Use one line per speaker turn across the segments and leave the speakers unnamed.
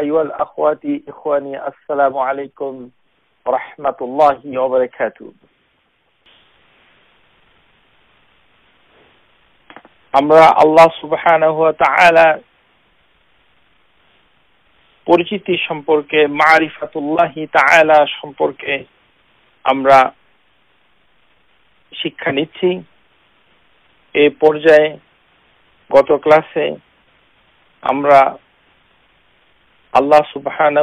আইওয়াল আখওয়াতি ইখওয়ানি আসসালামু আলাইকুম রহমাতুল্লাহি ওবারাকাতু আমরা আল্লাহ সুবহানাহু ওয়া তাআলা পরিচিতি সম্পর্কে মারিফাতুল্লাহি তাআলা সম্পর্কে আমরা শিক্ষা নিচ্ছি এ পর্যায়ে গত ক্লাসে আমরা আল্লাহ সুবাহান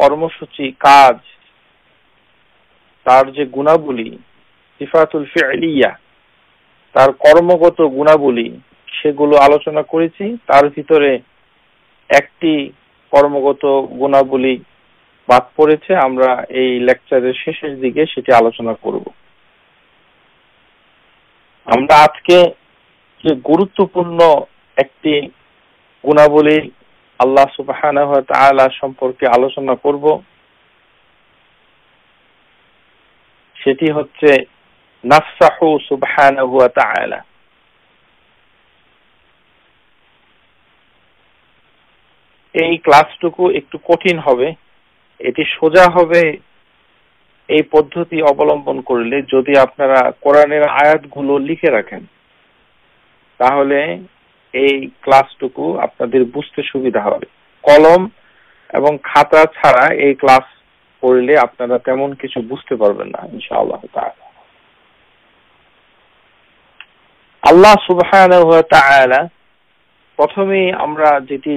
কর্মসূচি কাজ তার যে গুণাবলী সিফাতুল ফিআলিয়া তার কর্মগত গুণাবলী সেগুলো আলোচনা করেছি তার ভিতরে একটি কর্মগত গুণাবলী বাদ পড়েছে আমরা এই লেকচারের শেষের দিকে সেটি আলোচনা করব আমরা আজকে যে গুরুত্বপূর্ণ একটি গুণাবলী আল্লাহ সুবাহান সম্পর্কে আলোচনা করব সেটি হচ্ছে এই ক্লাসটুকু একটু কঠিন হবে এটি সোজা হবে এই পদ্ধতি অবলম্বন করলে যদি আপনারা কোরআনের আয়াতগুলো লিখে রাখেন তাহলে এই ক্লাসটুকু আপনাদের বুঝতে সুবিধা হবে কলম এবং খাতা ছাড়া এই ক্লাস করলে আপনারা তেমন কিছু বুঝতে পারবেন না ইনশাআল্লাহ আল্লাহ সুবহানাহু ওয়া তাআলা প্রথমে আমরা যেটি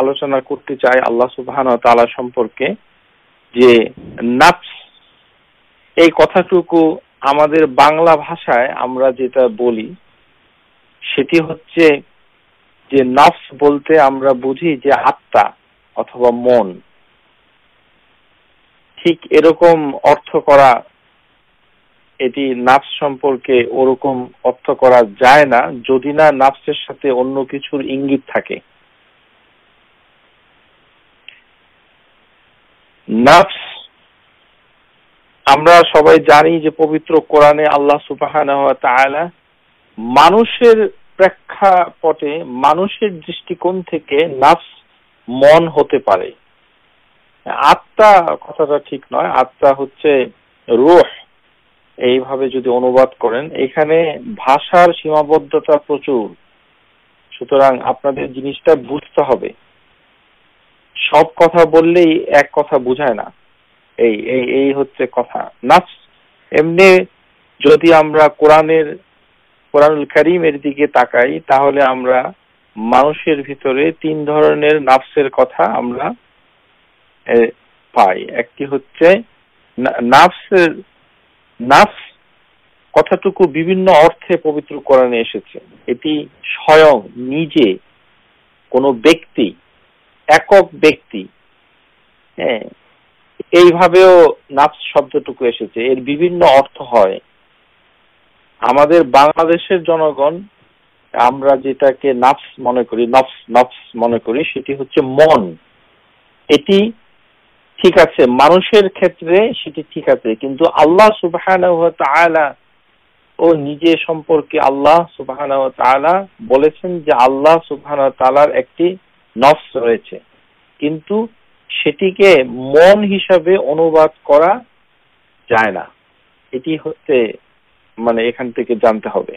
আলোচনা করতে চাই আল্লাহ সুবহানাহু ওয়া তাআলা সম্পর্কে যে নাফস এই কথাটুকু আমাদের বাংলা ভাষায় আমরা যেটা বলি সেটি হচ্ছে যে নফস বলতে আমরা বুঝি যে আত্মা অথবা মন ঠিক এরকম অর্থ করা এটি নাফস সম্পর্কে ওরকম অর্থ করা যায় না যদি না নাফসের সাথে অন্য কিছুর ইঙ্গিত থাকে নাফস আমরা সবাই জানি যে পবিত্র কোরআনে আল্লাহ সুবাহ মানুষের প্রেক্ষাপটে মানুষের দৃষ্টিকোণ থেকে নাফস মন হতে পারে আত্মা কথাটা ঠিক নয় আত্মা হচ্ছে রোহ এইভাবে যদি অনুবাদ করেন এখানে ভাষার সীমাবদ্ধতা প্রচুর সুতরাং আপনাদের জিনিসটা বুঝতে হবে সব কথা বললেই এক কথা বুঝায় না এই এই এই হচ্ছে কথা নাফস এমনি যদি আমরা কোরআনের কোরআনুল করিমের দিকে তাকাই তাহলে আমরা মানুষের ভিতরে তিন ধরনের নাফসের কথা আমরা পাই একটি হচ্ছে নাফসের নাফস কথাটুকু বিভিন্ন অর্থে পবিত্র কোরআনে এসেছে এটি স্বয়ং নিজে কোন ব্যক্তি একক ব্যক্তি হ্যাঁ এইভাবেও নাফস শব্দটুকু এসেছে এর বিভিন্ন অর্থ হয় আমাদের বাংলাদেশের জনগণ আমরা যেটাকে নাফস মনে করি নফস নফস মনে করি সেটি হচ্ছে মন এটি ঠিক আছে মানুষের ক্ষেত্রে সেটি ঠিক আছে কিন্তু আল্লাহ সুবাহান ও নিজে সম্পর্কে আল্লাহ সুবাহান বলেছেন যে আল্লাহ সুবাহান তালার একটি নফস রয়েছে কিন্তু সেটিকে মন হিসাবে অনুবাদ করা যায় না এটি হচ্ছে মানে এখান থেকে জানতে হবে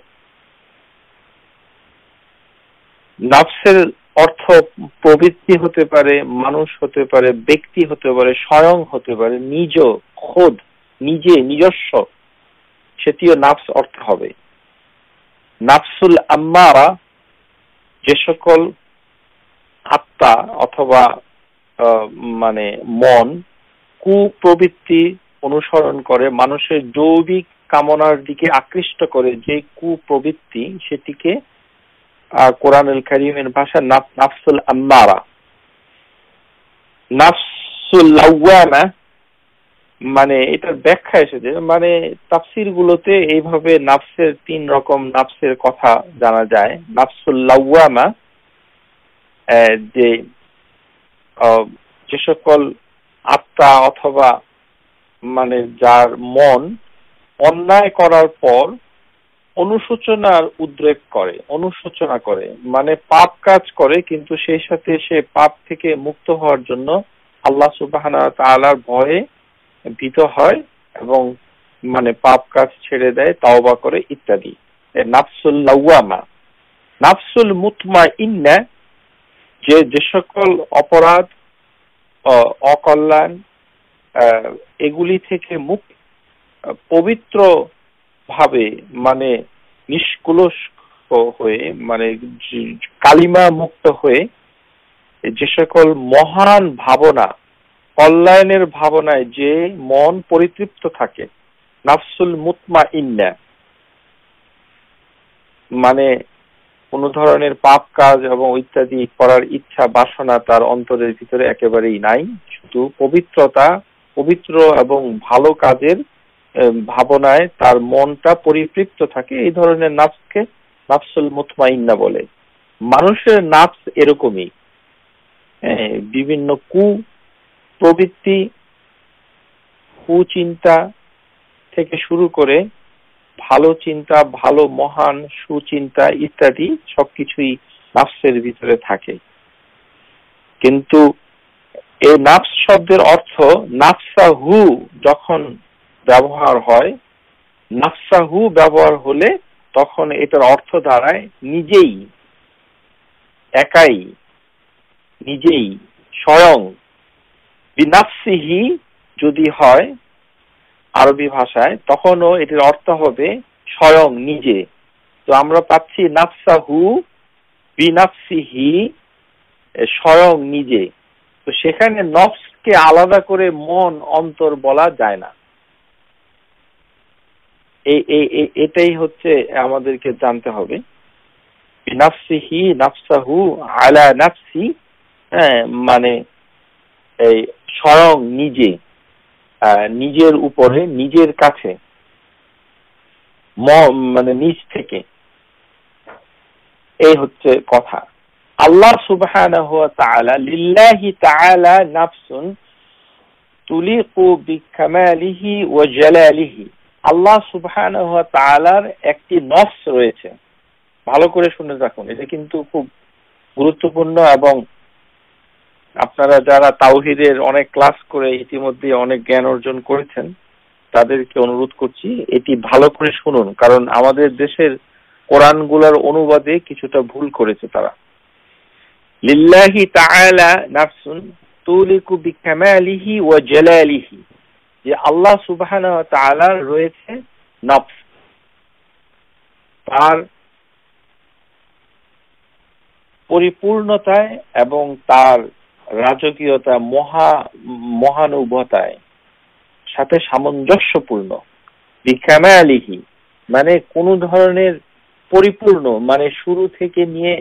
নাফসের অর্থ প্রবৃত্তি হতে পারে মানুষ হতে পারে ব্যক্তি হতে পারে স্বয়ং হতে পারে নিজ খোদ নিজে নিজস্ব সেটিও নাফস অর্থ হবে নাফসুল আম্মারা যে সকল আত্মা অথবা মানে মন কুপ্রবৃত্তি অনুসরণ করে মানুষের জৈবিক কামনার দিকে আকৃষ্ট করে যে কুপ্রবৃত্তি সেটিকে কোরআন আল ভাষা নাফসুল আম্মারা নাফসুল লাউয়ামা মানে এটার ব্যাখ্যা এসেছে মানে তাফসির গুলোতে এইভাবে নাফসের তিন রকম নাফসের কথা জানা যায় নাফসুল লাউয়ামা যে যে সকল আত্মা অথবা মানে যার মন অন্যায় করার পর অনুশোচনার উদ্রেক করে অনুশোচনা করে মানে পাপ কাজ করে কিন্তু সেই সাথে সে পাপ থেকে মুক্ত হওয়ার জন্য আল্লাহ সুবাহানা তালার ভয়ে ভীত হয় এবং মানে পাপ কাজ ছেড়ে দেয় তাওবা করে ইত্যাদি নাফসুল লাউয়ামা নাফসুল মুতমা ইন্যা যে যে সকল অপরাধ অকল্যাণ এগুলি থেকে মুক্ত পবিত্র ভাবে মানে নিষ্কুলস হয়ে মানে কালিমা মুক্ত হয়ে যে সকল মহান ভাবনা অনলাইনের ভাবনায় যে মন পরিতৃপ্ত থাকে নাফসুল মুতমা ইন্না মানে কোনো ধরনের পাপ কাজ এবং ইত্যাদি করার ইচ্ছা বাসনা তার অন্তরের ভিতরে একেবারেই নাই শুধু পবিত্রতা পবিত্র এবং ভালো কাজের ভাবনায় তার মনটা পরিতৃপ্ত থাকে এই ধরনের নাফসকে নাফসুল মুতমাইন্না বলে মানুষের নাফস এরকমই হ্যাঁ, বিভিন্ন কু প্রবৃত্তি কুচিন্তা থেকে শুরু করে ভালো চিন্তা ভালো মহান সুচিন্তা ইত্যাদি সবকিছুই নাফসের ভিতরে থাকে কিন্তু এই নাফস শব্দের অর্থ নাফসা হু যখন ব্যবহার হয় নাফসাহু ব্যবহার হলে তখন এটার অর্থ দাঁড়ায় নিজেই একাই নিজেই স্বয়ং বিনাফসিহি যদি হয় আরবি ভাষায় তখনও এটির অর্থ হবে স্বয়ং নিজে তো আমরা পাচ্ছি নাফসাহু বিনাফসিহি স্বয়ং নিজে তো সেখানে নফসকে আলাদা করে মন অন্তর বলা যায় না এটাই হচ্ছে আমাদেরকে জানতে হবে নাফসিহি নাফসাহু আলা নাফসি হ্যাঁ, মানে এই স্বয়ং নিজে নিজের উপরে নিজের কাছে মানে নিজ থেকে এই হচ্ছে কথা আল্লাহ সুবহান লিল্লাহি তাআলা নাফসুন তুলিকু বিকামালিহি ওয়া জালালিহি আল্লাহ সুবহান একটি নফস রয়েছে ভালো করে শুনে রাখুন এটা কিন্তু খুব গুরুত্বপূর্ণ এবং আপনারা যারা তাওহিদের অনেক ক্লাস করে ইতিমধ্যে অনেক জ্ঞান অর্জন করেছেন তাদেরকে অনুরোধ করছি এটি ভালো করে শুনুন কারণ আমাদের দেশের গুলার অনুবাদে কিছুটা ভুল করেছে তারা লিল্লাহি তাআলা নাফসুন তুলিকু বিকামালিহি ওয়া জালালিহি যে আল্লাহ সুবাহান তালার রয়েছে নফস তার পরিপূর্ণতায় এবং তার রাজকীয়তা মহা মহানুভতায় সাথে সামঞ্জস্যপূর্ণ বিকামালিহি মানে কোন ধরনের পরিপূর্ণ মানে শুরু থেকে নিয়ে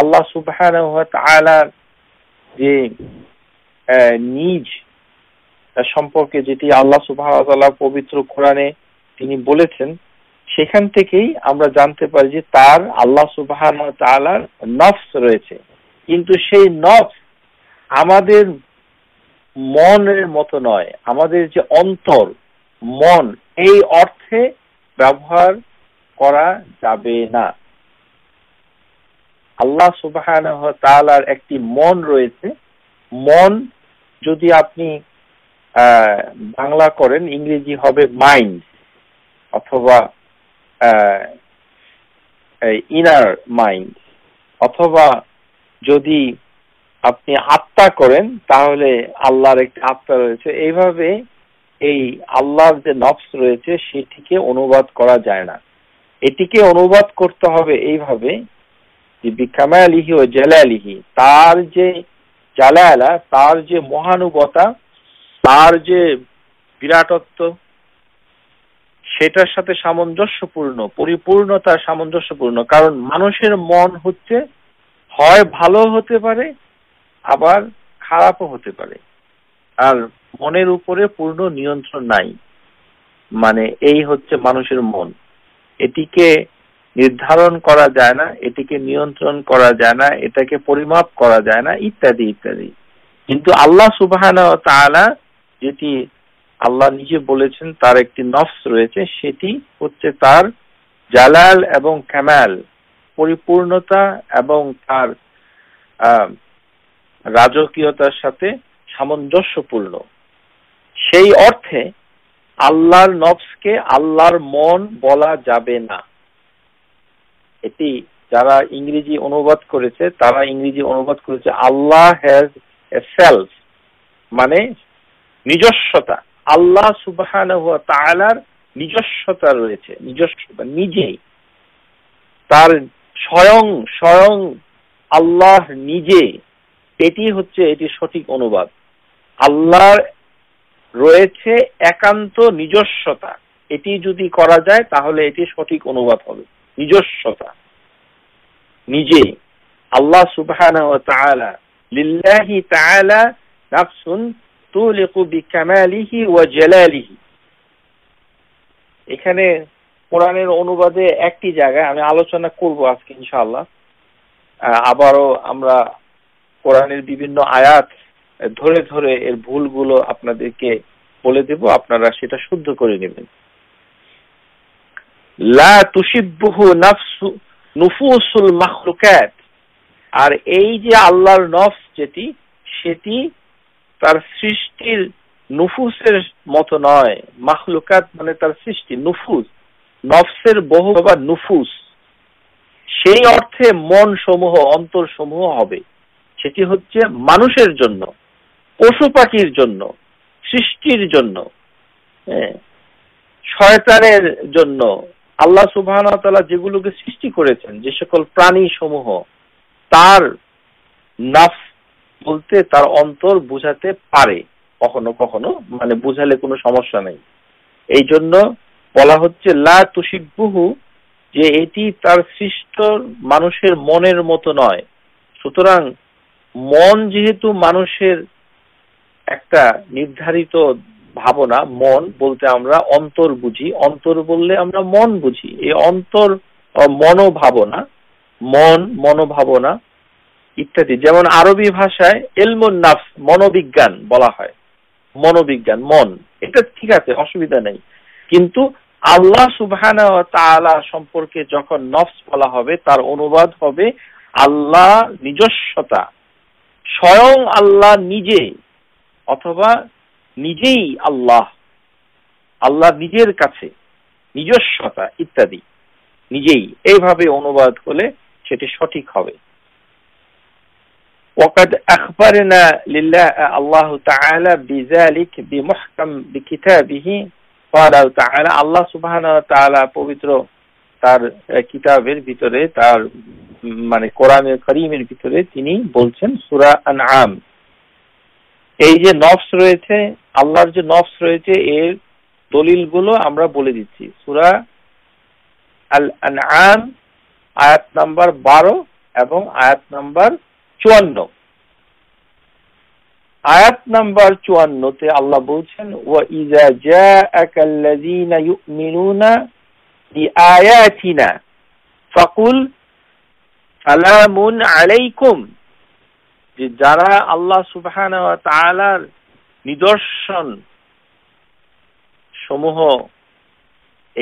আল্লাহ সুবাহান তালার যে নিজ সম্পর্কে যেটি আল্লাহ সুবাহ পবিত্র কোরআনে তিনি বলেছেন সেখান থেকেই আমরা জানতে পারি যে তার আল্লাহ সুবাহ তালার নফস রয়েছে কিন্তু সেই নফস আমাদের মনের মতো নয় আমাদের যে অন্তর মন এই অর্থে ব্যবহার করা যাবে না আল্লাহ সুবাহ তালার একটি মন রয়েছে মন যদি আপনি বাংলা করেন ইংরেজি হবে মাইন্ড অথবা ইনার মাইন্ড অথবা যদি আপনি আত্মা করেন তাহলে আল্লাহর একটি আত্মা রয়েছে এইভাবে এই আল্লাহর যে নফস রয়েছে সেটিকে অনুবাদ করা যায় না এটিকে অনুবাদ করতে হবে এইভাবে যে লিহি ও লিহি তার যে জালায়ালা তার যে মহানুগতা তার যে বিরাটত্ব সেটার সাথে সামঞ্জস্যপূর্ণ পরিপূর্ণতা সামঞ্জস্যপূর্ণ কারণ মানুষের মন হচ্ছে হয় ভালো হতে পারে আবার খারাপও হতে পারে আর মনের উপরে পূর্ণ নিয়ন্ত্রণ নাই মানে এই হচ্ছে মানুষের মন এটিকে নির্ধারণ করা যায় না এটিকে নিয়ন্ত্রণ করা যায় না এটাকে পরিমাপ করা যায় না ইত্যাদি ইত্যাদি কিন্তু আল্লাহ সুবাহ যেটি আল্লাহ নিজে বলেছেন তার একটি নফস রয়েছে সেটি হচ্ছে তার জালাল এবং ক্যামাল পরিপূর্ণতা এবং তার রাজকীয়তার সাথে সামঞ্জস্যপূর্ণ সেই অর্থে আল্লাহর নফসকে আল্লাহর মন বলা যাবে না এটি যারা ইংরেজি অনুবাদ করেছে তারা ইংরেজি অনুবাদ করেছে আল্লাহ হ্যাজ এ সেলফ মানে নিজস্বতা আল্লাহ সুবাহান নিজস্বতা রয়েছে নিজস্বতা নিজেই তার স্বয়ং স্বয়ং আল্লাহ নিজে এটি হচ্ছে এটি সঠিক অনুবাদ আল্লাহ রয়েছে একান্ত নিজস্বতা এটি যদি করা যায় তাহলে এটি সঠিক অনুবাদ হবে নিজস্বতা নিজে আল্লাহ সুবহানাহু তুলিকু বিকামালিহি ও জেলালিহি এখানে কোরআনের অনুবাদে একটি জায়গায় আমি আলোচনা করব আজকে ইনশাআল্লাহ আবারও আমরা কোরআনের বিভিন্ন আয়াত ধরে ধরে এর ভুলগুলো আপনাদেরকে বলে দেব আপনারা সেটা শুদ্ধ করে নেবেন লা তুশিবহু নাফসু নুফুসুল মাখলুকাত আর এই যে আল্লাহর নফস যেটি সেটি তার সৃষ্টির নুফুসের মতো নয় মাহলুকাত মানে তার সৃষ্টি নুফুস নফসের বহু বা নুফুস সেই অর্থে মন সমূহ অন্তর সমূহ হবে সেটি হচ্ছে মানুষের জন্য পশু পাখির জন্য সৃষ্টির জন্য হ্যাঁ, শয়তানের জন্য আল্লাহ সুবাহ তালা যেগুলোকে সৃষ্টি করেছেন যে সকল প্রাণী সমূহ তার নাফস বলতে তার অন্তর বুঝাতে পারে কখনো কখনো মানে বুঝালে কোনো সমস্যা নেই এই জন্য বলা হচ্ছে লা তুষিবহু যে এটি তার সৃষ্ট মানুষের মনের মতো নয় সুতরাং মন যেহেতু মানুষের একটা নির্ধারিত ভাবনা মন বলতে আমরা অন্তর বুঝি অন্তর বললে আমরা মন বুঝি এই অন্তর মনোভাবনা মন মনোভাবনা ইত্যাদি যেমন আরবি ভাষায় এলমন নাফ মনোবিজ্ঞান বলা হয় মনোবিজ্ঞান মন এটা ঠিক আছে অসুবিধা নেই কিন্তু আল্লাহ সুবহান সম্পর্কে যখন নফস বলা হবে তার অনুবাদ হবে আল্লাহ নিজস্বতা স্বয়ং আল্লাহ নিজে অথবা নিজেই আল্লাহ আল্লাহ নিজের কাছে নিজস্বতা ইত্যাদি নিজেই এইভাবে অনুবাদ হলে সেটি সঠিক হবে وقد أخبرنا لله الله تعالى بذلك بمحكم بكتابه قال تعالى الله سبحانه وتعالى পবিত্র তার কিতাবের ভিতরে তার মানে কোরআনের করিমের ভিতরে তিনি বলছেন সুরা আনআম এই যে নফস রয়েছে আল্লাহর যে নফস রয়েছে এর দলিলগুলো আমরা বলে দিচ্ছি সুরা আল আনআম আয়াত নাম্বার বারো এবং আয়াত নাম্বার চুয়ান্ন আয়াত নাম্বার চুয়ান্নতে আল্লাহ বলছেন ইজা জা আকাল্লাযীনা ইউমিনুনা বিআয়াতিনা ফাকুল সালামুন আলাইকুম যে যারা আল্লাহ সুবহান ওয়া তাআলার নিদর্শন সমূহ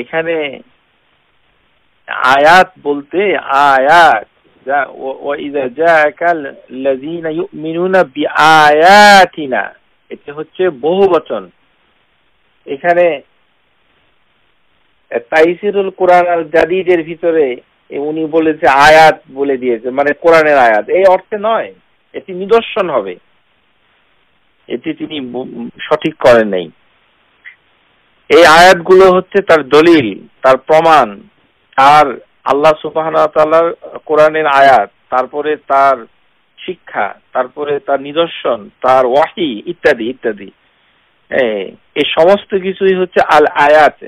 এখানে আয়াত বলতে আয়াত وإذا جاءك الذين يؤمنون بآياتنا হচ্ছে এখানে তাইসিরুল কোরআন জাদিদের ভিতরে উনি বলেছে আয়াত বলে দিয়েছে মানে কোরআনের আয়াত এই অর্থে নয় এটি নিদর্শন হবে এটি তিনি সঠিক করেন নাই এই আয়াতগুলো হচ্ছে তার দলিল তার প্রমাণ আর আল্লাহ সুবাহর কোরআনের আয়াত তারপরে তার শিক্ষা তারপরে তার নিদর্শন তার ওয়াহি ইত্যাদি ইত্যাদি এই সমস্ত কিছুই হচ্ছে আল আয়াত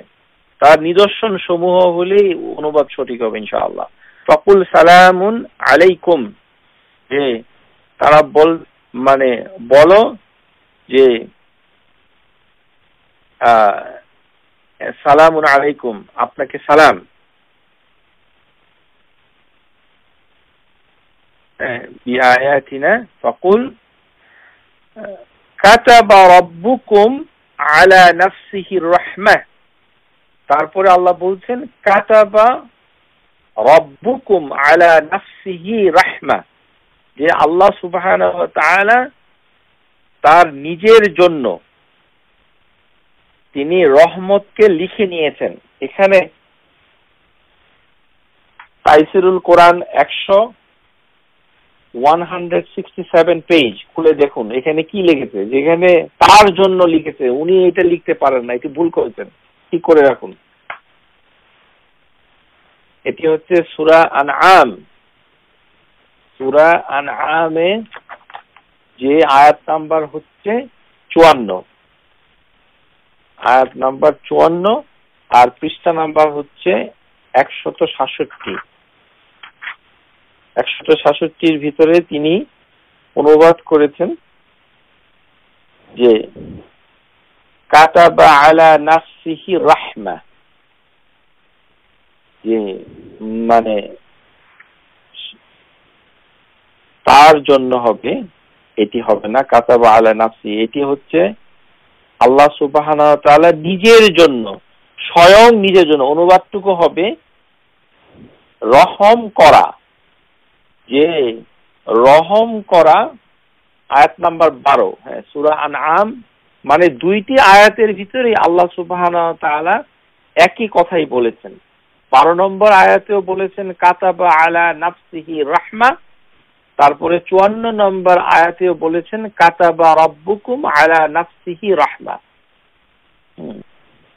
তার নিদর্শন সমূহ হলেই অনুবাদ সঠিক হবে ইনশাআল্লাহ ফকুল সালামুন আলাইকুম যে তারা বল মানে বলো যে সালামুন আলাইকুম আপনাকে সালাম بآياتنا فقل كتب ربكم على نفسه الرحمة তারপরে আল্লাহ বলছেন কাতাবা রব্বুকুম আলা নাফসিহি রাহমা যে আল্লাহ সুবাহান তার নিজের জন্য তিনি রহমতকে লিখে নিয়েছেন এখানে তাইসিরুল কোরআন একশো ওয়ান হান্ড্রেড পেজ খুলে দেখুন এখানে কি লিখেছে যেখানে তার জন্য লিখেছে উনি এটা লিখতে পারেন না এটি ভুল করেছেন কি করে রাখুন এটি হচ্ছে সুরা আন আম সুরা আন আমে যে আয়াত নাম্বার হচ্ছে চুয়ান্ন আয়াত নাম্বার চুয়ান্ন আর পৃষ্ঠা নাম্বার হচ্ছে একশত সাতষট্টি একশো সাতষট্টির ভিতরে তিনি অনুবাদ করেছেন যে কাতাবা আলা নাসিহি রাহমা যে মানে তার জন্য হবে এটি হবে না কাতাবা আলা নাফসি এটি হচ্ছে আল্লাহ সুবাহানা তালা নিজের জন্য স্বয়ং নিজের জন্য অনুবাদটুকু হবে রহম করা যে রহম করা আয়াত নাম্বার বারো হ্যাঁ সুরা আন আম মানে দুইটি আয়াতের ভিতরে আল্লাহ সুবাহান তালা একই কথাই বলেছেন বারো নম্বর আয়াতেও বলেছেন কাতাবা আলা নাফসিহি রাহমা তারপরে চুয়ান্ন নম্বর আয়াতেও বলেছেন কাতাবা রব্বুকুম আলা নাফসিহি রাহমা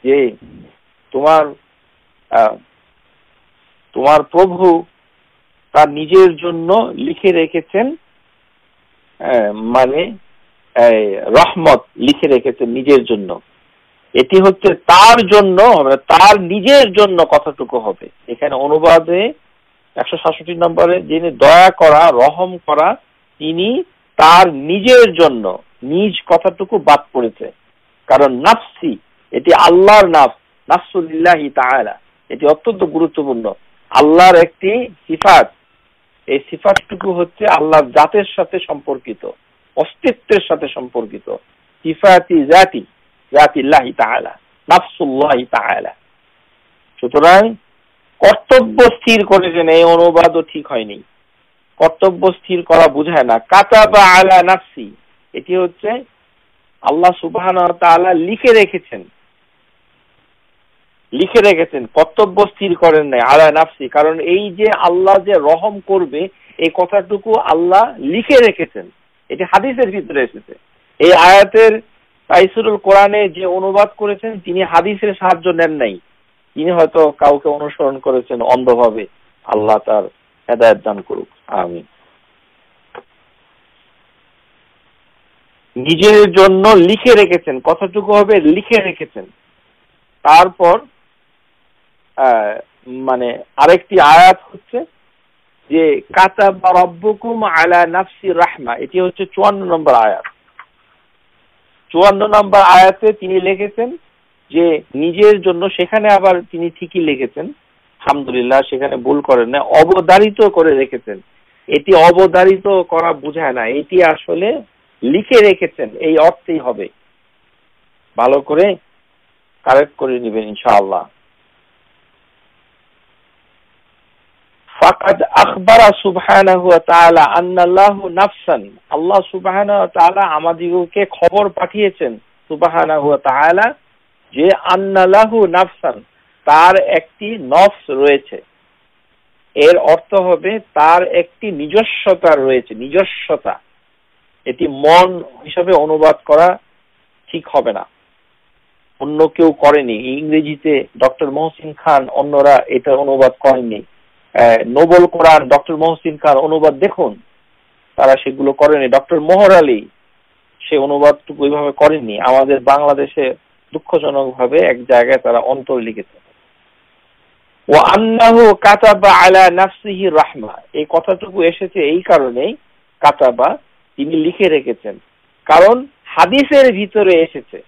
যে তোমার তোমার প্রভু তার নিজের জন্য লিখে রেখেছেন মানে রহমত লিখে রেখেছেন নিজের জন্য এটি হচ্ছে তার জন্য মানে তার নিজের জন্য কথাটুকু হবে এখানে অনুবাদে একশো সাতষট্টি নম্বরে যিনি দয়া করা রহম করা তিনি তার নিজের জন্য নিজ কথাটুকু বাদ পড়েছে কারণ নাফসি এটি আল্লাহর নাফ নাফসুল্লাহ তাহারা এটি অত্যন্ত গুরুত্বপূর্ণ আল্লাহর একটি সিফাত এই সিফাতটুকু হচ্ছে আল্লাহর জাতের সাথে সম্পর্কিত অস্তিত্বের সাথে সম্পর্কিত সিফাতি জাতি জাতিল্লাহি তাআলা নাফসুল্লাহি তাআলা সুতরাং কর্তব্য স্থির করেছেন এই অনুবাদও ঠিক হয়নি কর্তব্য স্থির করা বুঝায় না কাতাবা আলা নাফসি এটি হচ্ছে আল্লাহ সুবহানাহু তাআলা লিখে রেখেছেন লিখে রেখেছেন কর্তব্য স্থির করেন নাই আলা নাফসি কারণ এই যে আল্লাহ যে রহম করবে এই কথাটুকু আল্লাহ লিখে রেখেছেন এটি হাদিসের ভিতরে এসেছে এই আয়াতের তাইসুরুল কোরআনে যে অনুবাদ করেছেন তিনি হাদিসের সাহায্য নেন নাই তিনি হয়তো কাউকে অনুসরণ করেছেন অন্ধভাবে আল্লাহ তার হেদায়ত দান করুক আমি নিজের জন্য লিখে রেখেছেন কথাটুকু হবে লিখে রেখেছেন তারপর মানে আরেকটি আয়াত হচ্ছে যে আলা নাফসি রাহমা এটি হচ্ছে চুয়ান্ন নম্বর আয়াত চুয়ান্ন নম্বর আয়াতে তিনি লিখেছেন যে নিজের জন্য সেখানে আবার তিনি ঠিকই লিখেছেন আলহামদুলিল্লাহ সেখানে ভুল করেন না অবধারিত করে রেখেছেন এটি অবধারিত করা বোঝায় না এটি আসলে লিখে রেখেছেন এই অর্থেই হবে ভালো করে কারেক্ট করে নেবেন ইনশাআল্লাহ فقد আখবারা سبحانه وتعالى তাআলা الله نفسا الله سبحانه وتعالى তাআলা আমাদিগকে খবর পাঠিয়েছেন سبحانه وتعالى তাআলা যে الله نفسا তার একটি নফস রয়েছে এর অর্থ হবে তার একটি নিজস্বতা রয়েছে নিজস্বতা এটি মন হিসাবে অনুবাদ করা ঠিক হবে না অন্য কেউ করেনি ইংরেজিতে ডক্টর মহসিন খান অন্যরা এটা অনুবাদ করেননি নোবেল কোরআন ডক্টর মহসিন খান অনুবাদ দেখুন তারা সেগুলো করেনি ডক্টর মোহর আলী সে অনুবাদটুকু ওইভাবে করেননি আমাদের বাংলাদেশে দুঃখজনক ভাবে এক জায়গায় তারা অন্তর লিখেছে ও আন্নাহ কাতাবা আলা নাফসিহি রাহমা এই কথাটুকু এসেছে এই কারণেই কাতাবা তিনি লিখে রেখেছেন কারণ হাদিসের ভিতরে এসেছে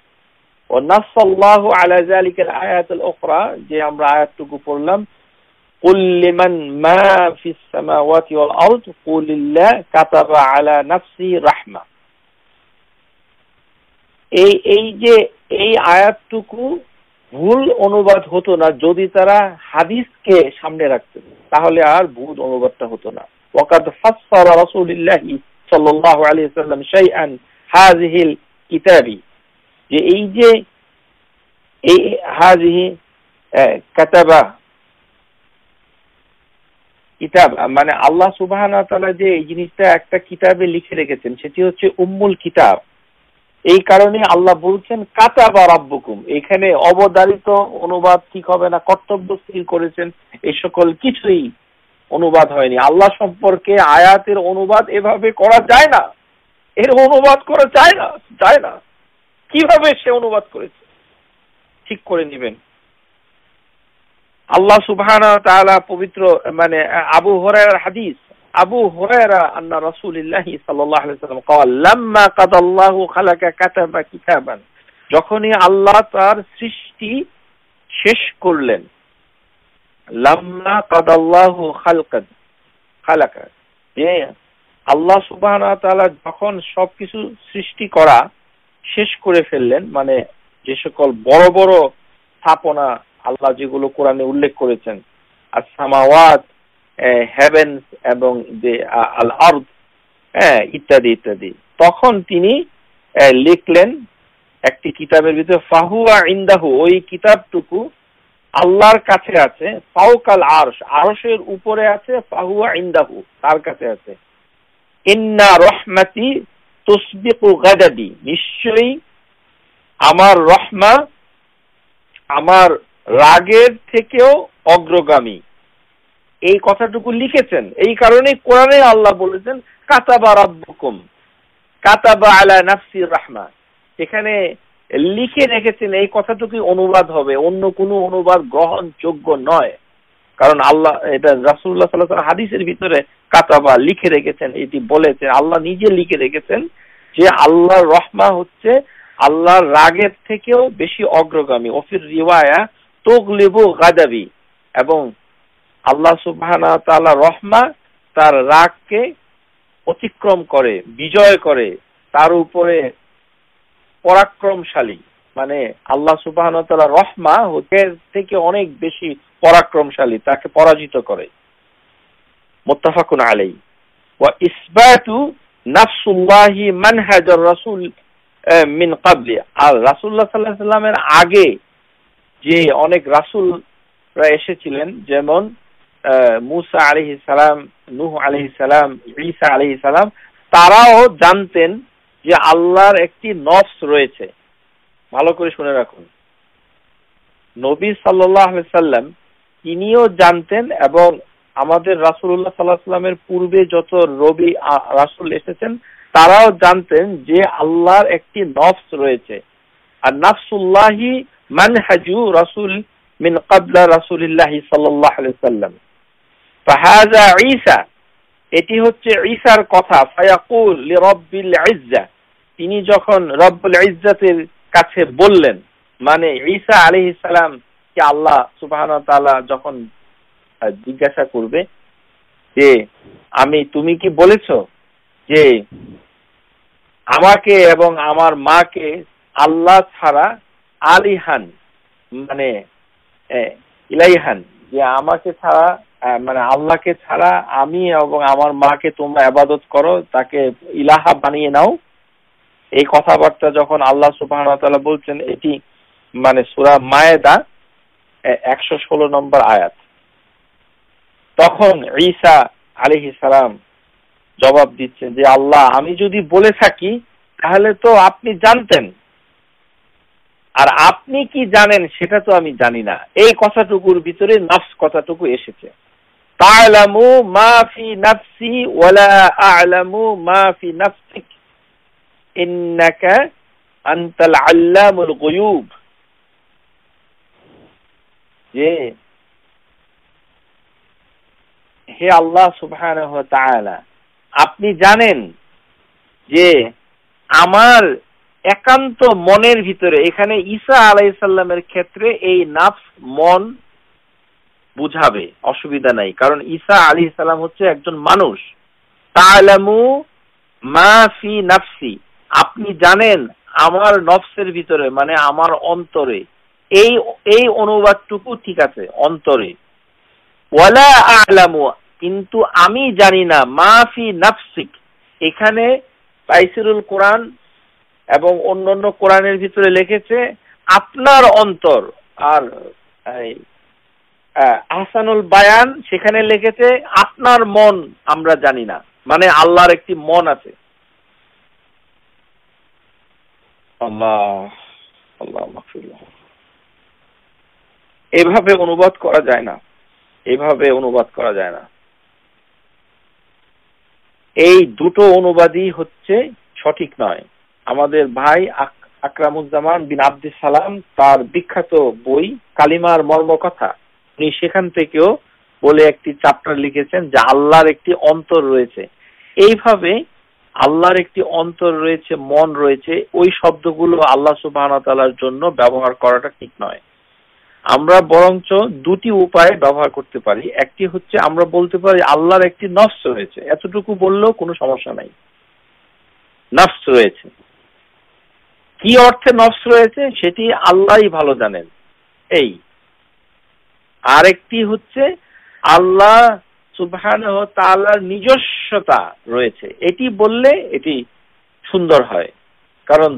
ও নাসাল্লাহু আলা জালিকাল আয়াতুল উখরা যে আমরা আয়াতটুকু পড়লাম قل لمن ما في السماوات والأرض قل الله كتب على نفسي رحمة এই এই যে এই আয়াতটুকু ভুল অনুবাদ হতো না যদি তারা হাদিসকে সামনে রাখতেন তাহলে আর ভুল অনুবাদটা হতো না ওয়াকাদ ফাসসারা রাসূলুল্লাহি সাল্লাল্লাহু আলাইহি সাল্লাম শাইআন হাযিহিল কিতাবি যে এই যে এই হাযিহি কাতাবা কিতাব মানে আল্লাহ সুবাহ যে এই জিনিসটা একটা কিতাবে লিখে রেখেছেন সেটি হচ্ছে উম্মুল কিতাব এই কারণে আল্লাহ বলছেন কাতা বা রাব্বুকুম এখানে অবদারিত অনুবাদ ঠিক হবে না কর্তব্য স্থির করেছেন এই সকল কিছুই অনুবাদ হয়নি আল্লাহ সম্পর্কে আয়াতের অনুবাদ এভাবে করা যায় না এর অনুবাদ করা যায় না যায় না কিভাবে সে অনুবাদ করেছে ঠিক করে নেবেন আল্লাহ সুবহান পবিত্র মানে আবু হুরায়রার হাদিস আবু হুরায়রা আন্না সাল্লাল্লাহু আলাইহি ওয়াসাল্লাম যখনই আল্লাহ তার সৃষ্টি শেষ করলেন লাম্মা আল্লাহ সুবহান যখন সবকিছু সৃষ্টি করা শেষ করে ফেললেন মানে যে সকল বড় বড় স্থাপনা আল্লাহ যেগুলো কোরআনে উল্লেখ করেছেন আর সামাওয়াত হ্যাভেন এবং যে আল আর্থ হ্যাঁ ইত্যাদি ইত্যাদি তখন তিনি লিখলেন একটি কিতাবের ভিতরে ফাহুয়া ইন্দাহু ওই কিতাবটুকু আল্লাহর কাছে আছে ফাউকাল আরশ আরশের উপরে আছে ফাহুয়া ইন্দাহু তার কাছে আছে ইন্না রহমাতি তসবিক ও গাদাদি নিশ্চয়ই আমার রহমা আমার রাগের থেকেও অগ্রগামী এই কথাটুকু লিখেছেন এই কারণে কোরআনে আল্লাহ বলেছেন কাতাবা রাব্বুকুম কাতাবা আলা নাফসির রাহমা এখানে লিখে রেখেছেন এই কথাটুকুই অনুবাদ হবে অন্য কোনো অনুবাদ গ্রহণযোগ্য নয় কারণ আল্লাহ এটা রাসুল্লাহ সাল্লাহ হাদিসের ভিতরে কাতাবা লিখে রেখেছেন এটি বলেছেন আল্লাহ নিজে লিখে রেখেছেন যে আল্লাহর রহমা হচ্ছে আল্লাহর রাগের থেকেও বেশি অগ্রগামী অফির রিওয়ায়া তোকলিবু গাদাবি এবং আল্লাহ সুবাহানা তালা রহমা তার রাগকে অতিক্রম করে বিজয় করে তার উপরে পরাক্রমশালী মানে আল্লাহ সুবাহন তালা রহমা হোটের থেকে অনেক বেশি পরাক্রমশালী তাকে পরাজিত করে মোত্তাফাকুন আলাই ওয়া ইসবাতু নাফসুল্লাহি মানহাজার রাসুল মিন কাবলি আর রাসুল্লাহ সাল্লাহ সাল্লামের আগে যে অনেক রাসুলরা এসেছিলেন যেমন মুসা আলহি সালাম নুহ আলহি সালাম ঈসা আলহি সালাম তারাও জানতেন যে আল্লাহর একটি নফস রয়েছে ভালো করে শুনে রাখুন নবী সাল্লাহ সাল্লাম তিনিও জানতেন এবং আমাদের রাসুল্লাহ সাল্লাহ সাল্লামের পূর্বে যত রবি রাসুল এসেছেন তারাও জানতেন যে আল্লাহর একটি নফস রয়েছে আর নফসুল্লাহি منهج رسول من قبل رسول الله صلى الله عليه وسلم فهذا عيسى এটি হচ্ছে ঈসার কথা ফায়াকুল ইজ্জা তিনি যখন রব্বুল ইজ্জাতের কাছে বললেন মানে ঈসা আলহ ইসালাম কে আল্লাহ সুবাহ যখন জিজ্ঞাসা করবে যে আমি তুমি কি বলেছ যে আমাকে এবং আমার মাকে আল্লাহ ছাড়া আলিহান মানে ইলাইহান যে আমাকে ছাড়া মানে আল্লাহকে ছাড়া আমি এবং আমার মাকে তোমরা আবাদত করো তাকে ইলাহা বানিয়ে নাও এই কথাবার্তা যখন আল্লাহ সুবাহ বলছেন এটি মানে সুরা মায়েদা একশো ষোলো নম্বর আয়াত তখন ঈসা আলিহি সালাম জবাব দিচ্ছেন যে আল্লাহ আমি যদি বলে থাকি তাহলে তো আপনি জানতেন আর আপনি কি জানেন সেটা তো আমি জানি না এই কথাটুকুর ভিতরে নফস কথাটুকু এসেছে তালামু নাফসি ওয়ালা আলামু নাফসিক ইন্নাকা আল্লামুল গুয়ুব যে হে আল্লাহ সুবহানাহু ওয়া তাআলা আপনি জানেন যে আমার একান্ত মনের ভিতরে এখানে ঈসা আলাইসাল্লামের ক্ষেত্রে এই নাফস মন বুঝাবে অসুবিধা নাই কারণ ঈসা আলী সাল্লাম হচ্ছে একজন মানুষ তালামু মাফি নাফসি আপনি জানেন আমার নফসের ভিতরে মানে আমার অন্তরে এই এই অনুবাদটুকু ঠিক আছে অন্তরে ওয়ালা আলামু কিন্তু আমি জানি না মাফি নাফসিক এখানে পাইসিরুল কোরআন এবং অন্যান্য কোরআনের ভিতরে লিখেছে আপনার অন্তর আর আহসানুল বায়ান সেখানে লিখেছে আপনার মন আমরা জানি না মানে আল্লাহর একটি মন আছে এভাবে অনুবাদ করা যায় না এভাবে অনুবাদ করা যায় না এই দুটো অনুবাদই হচ্ছে সঠিক নয় আমাদের ভাই আকরামুজ্জামান বিন আব্দুল সালাম তার বিখ্যাত বই কালিমার মর্মকথা উনি সেখান থেকেও বলে একটি চ্যাপ্টার লিখেছেন যে আল্লাহর একটি অন্তর রয়েছে এইভাবে আল্লাহর একটি অন্তর রয়েছে মন রয়েছে ওই শব্দগুলো আল্লাহ সুবাহ জন্য ব্যবহার করাটা ঠিক নয় আমরা বরঞ্চ দুটি উপায়ে ব্যবহার করতে পারি একটি হচ্ছে আমরা বলতে পারি আল্লাহর একটি নফস রয়েছে এতটুকু বললেও কোনো সমস্যা নাই নফস রয়েছে কি অর্থে নফস রয়েছে সেটি আল্লাহই ভালো জানেন এই আরেকটি হচ্ছে আল্লাহ সুবহান নিজস্বতা রয়েছে এটি বললে এটি সুন্দর হয় কারণ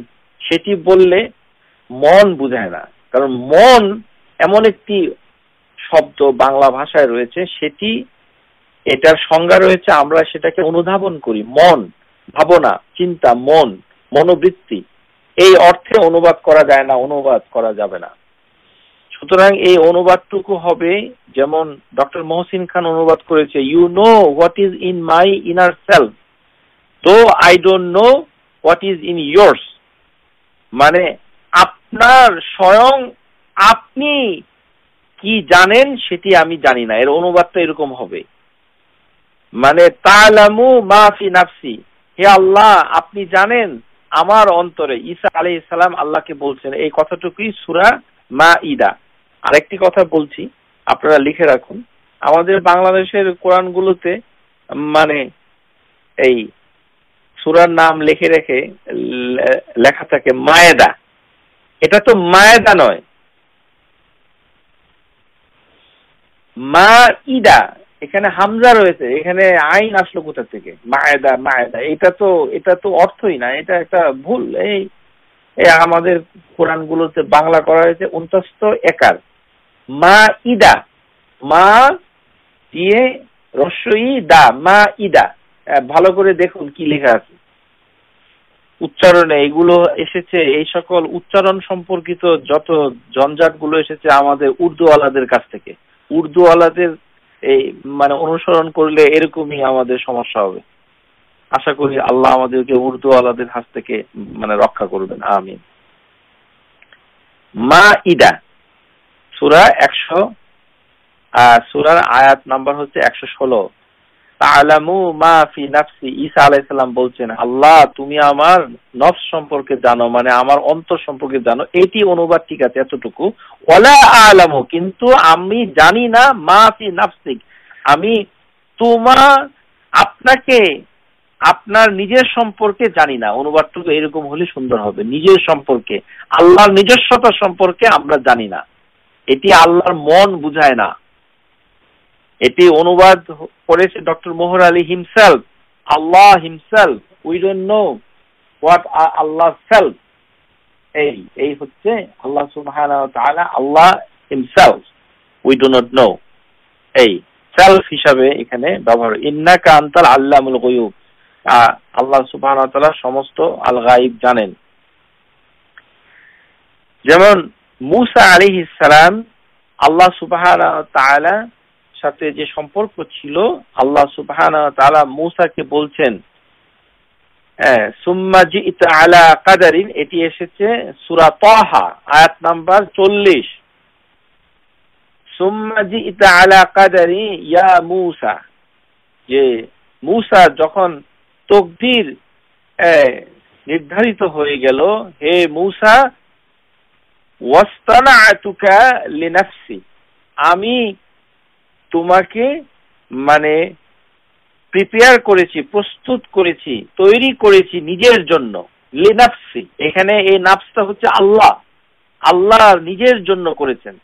সেটি বললে মন বুঝায় না কারণ মন এমন একটি শব্দ বাংলা ভাষায় রয়েছে সেটি এটার সংজ্ঞা রয়েছে আমরা সেটাকে অনুধাবন করি মন ভাবনা চিন্তা মন মনোবৃত্তি এই অর্থে অনুবাদ করা যায় না অনুবাদ করা যাবে না সুতরাং এই অনুবাদটুকু হবে যেমন ডক্টর মহসিন খান অনুবাদ করেছে you know what is in my inner self তো I don't know what is in yours মানে আপনার স্বয়ং আপনি কি জানেন সেটি আমি জানি না এর অনুবাদটা এরকম হবে মানে তালামু মাফি নাফসি হে আল্লাহ আপনি জানেন আমার অন্তরে ঈসা আলি ইসালাম আল্লাহকে বলছেন এই কথাটুকুই সুরা মা ইদা আরেকটি কথা বলছি আপনারা লিখে রাখুন আমাদের বাংলাদেশের কোরআনগুলোতে মানে এই সুরার নাম লিখে রেখে লেখা থাকে মায়েদা এটা তো মায়েদা নয় মা ইদা এখানে হামজা রয়েছে এখানে আইন আসলো কোথা থেকে মায়েদা মায়েদা এটা তো এটা তো অর্থই না এটা একটা ভুল এই আমাদের কোরআন গুলোতে বাংলা করা হয়েছে অন্তস্ত একার মা ইদা মা দিয়ে রস্যই দা মা ইদা ভালো করে দেখুন কি লেখা আছে উচ্চারণে এগুলো এসেছে এই সকল উচ্চারণ সম্পর্কিত যত জঞ্জাট গুলো এসেছে আমাদের উর্দুওয়ালাদের কাছ থেকে উর্দুওয়ালাদের এই মানে অনুসরণ করলে এরকমই আমাদের সমস্যা হবে আশা করি আল্লাহ আমাদেরকে উর্দু আলাদের হাত থেকে মানে রক্ষা করবেন আমিন মা ইদা সুরা একশো সুরার আয়াত নাম্বার হচ্ছে একশো ষোলো মা ফি নাফসি আলাইসাল্লাম বলছেন আল্লাহ তুমি আমার নফস সম্পর্কে জানো মানে আমার অন্তর সম্পর্কে জানো এটি অনুবাদ ঠিক আছে এতটুকু ওলা আলামু কিন্তু আমি জানি না মা ফি নাফসিক আমি তোমার আপনাকে আপনার নিজের সম্পর্কে জানি না অনুবাদটুকু এরকম হলে সুন্দর হবে নিজের সম্পর্কে আল্লাহর নিজস্বতা সম্পর্কে আমরা জানি না এটি আল্লাহর মন বুঝায় না এটি অনুবাদ করেছে doctor Mohar Ali himself Allah himself we don't know what are Allah self এই এই হচ্ছে আল্লাহ সুবাহ Allah himself we do not know এই সেলফ হিসাবে এখানে ব্যবহার ইন্না কান্তাল আল্লামুল গয়ুব আল্লাহ সুবাহ সমস্ত আল গাইব জানেন যেমন মুসা আলী ইসালাম আল্লাহ সুবাহ সাথে যে সম্পর্ক ছিল আল্লাহ সুবহান তালা মৌসাকে বলছেন হ্যাঁ, আলা এটি এসেছে সুরা তহা আয়াত নাম্বার চল্লিশ সুম্মাজি ইতা আলা কাদারি ইয়া মুসা যে মুসা যখন তকদির নির্ধারিত হয়ে গেল হে মুসা ওয়াস্তানা লিনাফসি আমি তোমাকে মানে প্রিপেয়ার করেছি প্রস্তুত করেছি তৈরি করেছি নিজের জন্য লেনাফসি এখানে এই নাফসটা হচ্ছে আল্লাহ আল্লাহ নিজের জন্য করেছেন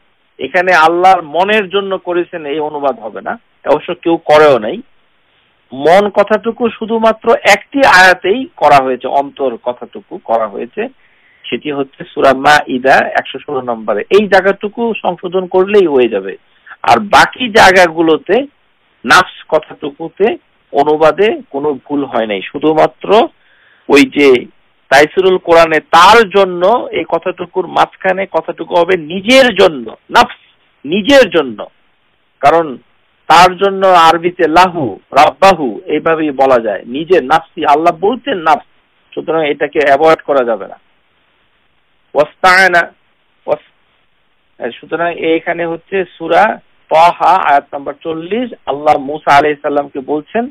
এখানে আল্লাহর মনের জন্য করেছেন এই অনুবাদ হবে না অবশ্য কেউ করেও নাই মন কথাটুকু শুধুমাত্র একটি আয়াতেই করা হয়েছে অন্তর কথাটুকু করা হয়েছে সেটি হচ্ছে সুরা মা ইদা একশো ষোলো নম্বরে এই জায়গাটুকু সংশোধন করলেই হয়ে যাবে আর বাকি জায়গাগুলোতে নাফস কথাটুকুতে অনুবাদে কোনো ভুল হয় নাই শুধুমাত্র ওই যে তাইসুরুল কোরআনে তার জন্য এই কথাটুকুর মাঝখানে কথাটুকু হবে নিজের জন্য নাফস নিজের জন্য কারণ তার জন্য আরবিতে লাহু রাব্বাহু এইভাবেই বলা যায় নিজের নাফসি আল্লাহ বলছেন নাফস সুতরাং এটাকে অ্যাভয়েড করা যাবে না ওয়াস্তায়না সুতরাং এখানে হচ্ছে সুরা আয়াত নম্বর চল্লিশ আল্লাহ মুসা আলাই সাল্লামকে বলছেন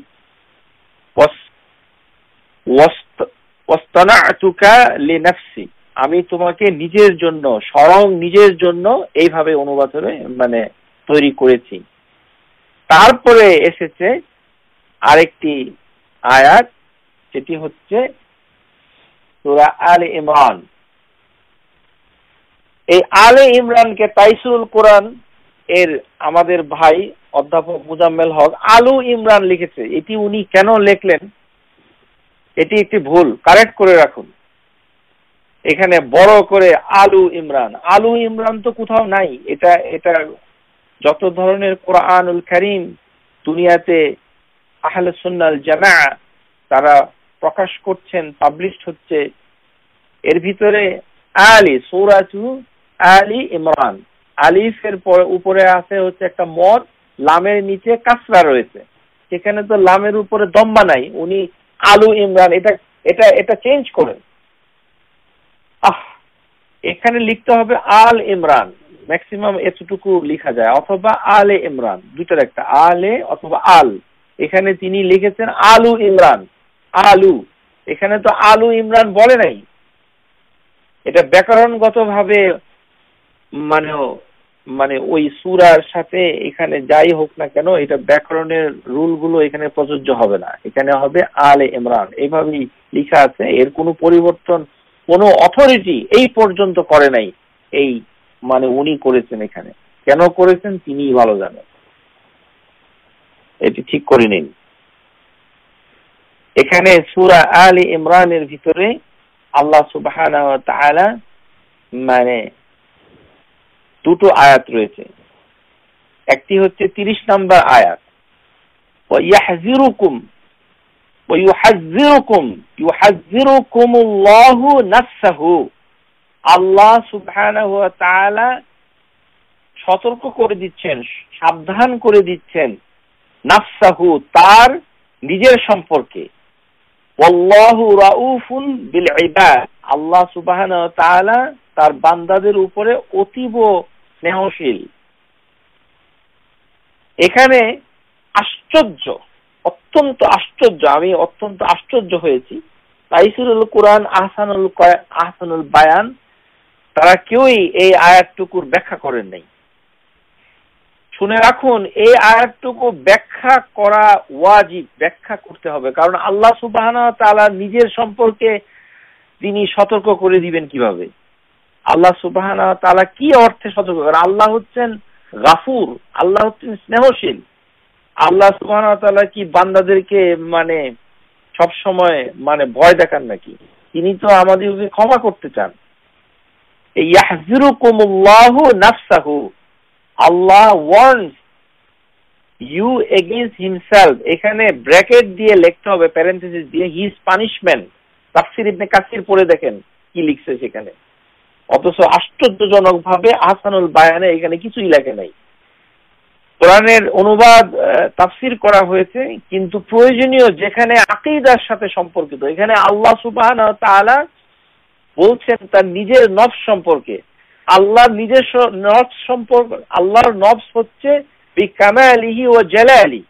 আমি তোমাকে নিজের জন্য সরং নিজের জন্য এইভাবে অনুবাদ মানে তৈরি করেছি তারপরে এসেছে আরেকটি আয়াত যেটি হচ্ছে আল ইমরান এই আলে ইমরানকে তাইসুল কোরআন এর আমাদের ভাই অধ্যাপক মুজাম্মেল হক আলু ইমরান লিখেছে এটি উনি কেন লিখলেন এটি একটি ভুল কারেক্ট করে রাখুন এখানে বড় করে আলু ইমরান আলু ইমরান তো কোথাও নাই এটা এটা যত ধরনের কোরআনুল করিম দুনিয়াতে আহলে সুন্নাল জানা তারা প্রকাশ করছেন পাবলিশ হচ্ছে এর ভিতরে আলী সৌরাজু আলী ইমরান আলিফের পরে উপরে আছে হচ্ছে একটা মদ লামের নিচে কাসরা রয়েছে সেখানে তো লামের উপরে দম্বা নাই উনি আলু ইমরান এটা এটা এটা চেঞ্জ করেন আহ এখানে লিখতে হবে আল ইমরান ম্যাক্সিমাম এতটুকু লিখা যায় অথবা আলে ইমরান দুটার একটা আলে অথবা আল এখানে তিনি লিখেছেন আলু ইমরান আলু এখানে তো আলু ইমরান বলে নাই এটা ব্যাকরণগত ভাবে মানে মানে ওই সুরার সাথে এখানে যাই হোক না কেন এটা ব্যাকরণের রুল গুলো এখানে প্রযোজ্য হবে না এখানে হবে আলে ইমরান এইভাবেই লিখা আছে এর কোনো পরিবর্তন কোনো অথরিটি এই পর্যন্ত করে নাই এই মানে উনি করেছেন এখানে কেন করেছেন তিনি ভালো জানেন এটি ঠিক করে নিন এখানে সুরা আলী ইমরানের ভিতরে আল্লাহ সুবাহ মানে দুটো আয়াত রয়েছে একটি হচ্ছে তিরিশ নম্বর আয়াত ويحذركم يحذركم الله نفسه সতর্ক করে দিচ্ছেন সাবধান করে দিচ্ছেন নাফসাহু তার নিজের সম্পর্কে আল্লাহ সুবহানাহু তাআলা তার বান্দাদের উপরে অতীব স্নেহশীল এখানে আশ্চর্য অত্যন্ত আশ্চর্য আমি অত্যন্ত আশ্চর্য হয়েছি তাইসুরুল কোরআন আহসানুল আহসানুল বায়ান তারা কেউই এই আয়াতটুকুর ব্যাখ্যা করেন নাই শুনে রাখুন এই আয়াতটুকু ব্যাখ্যা করা ওয়াজিব ব্যাখ্যা করতে হবে কারণ আল্লাহ সুবাহ নিজের সম্পর্কে তিনি সতর্ক করে দিবেন কিভাবে আল্লাহ সুবাহান তালা কি অর্থে সতর্ক করে আল্লাহ হচ্ছেন গাফুর আল্লাহ হচ্ছেন স্নেহশীল আল্লাহ সুবাহ তালা কি বান্দাদেরকে মানে সব সময় মানে ভয় দেখান নাকি তিনি তো আমাদেরকে ক্ষমা করতে চান নাফসাহু আল্লাহ ইউ এগেইনস্ট হিমসেলফ এখানে ব্র্যাকেট দিয়ে লিখতে হবে প্যারেন্থেসিস দিয়ে হিজ পানিশমেন্ট তাফসির ইবনে কাসির পড়ে দেখেন কি লিখছে সেখানে অথচ আশ্চর্যজনক ভাবে আহসানুল বায়ানে এখানে কিছুই লেখে নাই কোরআনের অনুবাদ তাফসির করা হয়েছে কিন্তু প্রয়োজনীয় যেখানে আকিদার সাথে সম্পর্কিত এখানে আল্লাহ সুবাহান তাহলে বলছেন তার নিজের নফ সম্পর্কে আল্লাহ নিজের নফ সম্পর্ক আল্লাহর নফস হচ্ছে আলিহি ও জেলা জেলালি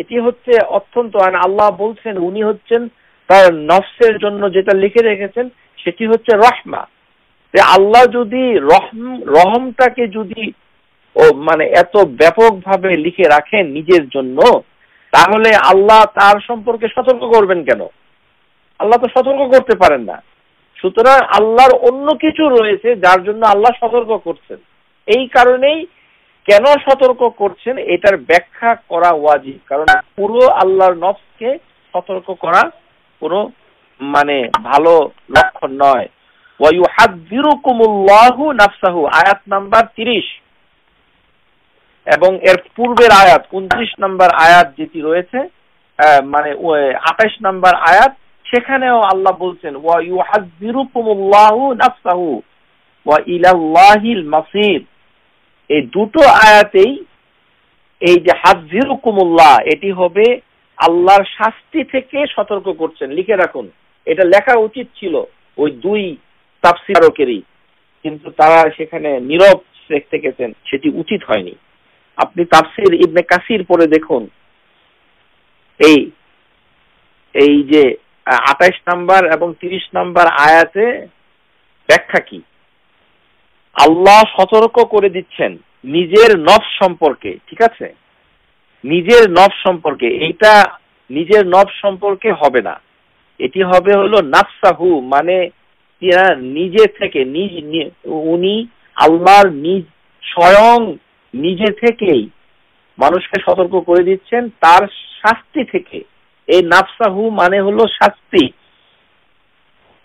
এটি হচ্ছে অত্যন্ত মানে আল্লাহ বলছেন উনি হচ্ছেন তার নফসের জন্য যেটা লিখে রেখেছেন সেটি হচ্ছে রহমা যে আল্লাহ যদি রহম রহমটাকে যদি ও মানে এত ব্যাপকভাবে লিখে রাখেন নিজের জন্য তাহলে আল্লাহ তার সম্পর্কে সতর্ক করবেন কেন আল্লাহ তো সতর্ক করতে পারেন না সুতরাং আল্লাহর অন্য কিছু রয়েছে যার জন্য আল্লাহ সতর্ক করছেন এই কারণেই কেন সতর্ক করছেন এটার ব্যাখ্যা করা ওয়াজি কারণ পুরো আল্লাহর নফকে সতর্ক করা কোনো মানে ভালো লক্ষণ নয় আয়াত নাম্বার তিরিশ এবং এর পূর্বের আয়াত উনত্রিশ নাম্বার আয়াত যেটি রয়েছে মানে আঠাশ নাম্বার আয়াত সেখানেও আল্লাহ বলছেন নাফসাহু এই দুটো আয়াতেই এই যে হাজিরুকুমুল্লাহ এটি হবে আল্লাহর শাস্তি থেকে সতর্ক করছেন লিখে রাখুন এটা লেখা উচিত ছিল ওই দুই তাপসিরকেরই কিন্তু তারা সেখানে নীরব দেখতে গেছেন সেটি উচিত হয়নি আপনি তাপসির ইবনে কাসির পরে দেখুন এই এই যে আঠাইশ নাম্বার এবং তিরিশ নাম্বার আয়াতে ব্যাখ্যা কি আল্লাহ সতর্ক করে দিচ্ছেন নিজের নফ সম্পর্কে ঠিক আছে নিজের নফ সম্পর্কে এইটা নিজের নফ সম্পর্কে হবে না এটি হবে হলো নাফসাহু মানে তিনি নিজে থেকে নিজ উনি আল্লাহর নিজ স্বয়ং নিজে থেকেই মানুষকে সতর্ক করে দিচ্ছেন তার শাস্তি থেকে এই নাফসাহু মানে হলো শাস্তি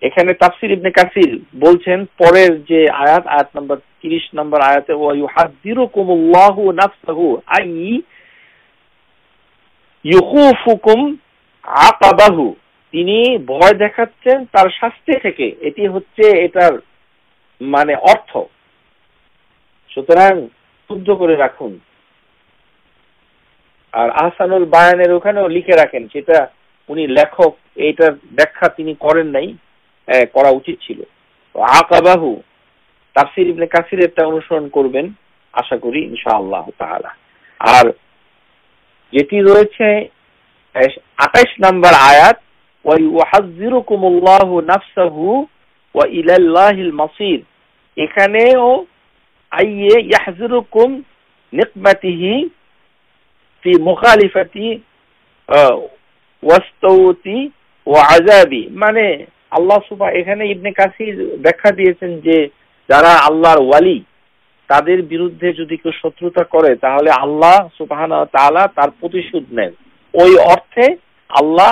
এখানে তাফসির ইবনে কাসির বলছেন পরের যে আয়াত আয়াত নম্বর তিরিশ নম্বর আয়াতে ও ইউহাদিরুকুমুল্লাহু নাফসাহু আই ইউখুফুকুম আকাবাহু তিনি ভয় দেখাচ্ছেন তার শাস্তি থেকে এটি হচ্ছে এটার মানে অর্থ সুতরাং শুদ্ধ করে রাখুন আর আহসানুল বায়ানের ওখানেও লিখে রাখেন সেটা উনি লেখক এইটার ব্যাখ্যা তিনি করেন নাই করা উচিত ছিল আকাবাহু তাফসির ইবনে কাসির এটা অনুসরণ করবেন আশা করি ইনশাআল্লাহ তাআলা আর যেটি রয়েছে আঠাইশ নাম্বার আয়াত নাফসাহু ওয়া ইলাল্লাহিল মাসির এখানেও আইয়ে ইয়াহজিরুকুম নিকমাতিহি ফি মুখালিফাতি ওয়াস্তাউতি ওয়া আযাবি মানে আল্লাহ সুফা এখানে ইবনে কাসির ব্যাখ্যা দিয়েছেন যে যারা আল্লাহর ওয়ালি তাদের বিরুদ্ধে যদি কেউ শত্রুতা করে তাহলে আল্লাহ সুবাহান তালা তার প্রতিশোধ নেন ওই অর্থে আল্লাহ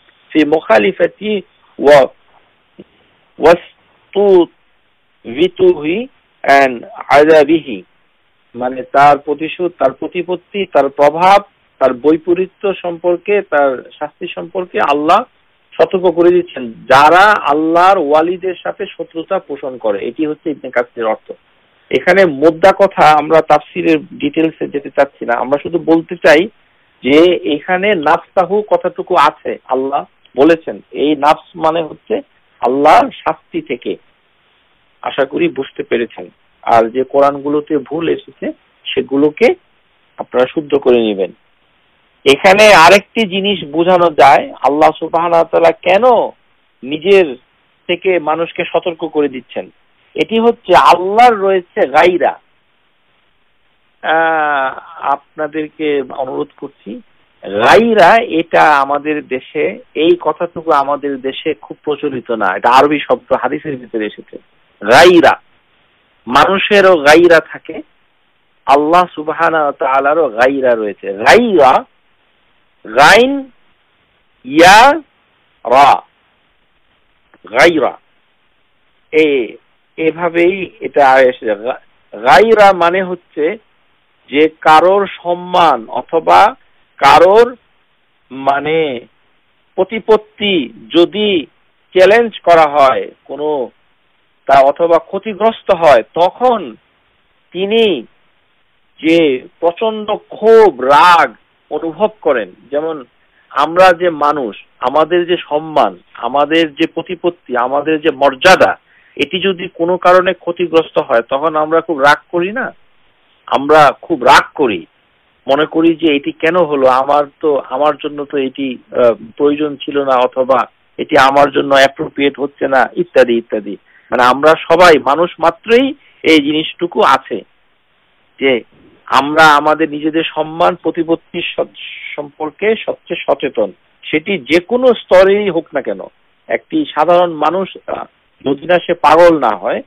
في مخالفتي و ওয়াস্তুবিতুহি অ্যান্ড আজাবিহি মানে তার প্রতিশোধ তার প্রতিপত্তি তার প্রভাব তার বৈপরীত্য সম্পর্কে তার শাস্তি সম্পর্কে আল্লাহ সতর্ক করে দিচ্ছেন যারা আল্লাহর ওয়ালিদের সাথে শত্রুতা পোষণ করে এটি হচ্ছে ইবনে কাসির অর্থ এখানে মোদ্দা কথা আমরা তাফসিরের ডিটেলসে যেতে চাচ্ছি না আমরা শুধু বলতে চাই যে এখানে নাফতাহু কথাটুকু আছে আল্লাহ বলেছেন এই নাফস মানে হচ্ছে আল্লাহর শাস্তি থেকে আশা করি বুঝতে পেরেছেন আর যে কোরআনগুলোতে ভুল এসেছে সেগুলোকে আপনারা শুদ্ধ করে নেবেন এখানে আরেকটি জিনিস বোঝানো যায় আল্লাহ সুবাহ কেন নিজের থেকে মানুষকে সতর্ক করে দিচ্ছেন এটি হচ্ছে আল্লাহর রয়েছে গাইরা আপনাদেরকে অনুরোধ করছি রাইরা এটা আমাদের দেশে এই কথাটুকু আমাদের দেশে খুব প্রচলিত না এটা আরবি শব্দ হাদিসের ভিতরে এসেছে রাইরা মানুষেরও গাইরা থাকে আল্লাহ সুবাহান তালারও গাইরা রয়েছে রাইরা গাইন ইয়া রা গাইরা এভাবেই এটা এসে গাইরা মানে হচ্ছে যে কারোর সম্মান অথবা কারোর মানে প্রতিপত্তি যদি চ্যালেঞ্জ করা হয় কোনো তা অথবা ক্ষতিগ্রস্ত হয় তখন তিনি যে প্রচন্ড ক্ষোভ রাগ অনুভব করেন যেমন আমরা যে মানুষ আমাদের যে সম্মান আমাদের যে প্রতিপত্তি আমাদের যে মর্যাদা এটি যদি কোনো কারণে ক্ষতিগ্রস্ত হয় তখন আমরা খুব রাগ করি না আমরা খুব রাগ করি মনে করি যে এটি কেন হলো আমার তো আমার জন্য তো এটি প্রয়োজন ছিল না অথবা এটি আমার জন্য অ্যাপ্রোপ্রিয়েট হচ্ছে না ইত্যাদি ইত্যাদি মানে আমরা সবাই মানুষ মাত্রই এই জিনিসটুকু আছে যে আমরা আমাদের নিজেদের সম্মান প্রতিপত্তি সম্পর্কে সবচেয়ে সচেতন সেটি যে কোনো স্তরেই হোক না কেন একটি সাধারণ মানুষ যদি না সে পাগল না হয়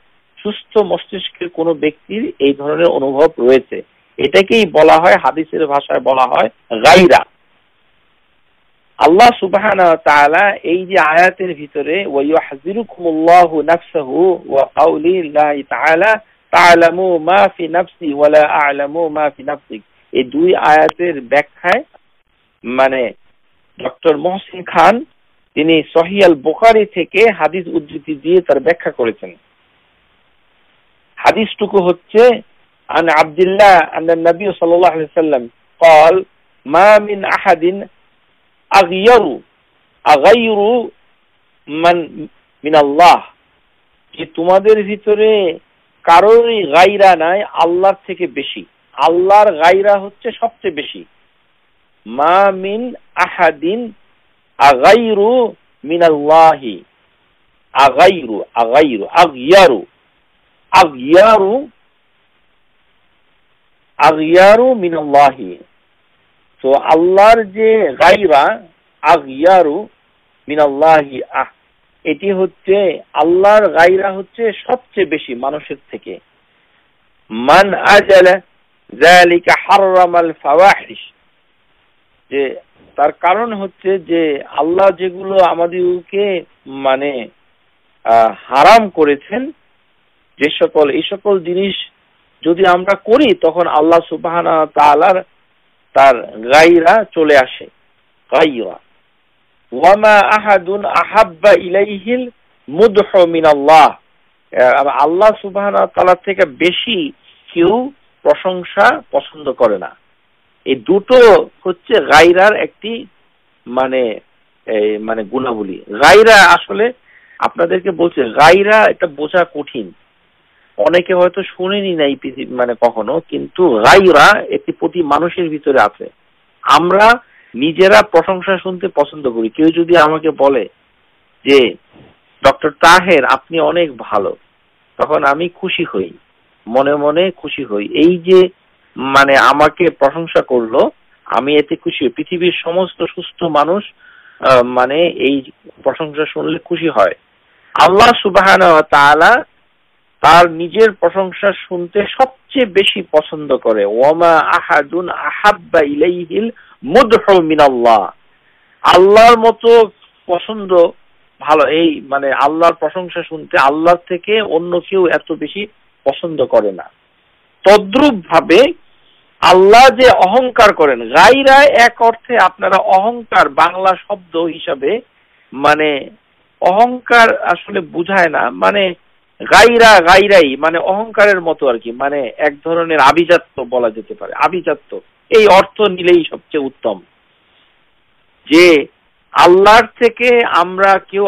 সুস্থ মস্তিষ্কের কোনো ব্যক্তির এই ধরনের অনুভব রয়েছে এটাকেই বলা হয় হাদিসের ভাষায় বলা হয় গাইরা আল্লাহ সুবাহ এই যে আয়াতের ভিতরে এই দুই আয়াতের ব্যাখ্যায় মানে ডক্টর মহসিন খান তিনি সহিয়াল বোকারি থেকে হাদিস উদ্ধৃতি দিয়ে তার ব্যাখ্যা করেছেন হাদিসটুকু হচ্ছে عن عبد الله أن النبي صلى الله عليه وسلم قال ما من أحد أغير أغير من من الله যে তোমাদের ভিতরে কারোরই গাইরা নাই আল্লাহর থেকে বেশি আল্লাহর গাইরা হচ্ছে সবচেয়ে বেশি মা মিন আহাদিন আগাইরু মিন আল্লাহি আগাইরু আগাইরু আগিয়ারু আগিয়ারু আগিয়ারু মিনাল্লাহি তো আল্লাহর যে গাইবা আগিয়ারু মিনাল্লাহি আহ এটি হচ্ছে আল্লাহর গাইরা হচ্ছে সবচেয়ে বেশি মানুষের থেকে মান আজালা জালিকা হারামাল ফাওয়াহিশ যে তার কারণ হচ্ছে যে আল্লাহ যেগুলো আমাদেরকে মানে হারাম করেছেন যে সকল এই সকল জিনিস যদি আমরা করি তখন আল্লাহ সুবাহ তালার তার গাইরা চলে আসে গাইরা ওয়ামা আহাদুন আহাব্বা ইলাইহিল মুদহ মিনাল্লাহ আল্লাহ তালার থেকে বেশি কেউ প্রশংসা পছন্দ করে না এই দুটো হচ্ছে গাইরার একটি মানে মানে গুণাবলী গাইরা আসলে আপনাদেরকে বলছে গাইরা এটা বোঝা কঠিন অনেকে হয়তো শুনেনি না এই পৃথিবী মানে কখনো কিন্তু গাইরা একটি প্রতি মানুষের ভিতরে আছে আমরা নিজেরা প্রশংসা শুনতে পছন্দ করি কেউ যদি আমাকে বলে যে ডক্টর তাহের আপনি অনেক ভালো তখন আমি খুশি হই মনে মনে খুশি হই এই যে মানে আমাকে প্রশংসা করলো আমি এতে খুশি হই পৃথিবীর সমস্ত সুস্থ মানুষ মানে এই প্রশংসা শুনলে খুশি হয় আল্লাহ সুবাহ তার নিজের প্রশংসা শুনতে সবচেয়ে বেশি পছন্দ করে ওমা আহাদুন আহাব্বা ইলাইহিল মুদহ মিনাল্লাহ আল্লাহর মতো পছন্দ ভালো এই মানে আল্লাহর প্রশংসা শুনতে আল্লাহ থেকে অন্য কেউ এত বেশি পছন্দ করে না তদ্রূপ ভাবে আল্লাহ যে অহংকার করেন গাইরা এক অর্থে আপনারা অহংকার বাংলা শব্দ হিসাবে মানে অহংকার আসলে বুঝায় না মানে গাইরা গাইরাই মানে অহংকারের মতো আর কি মানে এক ধরনের আভিজাত্য বলা যেতে পারে আভিজাত্য এই অর্থ নিলেই সবচেয়ে উত্তম যে আল্লাহর থেকে আমরা কেউ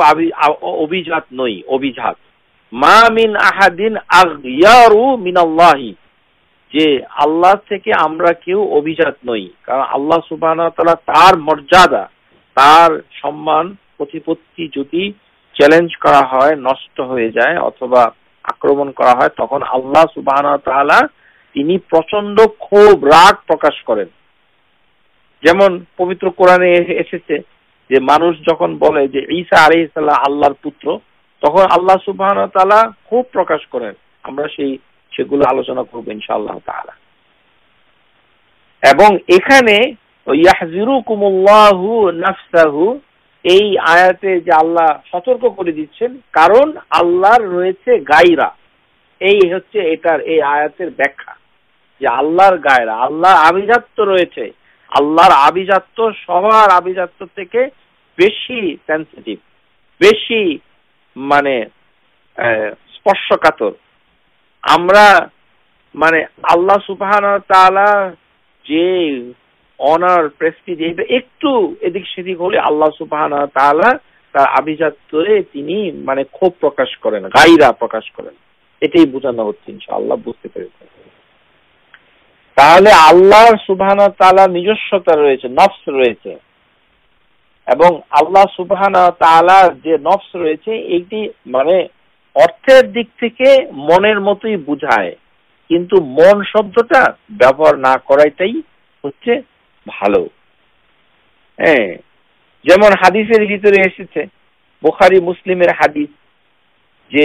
অভিজাত নই অভিজাত মা মিন আহাদিন আগিয়ারু মিনাল্লাহি যে আল্লাহ থেকে আমরা কেউ অভিজাত নই কারণ আল্লাহ সুবাহ তার মর্যাদা তার সম্মান প্রতিপত্তি যদি চ্যালেঞ্জ করা হয় নষ্ট হয়ে যায় অথবা আক্রমণ করা হয় তখন আল্লাহ সুবাহ তিনি প্রচন্ড ক্ষোভ রাগ প্রকাশ করেন যেমন পবিত্র কোরআনে এসেছে যে মানুষ যখন বলে যে ঈসা আলি ইসাল্লাহ আল্লাহর পুত্র তখন আল্লাহ সুবাহ তালা খুব প্রকাশ করেন আমরা সেই সেগুলো আলোচনা করবো ইনশাআল্লাহ তালা এবং এখানে ইয়াহজিরু কুমুল্লাহু নাফসাহু এই আয়াতে যে আল্লাহ সতর্ক করে দিচ্ছেন কারণ আল্লাহর রয়েছে গায়রা এই হচ্ছে এটার এই আয়াতের ব্যাখ্যা যে আল্লাহর গায়রা আল্লাহর আভিজাত্য রয়েছে আল্লাহর আভিজাত্য সবার আভিজাত্য থেকে বেশি সেন্সিটিভ বেশি মানে স্পর্শকাতর আমরা মানে আল্লাহ সুবাহ যে অনার প্রেস্টিজ এইটা একটু এদিক সেদিক হলে আল্লাহ সুবাহ তাআলা তার আভিজাত্যে তিনি মানে ক্ষোভ প্রকাশ করেন গাইরা প্রকাশ করেন এটাই বোঝানো হচ্ছে ইনশাআল্লাহ বুঝতে পেরেছেন তাহলে আল্লাহ সুবাহ তালা নিজস্বতা রয়েছে নফস রয়েছে এবং আল্লাহ সুবাহ তালা যে নফস রয়েছে এইটি মানে অর্থের দিক থেকে মনের মতোই বুঝায় কিন্তু মন শব্দটা ব্যবহার না করাইটাই হচ্ছে ভালো হ্যাঁ যেমন হাদিসের ভিতরে এসেছে বোখারি মুসলিমের হাদিস যে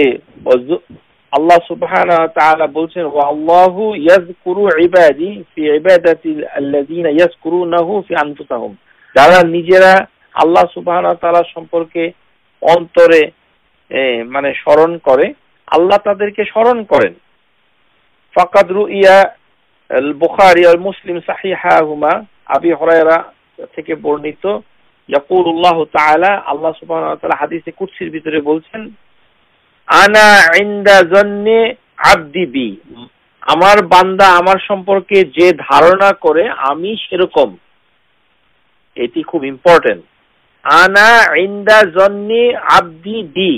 আল্লাহ বলছেন ইবাদি ফি আল্লাযিনা ফি আনফুসাহুম যারা নিজেরা আল্লাহ তাআলা সম্পর্কে অন্তরে মানে স্মরণ করে আল্লাহ তাদেরকে স্মরণ করেন ফাকাদ রুইয়া বুখারী আর মুসলিম সাহিহাহুমা আবি হরাইরা থেকে বর্ণিত ইয়াকুল উল্লাহ তাআলা আল্লাহ তাআলা হাদিসে ভিতরে বলছেন আনা বি আমার বান্দা আমার সম্পর্কে যে ধারণা করে আমি সেরকম এটি খুব ইম্পর্টেন্ট আনা ইন্দা জন্নি আব্দি বি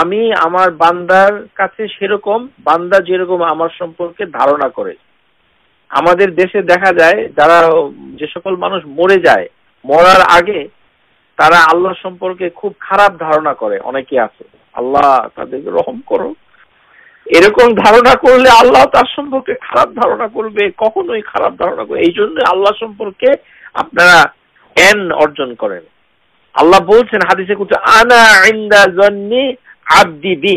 আমি আমার বান্দার কাছে সেরকম বান্দা যেরকম আমার সম্পর্কে ধারণা করে আমাদের দেশে দেখা যায় যারা যে সকল মানুষ মরে যায় মরার আগে তারা আল্লাহ সম্পর্কে খুব খারাপ ধারণা করে অনেকে আছে আল্লাহ তাদের রহম করো এরকম ধারণা করলে আল্লাহ তার সম্পর্কে খারাপ ধারণা করবে কখনোই খারাপ ধারণা করবে এই জন্য আল্লাহ সম্পর্কে আপনারা জ্ঞান অর্জন করেন আল্লাহ বলছেন হাদিসে কুতু আনা আইন্দা জন্নি আব্দিবি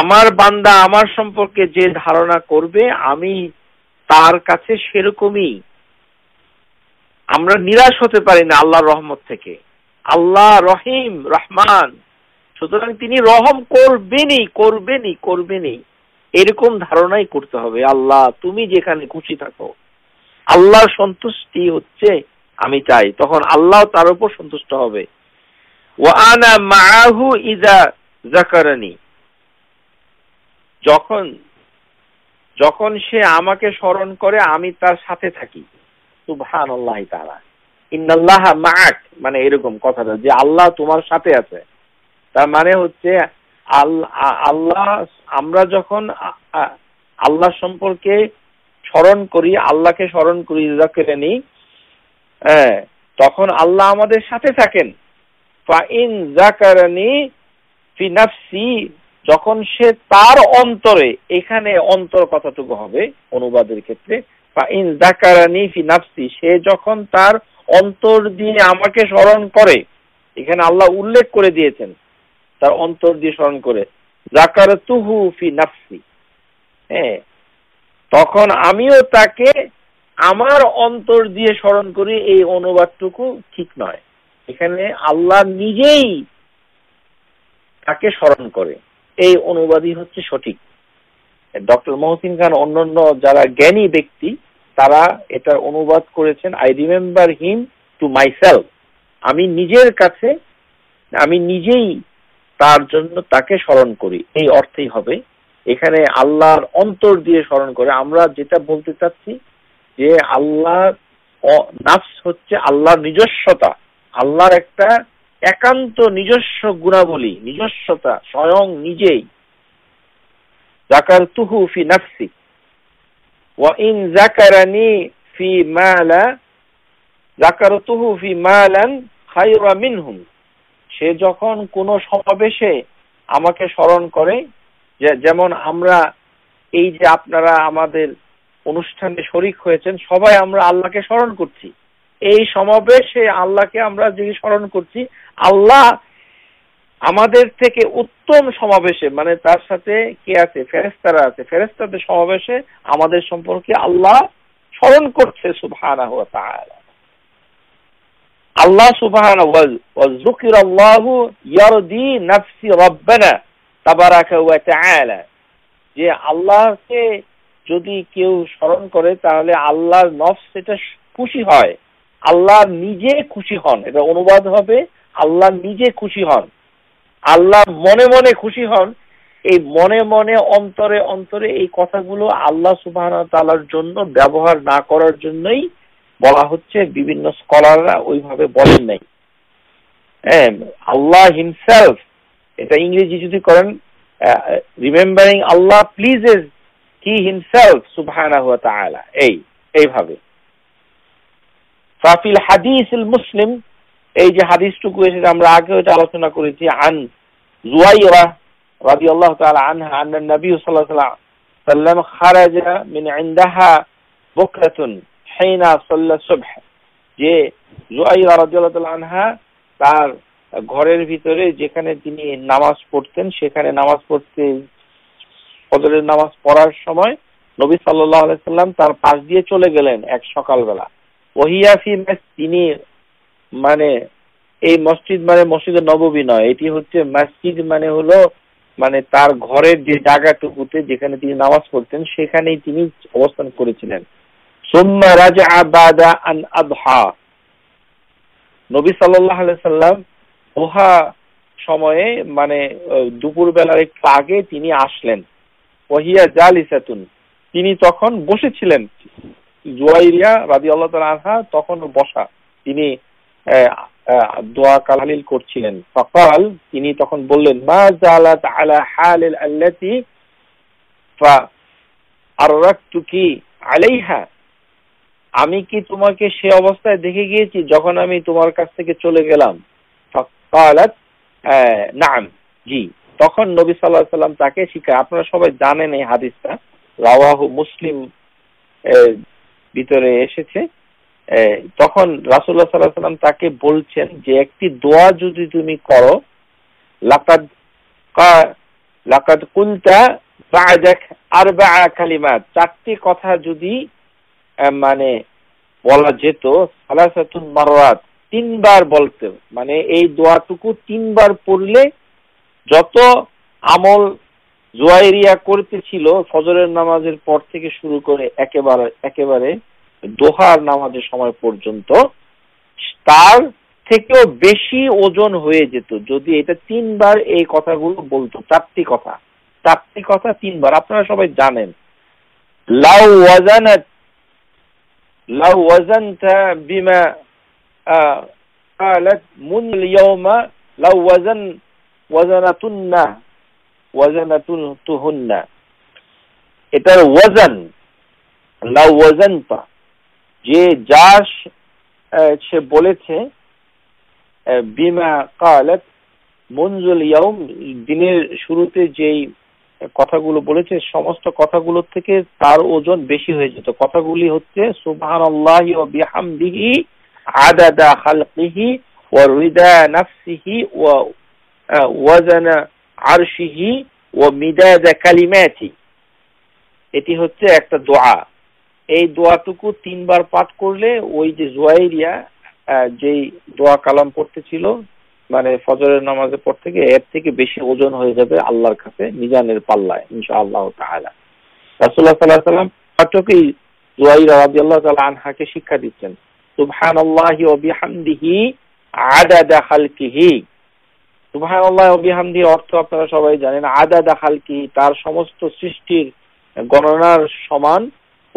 আমার বান্দা আমার সম্পর্কে যে ধারণা করবে আমি তার কাছে সেরকমই আমরা নিরাশ হতে পারি না আল্লাহর রহমত থেকে আল্লাহ রহিম রহমান সুতরাং তিনি রহম করবেনই করবেনই করবেনই এরকম ধারণাই করতে হবে আল্লাহ তুমি যেখানে খুশি থাকো আল্লাহর সন্তুষ্টি হচ্ছে আমি চাই তখন আল্লাহ তার উপর সন্তুষ্ট হবে ও আনা মাহু ইজা জাকারানি যখন যখন সে আমাকে স্মরণ করে আমি তার সাথে থাকি মাক মানে এরকম কথাটা যে আল্লাহ তোমার সাথে আছে তার মানে হচ্ছে আল্লাহ আমরা যখন আল্লাহ সম্পর্কে স্মরণ করি আল্লাহকে স্মরণ করি কেড়ে নিই হ্যাঁ, তখন আল্লাহ আমাদের সাথে থাকেন ফাইন জাকারানি ফি নাফসি যখন সে তার অন্তরে এখানে অন্তর কথাটুকু হবে অনুবাদের ক্ষেত্রে সে যখন তার অন্তর দিয়ে আমাকে স্মরণ করে এখানে আল্লাহ উল্লেখ করে দিয়েছেন তার অন্তর দিয়ে স্মরণ করে জাকার তুহু ফি নাফসি হ্যাঁ তখন আমিও তাকে আমার অন্তর দিয়ে স্মরণ করি এই অনুবাদটুকু ঠিক নয় এখানে আল্লাহ নিজেই তাকে স্মরণ করে এই অনুবাদই হচ্ছে সঠিক ডক্টর মহসিন খান অন্যান্য যারা জ্ঞানী ব্যক্তি তারা এটার অনুবাদ করেছেন I remember him to myself আমি নিজের কাছে আমি নিজেই তার জন্য তাকে স্মরণ করি এই অর্থেই হবে এখানে আল্লাহর অন্তর দিয়ে স্মরণ করে আমরা যেটা বলতে চাচ্ছি যে আল্লাহ নাফস হচ্ছে আল্লাহর নিজস্বতা আল্লাহর একটা একান্ত নিজস্ব গুণাবলী নিজস্বতা স্বয়ং নিজেই জাকার ফি নাফসি ওয়া in জাকারানি fee Mala জাকার fee Malan খাইরা মিনহুম সে যখন কোন সমাবেশে আমাকে স্মরণ করে যে যেমন আমরা এই যে আপনারা আমাদের অনুষ্ঠানে শরিক হয়েছেন সবাই আমরা আল্লাহকে স্মরণ করছি এই সমাবেশে আল্লাহকে আমরা যে স্মরণ করছি আল্লাহ আমাদের থেকে উত্তম সমাবেশে মানে তার সাথে কে আছে ফেরেস্তারা আছে ফেরেস্তাদের সমাবেশে আমাদের সম্পর্কে আল্লাহ স্মরণ করছে সুভান আল্লাহ সুভান আল্লাহ ইয়ারদি নাফসি তাবারাকা ওয়া তাআলা যে আল্লাহকে যদি কেউ স্মরণ করে তাহলে আল্লাহর নফস সেটা খুশি হয় আল্লাহ নিজে খুশি হন এটা অনুবাদ হবে আল্লাহ নিজে খুশি হন আল্লাহ মনে মনে খুশি হন এই মনে মনে অন্তরে অন্তরে এই কথাগুলো আল্লাহ সুবাহ তালার জন্য ব্যবহার না করার জন্যই বলা হচ্ছে বিভিন্ন স্কলাররা ওইভাবে বলেন নাই হ্যাঁ আল্লাহ হিমসেলফ এটা ইংরেজি যদি করেন remembering Allah please pleases he himself সুবাহ এই এইভাবে ফাফিল হাদিস মুসলিম এই যে হাদিসটুকু এসে আমরা আগে ওইটা আলোচনা করেছি আন জুয়াইরা রাদি আল্লাহ তাআলা আনহা আন নবী সাল্লাল্লাহু আলাইহি সাল্লাম খারাজা মিন ইনদাহা বুকরাতুন হিনা সাল্লা সুবহ যে জুয়াইরা রাদিয়াল্লাহু তাআলা আনহা তার ঘরের ভিতরে যেখানে তিনি নামাজ পড়তেন সেখানে নামাজ পড়তে ফজরের নামাজ পড়ার সময় নবী সাল্লাল্লাহু আলাইহি সাল্লাম তার পাশ দিয়ে চলে গেলেন এক সকালবেলা ওহিয়া ফি তিনি মানে এই মসজিদ মানে মসজিদে নববী নয় এটি হচ্ছে মসজিদ মানে হলো মানে তার ঘরের যে জায়গাটুকুতে যেখানে তিনি নামাজ পড়তেন সেখানেই তিনি অবস্থান করেছিলেন সোম্মা রাজা আবাদা আন আবহা নবী সাল্লাহ সাল্লাম ওহা সময়ে মানে দুপুর বেলার একটু আগে তিনি আসলেন ওহিয়া জাল ইসাতুন তিনি তখন বসেছিলেন জুয়াইরিয়া রাজি আল্লাহ আনহা তখন বসা তিনি দোয়া কালালিল করছিলেন তিনি তখন বললেন মা হালিল আল্লাতি ফা আলাইহা আমি কি তোমাকে সে অবস্থায় দেখে গিয়েছি যখন আমি তোমার কাছ থেকে চলে গেলাম ফকালাত নাম জি তখন নবী সাল্লাহ সাল্লাম তাকে শিখায় আপনারা সবাই জানেন এই হাদিসটা রাওয়াহু মুসলিম ভিতরে এসেছে তখন রাসুল্লাহ সাল্লাহ সাল্লাম তাকে বলছেন যে একটি দোয়া যদি তুমি করো লাকাদ লাকাদ কুলতা আর কালিমা চারটি কথা যদি মানে বলা যেত সালাসাতুন মারওয়াত তিনবার বলতে মানে এই দোয়াটুকু তিনবার পড়লে যত আমল জোয়াইরিয়া করতেছিল ফজরের নামাজের পর থেকে শুরু করে একেবারে একেবারে দোহার নামাজের সময় পর্যন্ত তার থেকেও বেশি ওজন হয়ে যেত যদি এটা তিনবার এই কথাগুলো বলতো চারটি কথা চারটি কথা তিনবার আপনারা সবাই জানেন লাউ ওয়াজানাত লাউ ওয়াজানতা বিমা قالت من اليوم لو وزن وزنتن وزنتهن এটার ওয়াজান লাউ ওয়াজানতা যে যা সে বলেছে বিমা কালাত মঞ্জুল ইয়াউম দিনের শুরুতে যেই কথাগুলো বলেছে সমস্ত কথাগুলো থেকে তার ওজন বেশি হয়ে যেত কথাগুলি হচ্ছে সুবহান আল্লাহ বিহামদিহি আদাদা খালকিহি ওয়া রিদা নাফসিহি ওয়া ওয়াজানা আরশিহি ওয়া মিদাদা কালিমাতি এটি হচ্ছে একটা দোয়া এই দোয়াটুকু তিনবার পাঠ করলে ওই যে জোয়াইরিয়া যেই দোয়া কালাম পড়তেছিল মানে ফজরের নামাজে পর থেকে এর থেকে বেশি ওজন হয়ে যাবে আল্লাহর কাছে মিজানের পাল্লায় ইনশা আল্লাহ তাহলা রাসুল্লাহ সাল্লাহ সাল্লাম পাঠকেই রাজি আল্লাহ তালা আনহাকে শিক্ষা দিচ্ছেন সুবহান আল্লাহ অবিহামদিহি আদা দাখালকিহি সুবহান আল্লাহ অবিহামদি অর্থ আপনারা সবাই জানেন আদা দাখালকি তার সমস্ত সৃষ্টির গণনার সমান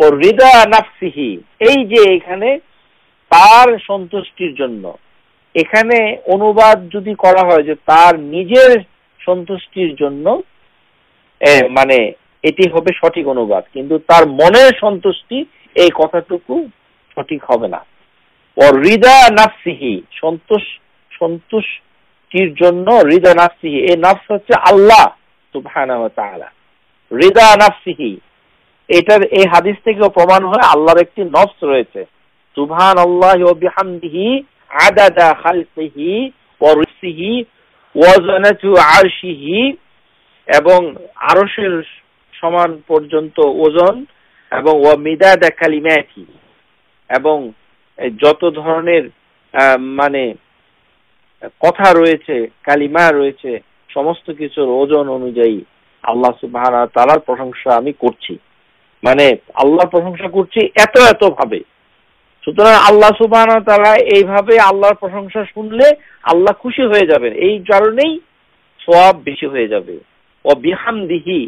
ও হৃদা নাফসিহি এই যে এখানে তার সন্তুষ্টির জন্য এখানে অনুবাদ যদি করা হয় যে তার নিজের সন্তুষ্টির জন্য মানে এটি হবে সঠিক অনুবাদ কিন্তু তার মনের সন্তুষ্টি এই কথাটুকু সঠিক হবে না ও হৃদা নাফসিহি সন্তোষ সন্তুষ্টির জন্য হৃদা নাফসিহি এই নাফস হচ্ছে আল্লাহ তো ভায়না হৃদা নাফসিহি এটার এই হাদিস থেকেও প্রমাণ হয় আল্লাহর একটি নফস রয়েছে সুবহান আল্লাহ বিহামদিহি আদাদা খালকিহি ওয়ারসিহি ওয়াজনাতু আরশিহি এবং আরশের সমান পর্যন্ত ওজন এবং ওয়া মিদাদা এবং যত ধরনের মানে কথা রয়েছে কালিমা রয়েছে সমস্ত কিছুর ওজন অনুযায়ী আল্লাহ সুবাহ তালার প্রশংসা আমি করছি মানে আল্লাহর প্রশংসা করছি এত এত ভাবে সুতরাং আল্লাহ সুবাহ তারা এইভাবে আল্লাহর প্রশংসা শুনলে আল্লাহ খুশি হয়ে যাবেন এই কারণেই সব বেশি হয়ে যাবে ও দিহি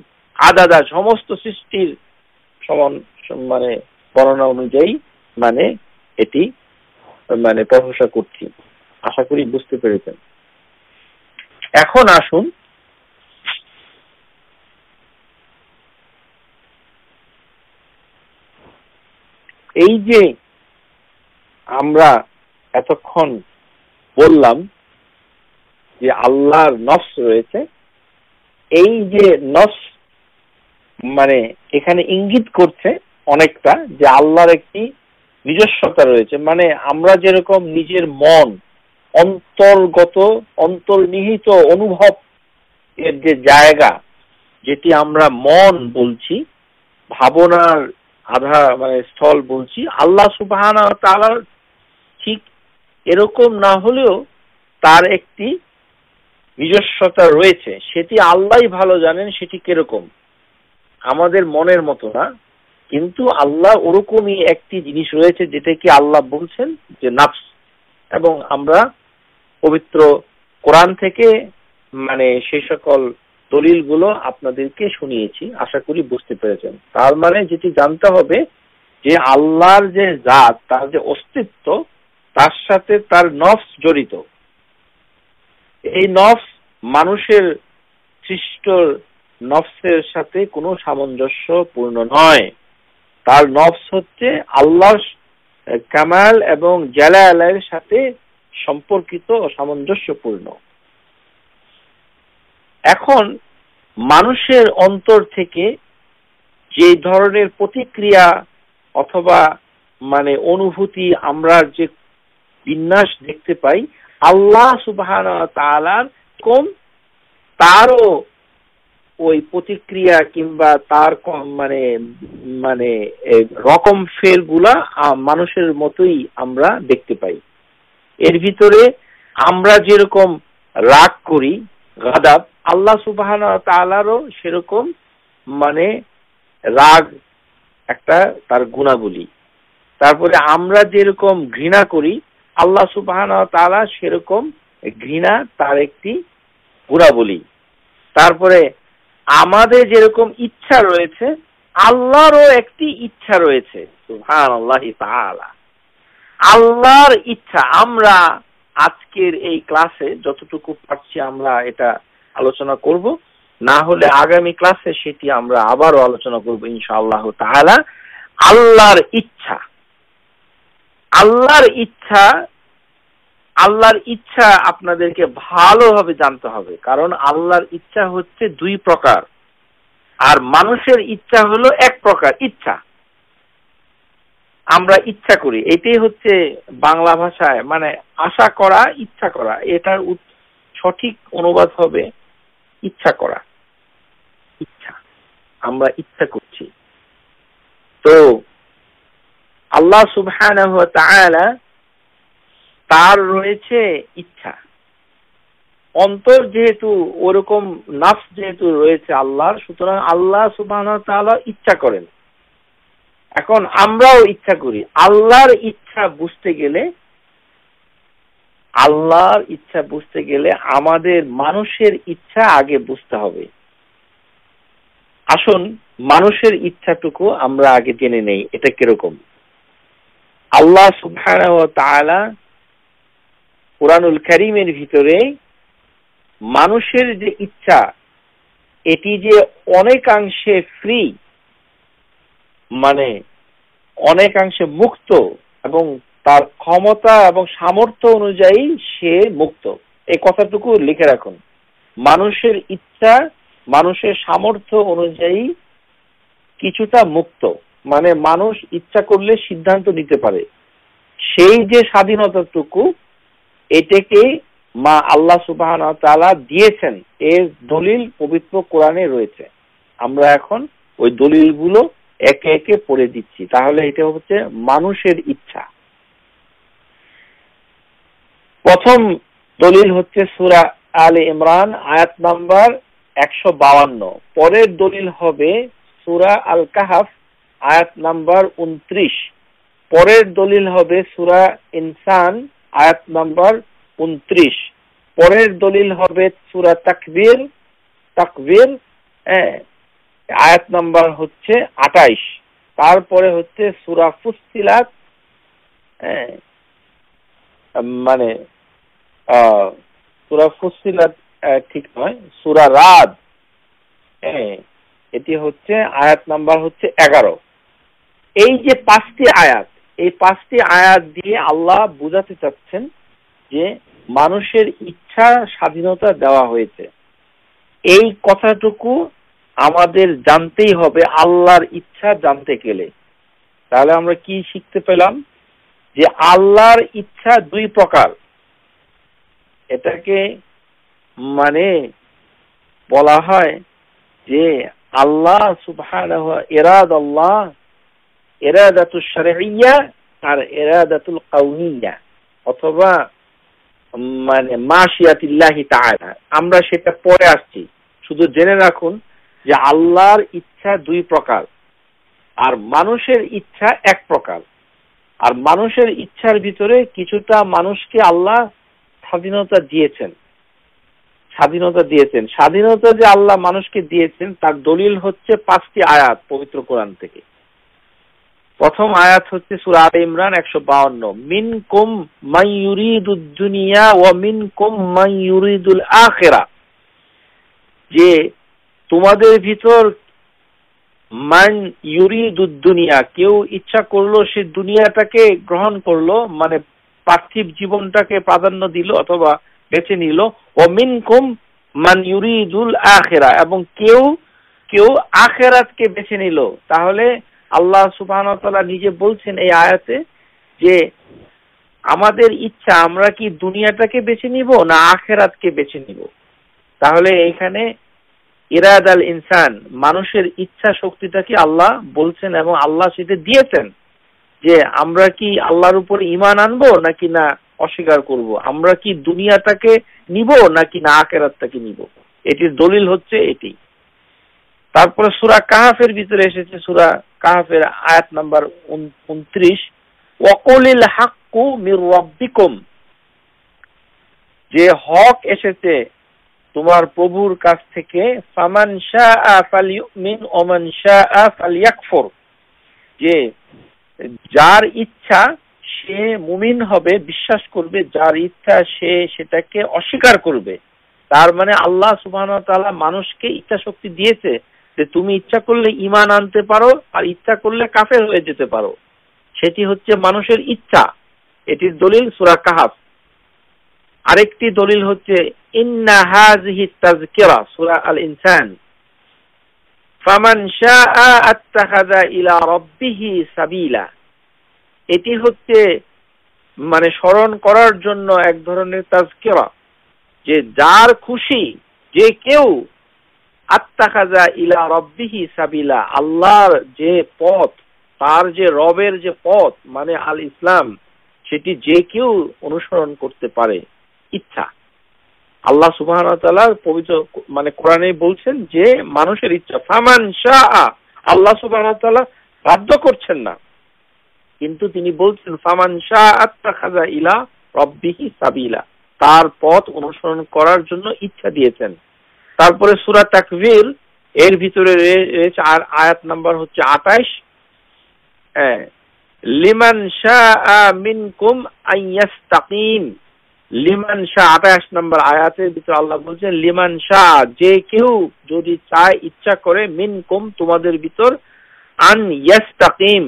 আদাদা সমস্ত সৃষ্টির সমান মানে বর্ণনা অনুযায়ী মানে এটি মানে প্রশংসা করছি আশা করি বুঝতে পেরেছেন এখন আসুন এই যে আমরা এতক্ষণ বললাম যে আল্লাহর নস রয়েছে এই যে নস মানে এখানে ইঙ্গিত করছে অনেকটা যে আল্লাহর একটি নিজস্বতা রয়েছে মানে আমরা যেরকম নিজের মন অন্তর্গত অন্তর্নিহিত অনুভব এর যে জায়গা যেটি আমরা মন বলছি ভাবনার আধা মানে স্থল বলছি আল্লাহ তারা ঠিক এরকম না হলেও তার একটি নিজস্বতা রয়েছে সেটি আল্লাহ ভালো জানেন সেটি কিরকম আমাদের মনের মতো না কিন্তু আল্লাহ ওরকমই একটি জিনিস রয়েছে যেটা কি আল্লাহ বলছেন যে নাফস এবং আমরা পবিত্র কোরআন থেকে মানে সে সকল দলিলগুলো আপনাদেরকে শুনিয়েছি আশা করি বুঝতে পেরেছেন তার মানে যেটি জানতে হবে যে আল্লাহর যে জাত তার যে অস্তিত্ব তার সাথে তার নফস জড়িত এই নফস মানুষের সৃষ্ট নফসের সাথে কোনো সামঞ্জস্য পূর্ণ নয় তার নফস হচ্ছে আল্লাহ কামাল এবং জালালের সাথে সম্পর্কিত সামঞ্জস্যপূর্ণ এখন মানুষের অন্তর থেকে যে ধরনের প্রতিক্রিয়া অথবা মানে অনুভূতি আমরা যে বিন্যাস দেখতে পাই আল্লাহ সুবাহ কম তারও ওই প্রতিক্রিয়া কিংবা তার মানে মানে রকম ফের গুলা মানুষের মতোই আমরা দেখতে পাই এর ভিতরে আমরা যেরকম রাগ করি গাদাব আল্লাহ সুবাহান তালারও সেরকম মানে রাগ একটা তার গুণাবলী তারপরে আমরা যেরকম ঘৃণা করি আল্লাহ সুবাহান তালা সেরকম ঘৃণা তার একটি গুণাবলী তারপরে আমাদের যেরকম ইচ্ছা রয়েছে আল্লাহরও একটি ইচ্ছা রয়েছে সুহান আল্লাহ তালা আল্লাহর ইচ্ছা আমরা আজকের এই ক্লাসে যতটুকু পারছি আমরা এটা আলোচনা করব না হলে আগামী ক্লাসে সেটি আমরা আবারও আলোচনা করব ইনশাআল্লাহ তাহলে আল্লাহর ইচ্ছা আল্লাহর ইচ্ছা আল্লাহর ইচ্ছা আপনাদেরকে ভালোভাবে জানতে হবে কারণ আল্লাহর ইচ্ছা হচ্ছে দুই প্রকার আর মানুষের ইচ্ছা হলো এক প্রকার ইচ্ছা আমরা ইচ্ছা করি এটাই হচ্ছে বাংলা ভাষায় মানে আশা করা ইচ্ছা করা এটার সঠিক অনুবাদ হবে ইচ্ছা করা ইচ্ছা আমরা ইচ্ছা করছি তো আল্লাহ সুবহান তার রয়েছে ইচ্ছা অন্তর যেহেতু ওরকম নাফ যেহেতু রয়েছে আল্লাহর সুতরাং আল্লাহ সুবাহ ইচ্ছা করেন এখন আমরাও ইচ্ছা করি আল্লাহর ইচ্ছা বুঝতে গেলে আল্লাহর ইচ্ছা বুঝতে গেলে আমাদের মানুষের ইচ্ছা আগে বুঝতে হবে আসুন মানুষের ইচ্ছাটুকু আমরা আগে জেনে নেই এটা কিরকম আল্লাহ সুবহানাহু ওয়া কোরআনুল কারীমের ভিতরে মানুষের যে ইচ্ছা এটি যে অনেকাংশে ফ্রি মানে অনেকাংশে মুক্ত এবং তার ক্ষমতা এবং সামর্থ্য অনুযায়ী সে মুক্ত এই কথাটুকু লিখে রাখুন মানুষের ইচ্ছা মানুষের সামর্থ্য অনুযায়ী কিছুটা মুক্ত মানে মানুষ ইচ্ছা করলে সিদ্ধান্ত নিতে পারে সেই যে স্বাধীনতাটুকু এটাকে মা আল্লাহ সুবাহ তালা দিয়েছেন এর দলিল পবিত্র কোরআনে রয়েছে আমরা এখন ওই দলিলগুলো একে একে পড়ে দিচ্ছি তাহলে এটা হচ্ছে মানুষের ইচ্ছা প্রথম দলিল হচ্ছে সুরা আলে ইমরান আয়াত নাম্বার একশো বাউান্ন পরের দলিল হবে সুরা আল কাহাফ আয়াত নাম্বার উনত্রিশ পরের দলিল হবে সুরা ইনসান আয়াত নাম্বার উনত্রিশ পরের দলিল হবে সুরা তাকবীর তাকবীর হ্যাঁ, আয়াত নাম্বার হচ্ছে আটাইশ তারপরে হচ্ছে সুরা ফুসিলাত হ্যাঁ, মানে সুরা ফুসিলাত ঠিক নয় সুরা রাত হ্যাঁ, এটি হচ্ছে আয়াত নাম্বার হচ্ছে এগারো এই যে পাঁচটি আয়াত এই পাঁচটি আয়াত দিয়ে আল্লাহ বুঝাতে চাচ্ছেন যে মানুষের ইচ্ছা স্বাধীনতা দেওয়া হয়েছে এই কথাটুকু আমাদের জানতেই হবে আল্লাহর ইচ্ছা জানতে গেলে তাহলে আমরা কি শিখতে পেলাম যে আল্লাহর ইচ্ছা দুই প্রকার এটাকে মানে বলা হয় যে আল্লাহ সুবহানাহ এরাদ আল্লাহ ইরাদাতুল শরঈয়া আর ইরাদাতুল কাউনিয়া অথবা মানে মাশিয়াতিল্লাহি তাআলা আমরা সেটা পরে আসছি শুধু জেনে রাখুন যে আল্লাহর ইচ্ছা দুই প্রকার আর মানুষের ইচ্ছা এক প্রকার আর মানুষের ইচ্ছার ভিতরে কিছুটা মানুষকে আল্লাহ স্বাধীনতা দিয়েছেন স্বাধীনতা দিয়েছেন স্বাধীনতা যে আল্লাহ মানুষকে দিয়েছেন তার দলিল হচ্ছে পাঁচটি আয়াত পবিত্র কোরআন থেকে প্রথম আয়াত হচ্ছে সুরা আল ইমরান একশো বাউন্ন মিন কুম মাইয়ুরিদুদ্দুনিয়া ও মিন কুম মাইয়ুরিদুল আখেরা যে তোমাদের ভিতর মান ইউরিদুদ্দুনিয়া কেউ ইচ্ছা করলো সে দুনিয়াটাকে গ্রহণ করলো মানে পার্থিব জীবনটাকে প্রাধান্য দিল অথবা বেছে নিল অমিন কুম মান ইউরিদুল আখেরা এবং কেউ কেউ আখেরাতকে বেছে নিল তাহলে আল্লাহ সুবাহ নিজে বলছেন এই আয়াতে যে আমাদের ইচ্ছা আমরা কি দুনিয়াটাকে বেছে নিব না আখেরাতকে বেছে নিব তাহলে এখানে ইরাদ আল ইনসান মানুষের ইচ্ছা শক্তিটা কি আল্লাহ বলছেন এবং আল্লাহ সেটা দিয়েছেন যে আমরা কি আল্লাহর উপর ইমান আনবো নাকি না অস্বীকার করব। আমরা কি দুনিয়াটাকে নিব নাকি না আকেরাতটাকে নিব এটির দলিল হচ্ছে এটি তারপরে সুরা কাহাফের ভিতরে এসেছে সুরা কাহাফের আয়াত নাম্বার উনত্রিশ ওকলিল হাক্কু মির রব্বিকুম যে হক এসেছে তোমার প্রভুর কাছ থেকে ফামান শাহ আ ফালিউমিন ওমান শাহ আ ফালিয়াকফর যে যার ইচ্ছা সে মুমিন হবে বিশ্বাস করবে যার ইচ্ছা সে সেটাকে অস্বীকার করবে তার মানে আল্লাহ সুবাহ তালা মানুষকে ইচ্ছা শক্তি দিয়েছে যে তুমি ইচ্ছা করলে ইমান আনতে পারো আর ইচ্ছা করলে কাফের হয়ে যেতে পারো সেটি হচ্ছে মানুষের ইচ্ছা এটির দলিল সুরা কাহাফ আরেকটি দলিল হচ্ছে ইন্না হাজহি তাজকেরা সুরা আল ইনসান ফামান ইলা সাবিলা এটি হচ্ছে মানে স্মরণ করার জন্য এক ধরনের তাজকেরা যে যার খুশি যে কেউ আত্মাখাজা ইলা রব্বিহি সাবিলা আল্লাহর যে পথ তার যে রবের যে পথ মানে আল ইসলাম সেটি যে কেউ অনুসরণ করতে পারে ইচ্ছা আল্লাহ সুবাহ পবিত্র মানে কোরআনে বলছেন যে মানুষের ইচ্ছা ফামান শাহ আল্লাহ সুবাহ বাধ্য করছেন না কিন্তু তিনি বলছেন ফামান শাহ ইলা রব্বিহি সাবিলা তার পথ অনুসরণ করার জন্য ইচ্ছা দিয়েছেন তারপরে সুরা তাকবির এর ভিতরে রয়েছে আর আয়াত নাম্বার হচ্ছে আটাইশ হ্যাঁ। লিমান শাহ মিনকুম আইয়াস্তাকিম লিমান শাহ আঠাশ নম্বর আয়াতের ভিতরে আল্লাহ বলছেন লিমান শাহ যে কেউ যদি চায় ইচ্ছা করে মিন কুম তোমাদের ভিতর আন ইয়াস্তাকিম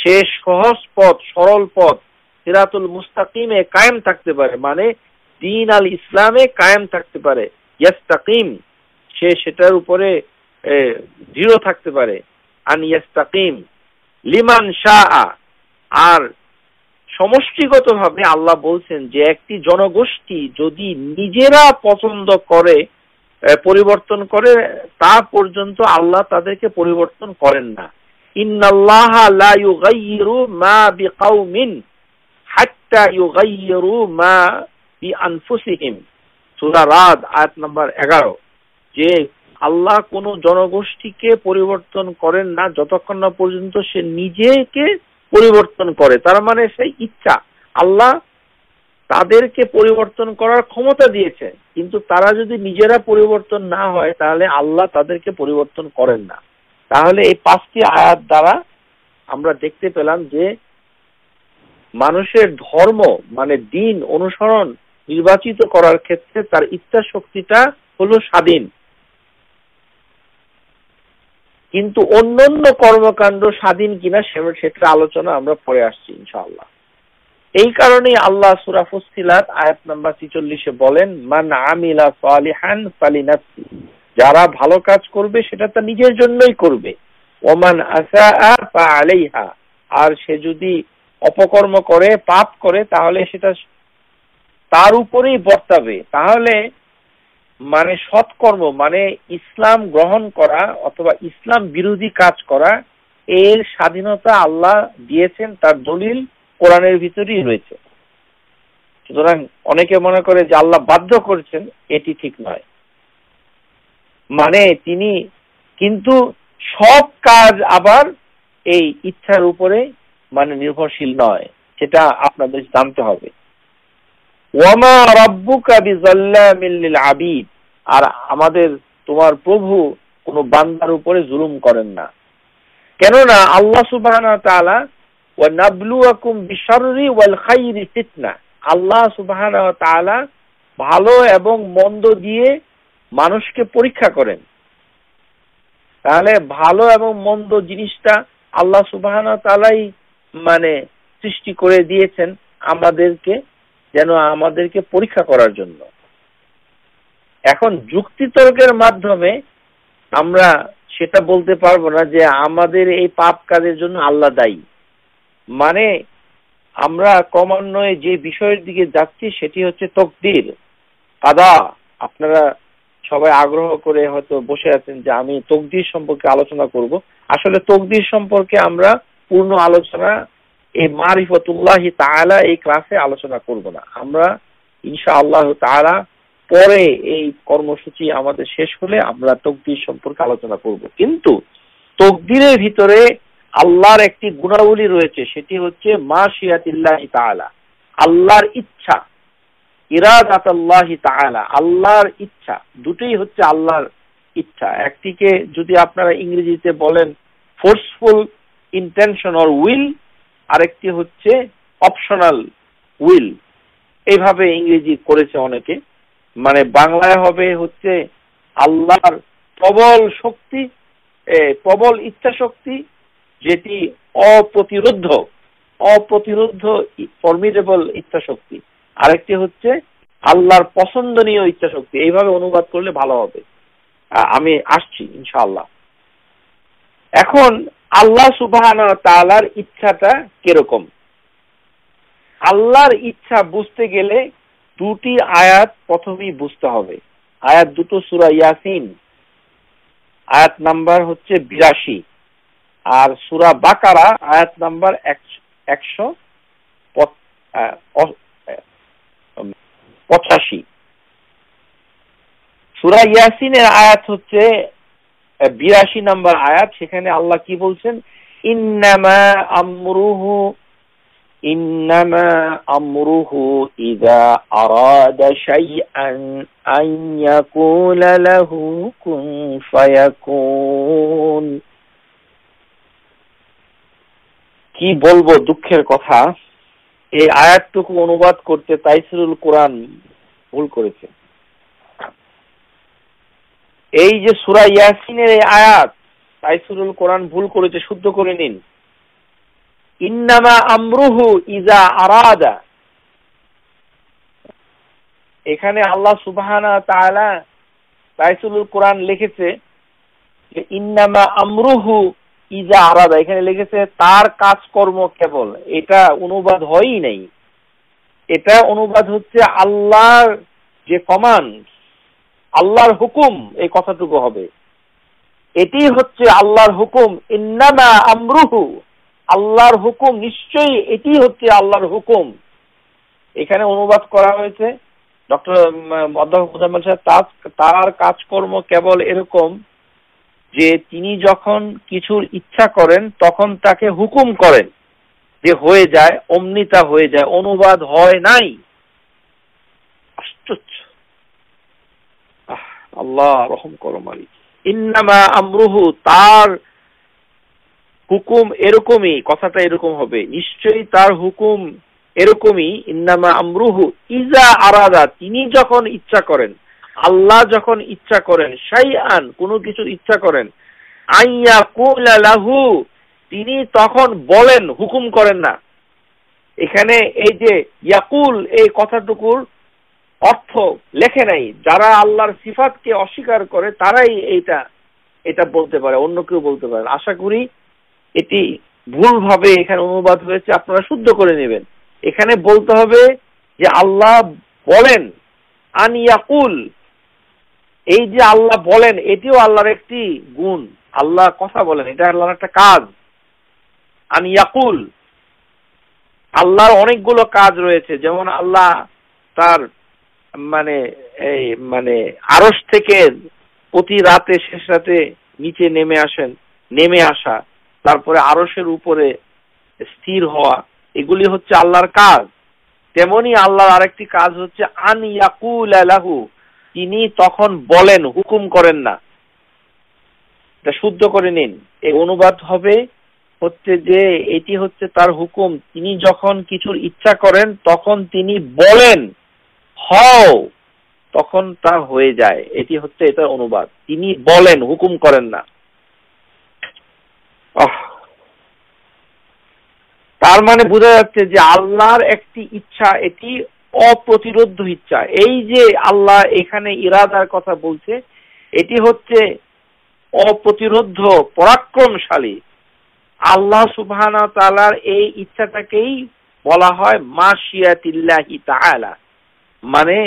সে সহজ পথ সরল পথ সিরাতুল মুস্তাকিমে কায়েম থাকতে পারে মানে দিন আল ইসলামে কায়েম থাকতে পারে ইয়াস্তাকিম সে সেটার উপরে দৃঢ় থাকতে পারে আন ইয়াস্তাকিম লিমান শাহ আর সমষ্টিগতভাবে আল্লাহ বলছেন যে একটি জনগোষ্ঠী যদি নিজেরা পছন্দ করে পরিবর্তন করে তা পর্যন্ত আল্লাহ তাদেরকে পরিবর্তন করেন না মা মা যে আল্লাহ কোন জনগোষ্ঠীকে পরিবর্তন করেন না যতক্ষণ না পর্যন্ত সে নিজেকে পরিবর্তন করে তার মানে সেই ইচ্ছা আল্লাহ তাদেরকে পরিবর্তন করার ক্ষমতা দিয়েছে কিন্তু তারা যদি নিজেরা পরিবর্তন না হয় তাহলে আল্লাহ তাদেরকে পরিবর্তন করেন না তাহলে এই পাঁচটি আয়াত দ্বারা আমরা দেখতে পেলাম যে মানুষের ধর্ম মানে দিন অনুসরণ নির্বাচিত করার ক্ষেত্রে তার ইচ্ছা শক্তিটা হলো স্বাধীন কিন্তু অন্যান্য কর্মকাণ্ড স্বাধীন কিনা সে সেটা আলোচনা আমরা পরে আসছি ইনশাল্লাহ এই কারণেই আল্লাহ সুরা আয়াত নাম্বার ছিচল্লিশে বলেন মান আমিলা সালিহান সালিনাফসি যারা ভালো কাজ করবে সেটা তার নিজের জন্যই করবে ওমান আলাইহা আর সে যদি অপকর্ম করে পাপ করে তাহলে সেটা তার উপরেই বর্তাবে তাহলে মানে সৎকর্ম মানে ইসলাম গ্রহণ করা অথবা ইসলাম বিরোধী কাজ করা এর স্বাধীনতা আল্লাহ দিয়েছেন তার দলিল কোরআনের ভিতরেই রয়েছে সুতরাং অনেকে মনে করে যে আল্লাহ বাধ্য করেছেন এটি ঠিক নয় মানে তিনি কিন্তু সব কাজ আবার এই ইচ্ছার উপরে মানে নির্ভরশীল নয় সেটা আপনাদের জানতে হবে ওয়ামা রব্বুকা বিজাল্লামিল আবিদ আর আমাদের তোমার প্রভু কোন বান্দার উপরে জুলুম করেন না কেননা আল্লাহ সুবাহ আল্লাহ সুবাহ ভালো এবং মন্দ দিয়ে মানুষকে পরীক্ষা করেন তাহলে ভালো এবং মন্দ জিনিসটা আল্লাহ সুবাহ তালাই মানে সৃষ্টি করে দিয়েছেন আমাদেরকে যেন আমাদেরকে পরীক্ষা করার জন্য এখন যুক্তিতর্কের মাধ্যমে আমরা সেটা বলতে পারবো না যে আমাদের এই পাপ কাজের জন্য আল্লাহ দায়ী মানে আমরা ক্রমান্বয়ে যে বিষয়ের দিকে যাচ্ছি সেটি হচ্ছে তকদির আদা আপনারা সবাই আগ্রহ করে হয়তো বসে আছেন যে আমি তকদির সম্পর্কে আলোচনা করব আসলে তকদির সম্পর্কে আমরা পূর্ণ আলোচনা এই মারিফতুল্লাহ তাহলে এই ক্লাসে আলোচনা করব না আমরা ইনশা আল্লাহ তাআলা পরে এই কর্মসূচি আমাদের শেষ হলে আমরা তকদির সম্পর্কে আলোচনা করব কিন্তু তকদিরের ভিতরে আল্লাহর একটি গুণাবলী রয়েছে সেটি হচ্ছে মা শিয়াতিল্লাহ তাআলা আল্লাহর ইচ্ছা ইরাদাত তাআলা আল্লাহর ইচ্ছা দুটোই হচ্ছে আল্লাহর ইচ্ছা একটিকে যদি আপনারা ইংরেজিতে বলেন ফোর্সফুল ইন্টেনশন অর উইল আরেকটি হচ্ছে অপশনাল উইল এইভাবে ইংরেজি করেছে অনেকে মানে বাংলায় হবে হচ্ছে আল্লাহর প্রবল শক্তি প্রবল ইচ্ছা শক্তি যেটি অপ্রতিরোধ অপ্রতিরোধ ফর্মিডেবল ইচ্ছা শক্তি আরেকটি হচ্ছে আল্লাহর পছন্দনীয় ইচ্ছা শক্তি এইভাবে অনুবাদ করলে ভালো হবে আমি আসছি ইনশাআল্লাহ এখন আল্লাহ সুবাহান তালার ইচ্ছাটা কেরকম আল্লাহর ইচ্ছা বুঝতে গেলে দুটি আয়াত প্রথমেই বুঝতে হবে আয়াত দুটো সুরা ইয়াসিন আয়াত নাম্বার হচ্ছে বিরাশি আর সুরা বাকারা আয়াত নাম্বার একশো পঁচাশি সুরা ইয়াসিনের আয়াত হচ্ছে বিরাশি নাম্বার আয়াত সেখানে আল্লাহ কি বলছেন ইন্নামা আমরুহু إنما أمره إذا أراد شيئا أن يقول له كن فيكون কি বলবো দুঃখের কথা এই আয়াতটুকু অনুবাদ করতে তাইসিরুল কোরআন ভুল করেছে এই যে সুরা ইয়াসিনের এই আয়াত তাইসুরুল কোরআন ভুল করেছে শুদ্ধ করে নিন ইন্নামা আমরুহু ইজা আরাদা এখানে আল্লাহ সুবাহানা তালা রাইসুলুল কোরআন লিখেছে যে ইন্নামা আমরুহু ইজা আরাদা এখানে লিখেছে তার কাজকর্ম কেবল এটা অনুবাদ হয়ই নাই এটা অনুবাদ হচ্ছে আল্লাহর যে কমান্ড আল্লাহর হুকুম এই কথাটুকু হবে এটি হচ্ছে আল্লাহর হুকুম ইন্নামা আমরুহু আল্লাহর হুকুম নিশ্চয়ই এটি হচ্ছে আল্লাহর হুকুম এখানে অনুবাদ করা হয়েছে ডক্টর অধ্যাপক মুজাম্মেল সাহেব তার কাজকর্ম কেবল এরকম যে তিনি যখন কিছুর ইচ্ছা করেন তখন তাকে হুকুম করেন যে হয়ে যায় অমনিতা হয়ে যায় অনুবাদ হয় নাই আশ্চর্য আল্লাহ রহম করো মালিক ইন্নামা আমরুহু তার হুকুম এরকমই কথাটা এরকম হবে নিশ্চয়ই তার হুকুম এরকমই ইন্নামা আমরুহু ইজা আরাদা তিনি যখন ইচ্ছা করেন আল্লাহ যখন ইচ্ছা করেন সাই আন কোনো কিছু ইচ্ছা করেন আইয়া লাহু তিনি তখন বলেন হুকুম করেন না এখানে এই যে ইয়াকুল এই কথাটুকুর অর্থ লেখে নাই যারা আল্লাহর সিফাতকে অস্বীকার করে তারাই এইটা এটা বলতে পারে অন্য কেউ বলতে পারে আশা করি এটি ভুলভাবে এখানে অনুবাদ হয়েছে আপনারা শুদ্ধ করে নেবেন এখানে বলতে হবে যে আল্লাহ বলেন আন ইয়াকুল এই যে আল্লাহ বলেন এটিও আল্লাহর একটি গুণ আল্লাহ কথা বলেন এটা আল্লাহর একটা কাজ আন ইয়াকুল আল্লাহর অনেকগুলো কাজ রয়েছে যেমন আল্লাহ তার মানে এই মানে আরস থেকে প্রতি রাতে শেষ রাতে নিচে নেমে আসেন নেমে আসা তারপরে আরসের উপরে স্থির হওয়া এগুলি হচ্ছে আল্লাহর কাজ তেমনি আল্লাহর আরেকটি কাজ হচ্ছে আন ইয়াকুল আলাহু তিনি তখন বলেন হুকুম করেন না এটা শুদ্ধ করে নিন এই অনুবাদ হবে হচ্ছে যে এটি হচ্ছে তার হুকুম তিনি যখন কিছুর ইচ্ছা করেন তখন তিনি বলেন হও তখন তা হয়ে যায় এটি হচ্ছে এটা অনুবাদ তিনি বলেন হুকুম করেন না তার মানে বোঝা যাচ্ছে যে আল্লাহর একটি ইচ্ছা এটি অপ্রতিরোধ ইচ্ছা এই যে আল্লাহ এখানে ইরাদার কথা বলছে এটি হচ্ছে অপ্রতিরোধ পরাক্রমশালী আল্লাহ সুবহানা তালার এই ইচ্ছাটাকেই বলা হয় মা মাসিয়াতিল্লাহি তাহলা মানে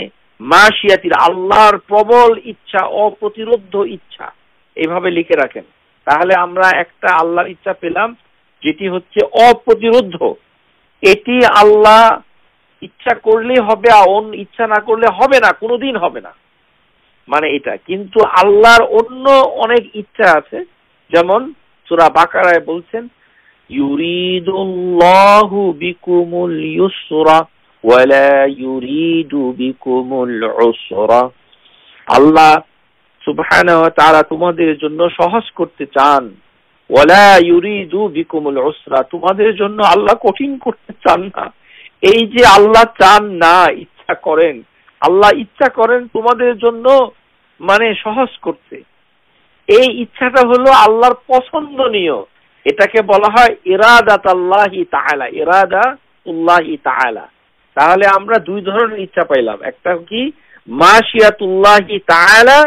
মা মাসিয়াতির আল্লাহর প্রবল ইচ্ছা অপ্রতিরোধ ইচ্ছা এভাবে লিখে রাখেন তাহলে আমরা একটা আল্লাহর ইচ্ছা পেলাম যেটি হচ্ছে অপ্রতিরোধ এটি আল্লাহ ইচ্ছা করলে হবে অন ইচ্ছা না করলে হবে না কোনোদিন হবে না মানে এটা কিন্তু আল্লাহর অন্য অনেক ইচ্ছা আছে যেমন সুরা বাকারায় বলছেন ইউরিদুল্লাহু বিকুমুল ইউসরা ওয়ালা ইউরিদু বিকুমুল উসরা আল্লাহ তোমাদের জন্য সহজ করতে চান ওয়ালা ইউরিদু বিকুমুল তোমাদের জন্য আল্লাহ কঠিন করতে চান না এই যে আল্লাহ চান না ইচ্ছা করেন আল্লাহ ইচ্ছা করেন তোমাদের জন্য মানে সহজ করতে এই ইচ্ছাটা হলো আল্লাহর পছন্দনীয় এটাকে বলা হয় ইরাদাত আল্লাহি তাহলা ইরাদা উল্লাহি তাহলা তাহলে আমরা দুই ধরনের ইচ্ছা পাইলাম একটা কি মাসিয়াতুল্লাহি তাহলা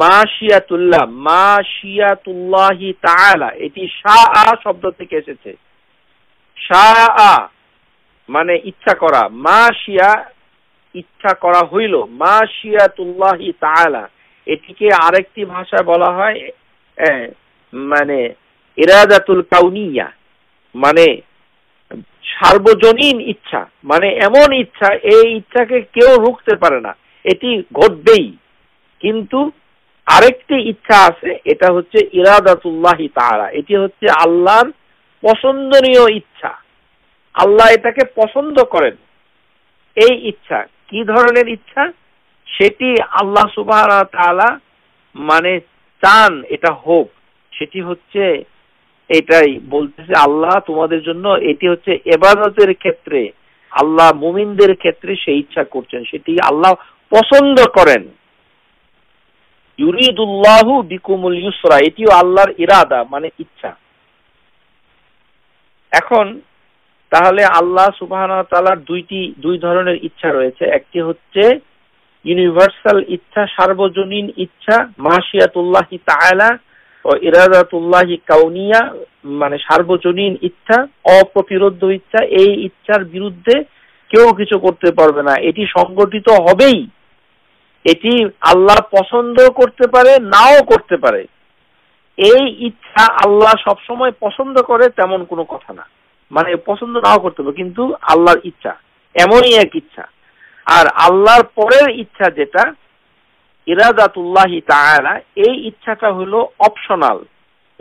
মাশিয়াতুল্লাহ মাশিয়াতুল্লাহি তাআলা এটি শাআ শব্দ থেকে এসেছে শাআ মানে ইচ্ছা করা মাশিয়া ইচ্ছা করা হইল মাশিয়াতুল্লাহি তাআলা এটিকে আরেকটি ভাষায় বলা হয় মানে ইরাদাতুল কাউনিয়া মানে সার্বজনীন ইচ্ছা মানে এমন ইচ্ছা এই ইচ্ছাকে কেউ রুখতে পারে না এটি ঘটবেই কিন্তু আরেকটি ইচ্ছা আছে এটা হচ্ছে ইরাদাতুল্লাহি তাহারা এটি হচ্ছে আল্লাহর পছন্দনীয় ইচ্ছা আল্লাহ এটাকে পছন্দ করেন এই ইচ্ছা কি ধরনের ইচ্ছা সেটি আল্লাহ সুবাহ মানে চান এটা হোক সেটি হচ্ছে এটাই বলতেছে আল্লাহ তোমাদের জন্য এটি হচ্ছে এবাদতের ক্ষেত্রে আল্লাহ মুমিনদের ক্ষেত্রে সেই ইচ্ছা করছেন সেটি আল্লাহ পছন্দ করেন ইউরিদুল্লাহু বিকুমুল ইউসরা এটিও আল্লাহর ইরাদা মানে ইচ্ছা এখন তাহলে আল্লাহ সুবাহ তালার দুইটি দুই ধরনের ইচ্ছা রয়েছে একটি হচ্ছে ইউনিভার্সাল ইচ্ছা সার্বজনীন ইচ্ছা মাহিয়াতুল্লাহি তায়লা ও ইরাদাতুল্লাহি কাউনিয়া মানে সার্বজনীন ইচ্ছা অপ্রতিরোধ ইচ্ছা এই ইচ্ছার বিরুদ্ধে কেউ কিছু করতে পারবে না এটি সংগঠিত হবেই এটি আল্লাহ পছন্দ করতে পারে নাও করতে পারে এই ইচ্ছা আল্লাহ সবসময় পছন্দ করে তেমন কোনো কথা না মানে পছন্দ নাও করতে পারে কিন্তু আল্লাহর ইচ্ছা এমনই এক ইচ্ছা আর আল্লাহর পরের ইচ্ছা যেটা ইরাদাতুল্লাহি তাহারা এই ইচ্ছাটা হলো অপশনাল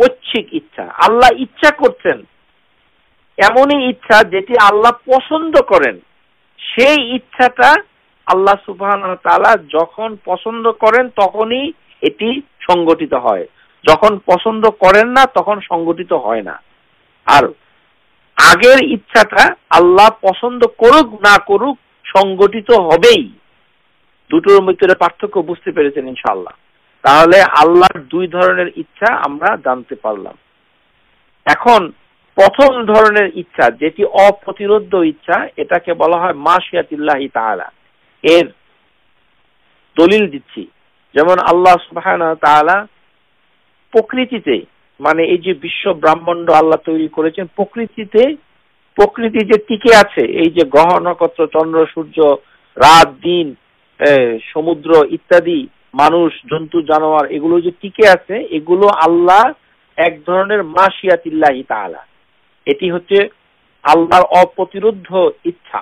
ঐচ্ছিক ইচ্ছা আল্লাহ ইচ্ছা করছেন এমনই ইচ্ছা যেটি আল্লাহ পছন্দ করেন সেই ইচ্ছাটা আল্লাহ সুবহান তালা যখন পছন্দ করেন তখনই এটি সংগঠিত হয় যখন পছন্দ করেন না তখন সংগঠিত হয় না আর আগের ইচ্ছাটা আল্লাহ পছন্দ করুক না করুক সংগঠিত হবেই দুটোর মধ্যে পার্থক্য বুঝতে পেরেছেন ইনশাল্লাহ তাহলে আল্লাহর দুই ধরনের ইচ্ছা আমরা জানতে পারলাম এখন প্রথম ধরনের ইচ্ছা যেটি অপ্রতিরোধ ইচ্ছা এটাকে বলা হয় মা মাসিয়াতিল্লাহি তাহারা এর দলিল দিচ্ছি যেমন আল্লাহ সুবাহান প্রকৃতিতে মানে এই যে বিশ্ব ব্রাহ্মণ্ড আল্লাহ তৈরি করেছেন প্রকৃতিতে প্রকৃতি যে টিকে আছে এই যে গ্রহ নক্ষত্র চন্দ্র সূর্য রাত দিন সমুদ্র ইত্যাদি মানুষ জন্তু জানোয়ার এগুলো যে টিকে আছে এগুলো আল্লাহ এক ধরনের মাসিয়াতিল্লাহ তাহলে এটি হচ্ছে আল্লাহর অপ্রতিরোধ ইচ্ছা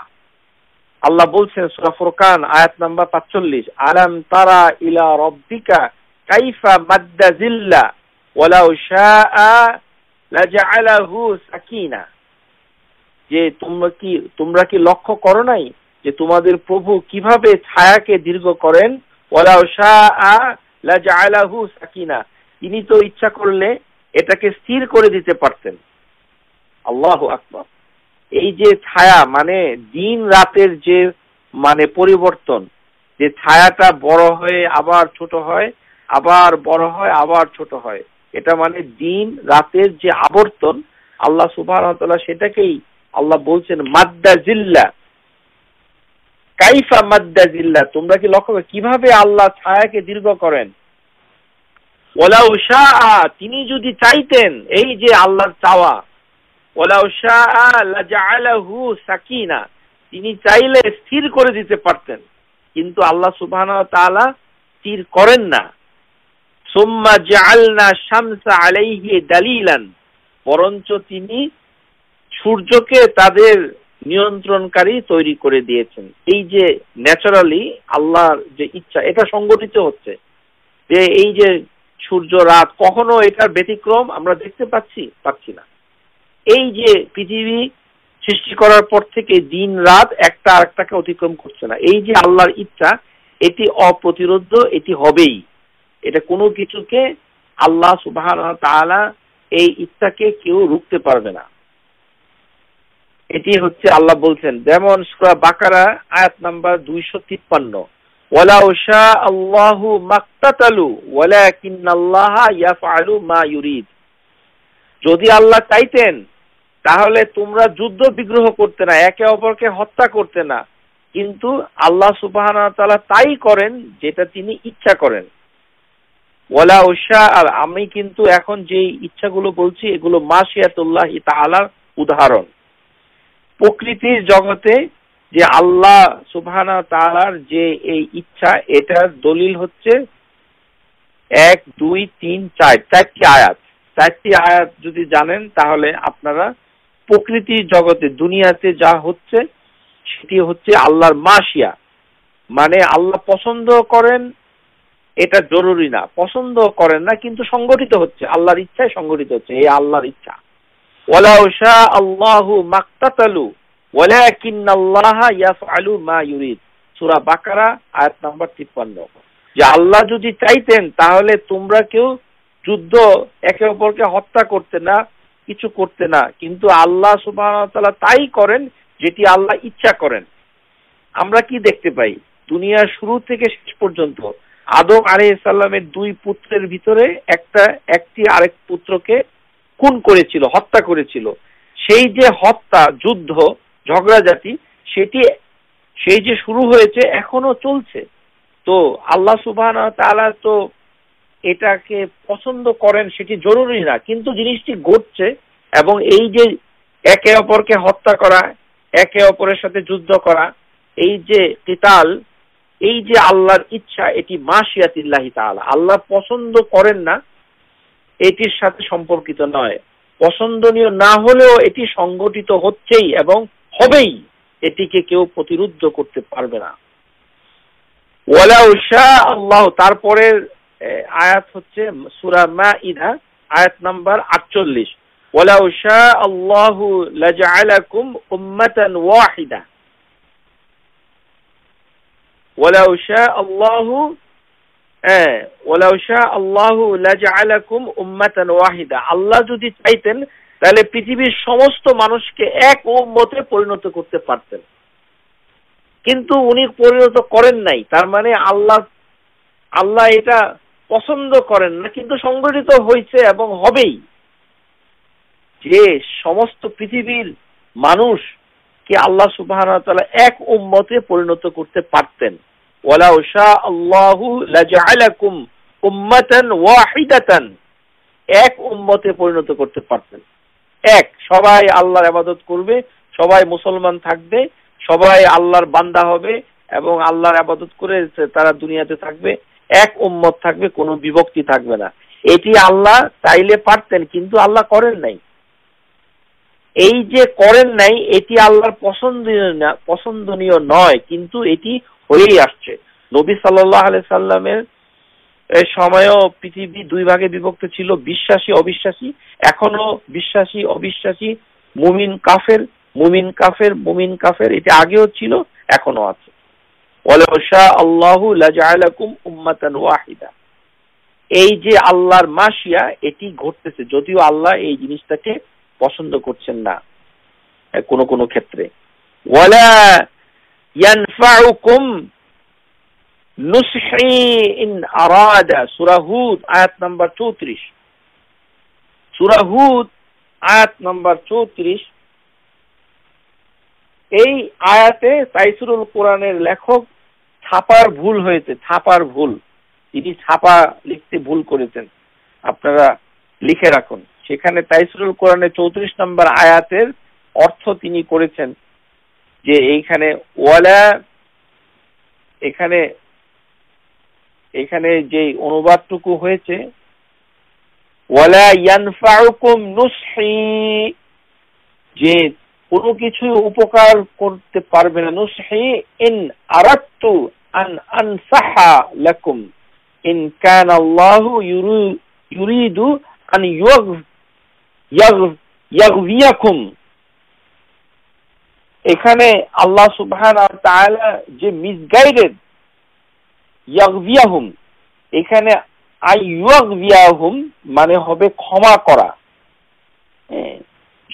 আল্লাহ বলছেন সুরা ফুরকান আয়াত নাম্বার পাঁচচল্লিশ আলাম তারা ইলা রব্বিকা কাইফা মাদ্দা জিল্লা সাকিনা যে তোমরা কি তোমরা কি লক্ষ্য করো নাই যে তোমাদের প্রভু কিভাবে ছায়াকে দীর্ঘ করেন ওয়ালাউ সাকিনা তিনি তো ইচ্ছা করলে এটাকে স্থির করে দিতে পারতেন আল্লাহ আকবর এই যে ছায়া মানে দিন রাতের যে মানে পরিবর্তন যে ছায়াটা বড় হয়ে আবার ছোট হয় আবার বড় হয় আবার ছোট হয় এটা মানে দিন রাতের যে আবর্তন আল্লাহ সুবাহ সেটাকেই আল্লাহ বলছেন মাদ্দা জিল্লা কাইফা মাদ্দা জিল্লা তোমরা কি লক্ষ্য কিভাবে আল্লাহ ছায়াকে দীর্ঘ করেন ওলা উষা তিনি যদি চাইতেন এই যে আল্লাহর চাওয়া সাকিনা তিনি চাইলে স্থির করে দিতে পারতেন কিন্তু আল্লাহ সুবহান তালা স্থির করেন না সোম্মা জালনা শামসা আলাইহি দালিলান বরঞ্চ তিনি সূর্যকে তাদের নিয়ন্ত্রণকারী তৈরি করে দিয়েছেন এই যে ন্যাচারালি আল্লাহর যে ইচ্ছা এটা সংগঠিত হচ্ছে যে এই যে সূর্য রাত কখনো এটার ব্যতিক্রম আমরা দেখতে পাচ্ছি পাচ্ছি না এই যে পৃথিবী সৃষ্টি করার পর থেকে দিন রাত একটা আরেকটাকে অতিক্রম করছে না এই যে আল্লাহর ইচ্ছা এটি অপ্রতিরোধ এটি হবেই এটা কোনো কিছুকে আল্লাহ সুবাহ তালা এই ইচ্ছাকে কেউ রুখতে পারবে না এটি হচ্ছে আল্লাহ বলছেন যেমন বাকারা আয়াত নাম্বার দুইশো তিপ্পান্ন ওয়ালা উশা আল্লাহু মাক্তাতালু ওয়ালাকিন আল্লাহ ইয়াফআলু মা ইউরিদ যদি আল্লাহ চাইতেন তাহলে তোমরা যুদ্ধ বিগ্রহ করতে না একে অপরকে হত্যা করতে না কিন্তু আল্লাহ সুবাহ তাই করেন যেটা তিনি ইচ্ছা করেন ওলা উষা আর আমি কিন্তু এখন যে ইচ্ছাগুলো বলছি এগুলো মাসিয়াতুল্লাহ তাহালার উদাহরণ প্রকৃতির জগতে যে আল্লাহ সুবহানা তাহার যে এই ইচ্ছা এটার দলিল হচ্ছে এক দুই তিন চার চারটি আয়াত চারটি আয়াত যদি জানেন তাহলে আপনারা প্রকৃতি জগতে দুনিয়াতে যা হচ্ছে সেটি হচ্ছে আল্লাহর মাসিয়া মানে আল্লাহ পছন্দ করেন এটা জরুরি না পছন্দ করেন না কিন্তু সংগঠিত হচ্ছে আল্লাহর ইচ্ছায় সংগঠিত হচ্ছে এই আল্লাহর ইচ্ছা ওয়ালাউ শাহ আল্লাহু মাক্তাতালু ওয়ালাকিন আল্লাহ ইয়াফআলু মা ইউরিদ সূরা বাকারা আয়াত নাম্বার 53 যে আল্লাহ যদি চাইতেন তাহলে তোমরা কেউ যুদ্ধ একে অপরকে হত্যা করতে না কিছু করতে না কিন্তু আল্লাহ সুবাহ তাই করেন যেটি আল্লাহ ইচ্ছা করেন আমরা কি দেখতে পাই দুনিয়ার শুরু থেকে শেষ পর্যন্ত আদম ইসাল্লামের দুই পুত্রের ভিতরে একটা একটি আরেক পুত্রকে খুন করেছিল হত্যা করেছিল সেই যে হত্যা যুদ্ধ জাতি সেটি সেই যে শুরু হয়েছে এখনো চলছে তো আল্লাহ সুবাহ তো এটাকে পছন্দ করেন সেটি জরুরি না কিন্তু জিনিসটি ঘটছে এবং এই যে একে অপরকে হত্যা করা একে অপরের সাথে যুদ্ধ করা এই যে কিতাল এই যে আল্লাহর ইচ্ছা এটি মাসিয়াতিল্লাহি তাআলা আল্লাহ পছন্দ করেন না এটির সাথে সম্পর্কিত নয় পছন্দনীয় না হলেও এটি সংগঠিত হচ্ছেই এবং হবেই এটিকে কেউ প্রতিরুদ্ধ করতে পারবে না ওয়ালা উষা আল্লাহ তারপরের আয়াত হচ্ছে সুরা মা ইধা আয়াত নাম্বার আটচল্লিশ উম্মাতান ওয়াহিদা উম্মাতান ওয়াহিদা আল্লাহ যদি চাইতেন তাহলে পৃথিবীর সমস্ত মানুষকে এক উম্মতে পরিণত করতে পারতেন কিন্তু উনি পরিণত করেন নাই তার মানে আল্লাহ আল্লাহ এটা পছন্দ করেন না কিন্তু সংগঠিত হয়েছে এবং হবেই যে সমস্ত পৃথিবীর মানুষ কে আল্লাহ সুবাহ এক উম্মতে পরিণত করতে পারতেন ওয়ালা উষা আল্লাহু লাজালাকুম উম্মাতান ওয়াহিদাতান এক উম্মতে পরিণত করতে পারতেন এক সবাই আল্লাহর আবাদত করবে সবাই মুসলমান থাকবে সবাই আল্লাহর বান্দা হবে এবং আল্লাহর আবাদত করে তারা দুনিয়াতে থাকবে এক উম্মত থাকবে কোনো বিভক্তি থাকবে না এটি আল্লাহ চাইলে পারতেন কিন্তু আল্লাহ করেন নাই এই যে করেন নাই এটি আল্লাহর পছন্দনীয় পছন্দনীয় নয় কিন্তু এটি হয়েই আসছে নবী সাল্লাহ আলি সাল্লামের সময়ও পৃথিবী দুই ভাগে বিভক্ত ছিল বিশ্বাসী অবিশ্বাসী এখনো বিশ্বাসী অবিশ্বাসী মুমিন কাফের মুমিন কাফের মুমিন কাফের এটা আগেও ছিল এখনো আছে ওয়ালাউ এই যে আল্লাহর মাসিয়া এটি ঘটতেছে যদিও আল্লাহ এই জিনিসটাকে পছন্দ করছেন না কোনো কোনো ক্ষেত্রে আয়াত নাম্বার এই আয়াতে তাইসুরুল কোরআনের লেখক ছাপার ভুল হয়েছে ছাপার ভুল তিনি ছাপা লিখতে ভুল করেছেন আপনারা লিখে রাখুন সেখানে তাইসুরুল কোরআনে চৌত্রিশ নম্বর আয়াতের অর্থ তিনি করেছেন যে এইখানে ওয়ালা এখানে এখানে যে অনুবাদটুকু হয়েছে ওয়ালা ইয়ানফাউকুম নুসহি যে কোনো কিছু উপকার করতে পারবে না নুসহি ইন আরাত্তু أن أنصح لكم إن كان الله يريد أن يغويكم এখানে আল্লাহ সুবহান যে মিসগাইডেড ইয়াগভিয়াহুম এখানে আইয়াগভিয়াহুম মানে হবে ক্ষমা করা হ্যাঁ,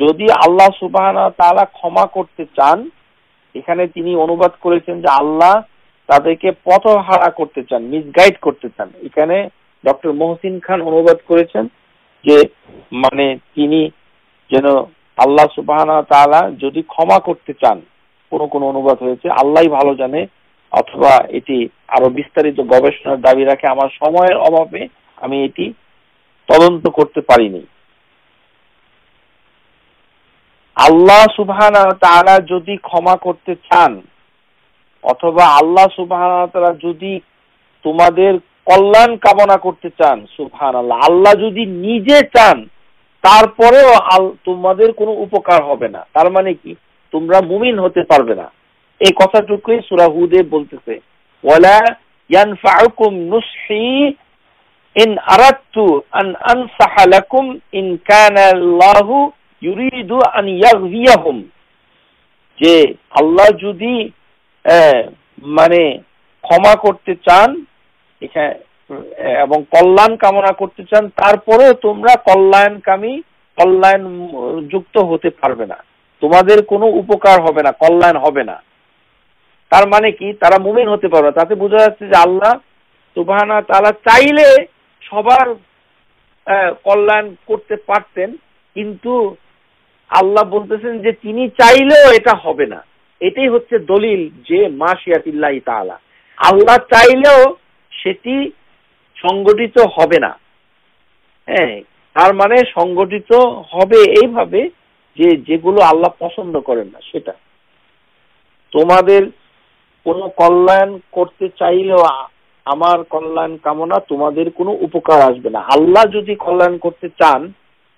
যদি আল্লাহ সুবহান তাআলা ক্ষমা করতে চান এখানে তিনি অনুবাদ করেছেন যে আল্লাহ তাদেরকে পথহারা করতে চান মিসগাইড করতে চান এখানে ডক্টর মহসিন খান অনুবাদ করেছেন যে মানে তিনি যেন আল্লাহ সুবাহ যদি ক্ষমা করতে চান কোনো কোনো অনুবাদ হয়েছে আল্লাহ ভালো জানে অথবা এটি আরো বিস্তারিত গবেষণার দাবি রাখে আমার সময়ের অভাবে আমি এটি তদন্ত করতে পারিনি আল্লাহ সুবহান তারা যদি ক্ষমা করতে চান অথবা আল্লাহ সুবাহ যদি তোমাদের কল্যাণ কামনা করতে চান সুবহান আল্লাহ আল্লাহ যদি নিজে চান তারপরেও তোমাদের কোনো উপকার হবে না তার মানে কি তোমরা মুমিন হতে পারবে না এই কথাটুকুই সুরাহুদে বলতেছে ওয়ালা ইয়ানফাউকুম নুসহি ইন আরাদতু আন আনসাহা লাকুম ইন কানা আল্লাহ ইউরিদু আন ইয়াগভিয়াহুম যে আল্লাহ যদি হ্যাঁ, মানে ক্ষমা করতে চান এবং কল্যাণ কামনা করতে চান তারপরে তোমরা কল্যাণকামী কল্যাণ যুক্ত হতে পারবে না তোমাদের কোনো উপকার হবে না কল্যাণ হবে না তার মানে কি তারা মুমিন হতে পারবে তাতে বোঝা যাচ্ছে যে আল্লাহ সুবাহানা তারা চাইলে সবার হ্যাঁ, কল্যাণ করতে পারতেন কিন্তু আল্লাহ বলতেছেন যে তিনি চাইলেও এটা হবে না এটাই হচ্ছে দলিল যে মা মাসিয়াতিল্লাহ তালা আল্লাহ চাইলেও সেটি সংগঠিত হবে না হ্যাঁ তার মানে সংগঠিত হবে এইভাবে যে যেগুলো আল্লাহ পছন্দ করেন না সেটা তোমাদের কোনো কল্যাণ করতে চাইলেও আমার কল্যাণ কামনা তোমাদের কোনো উপকার আসবে না আল্লাহ যদি কল্যাণ করতে চান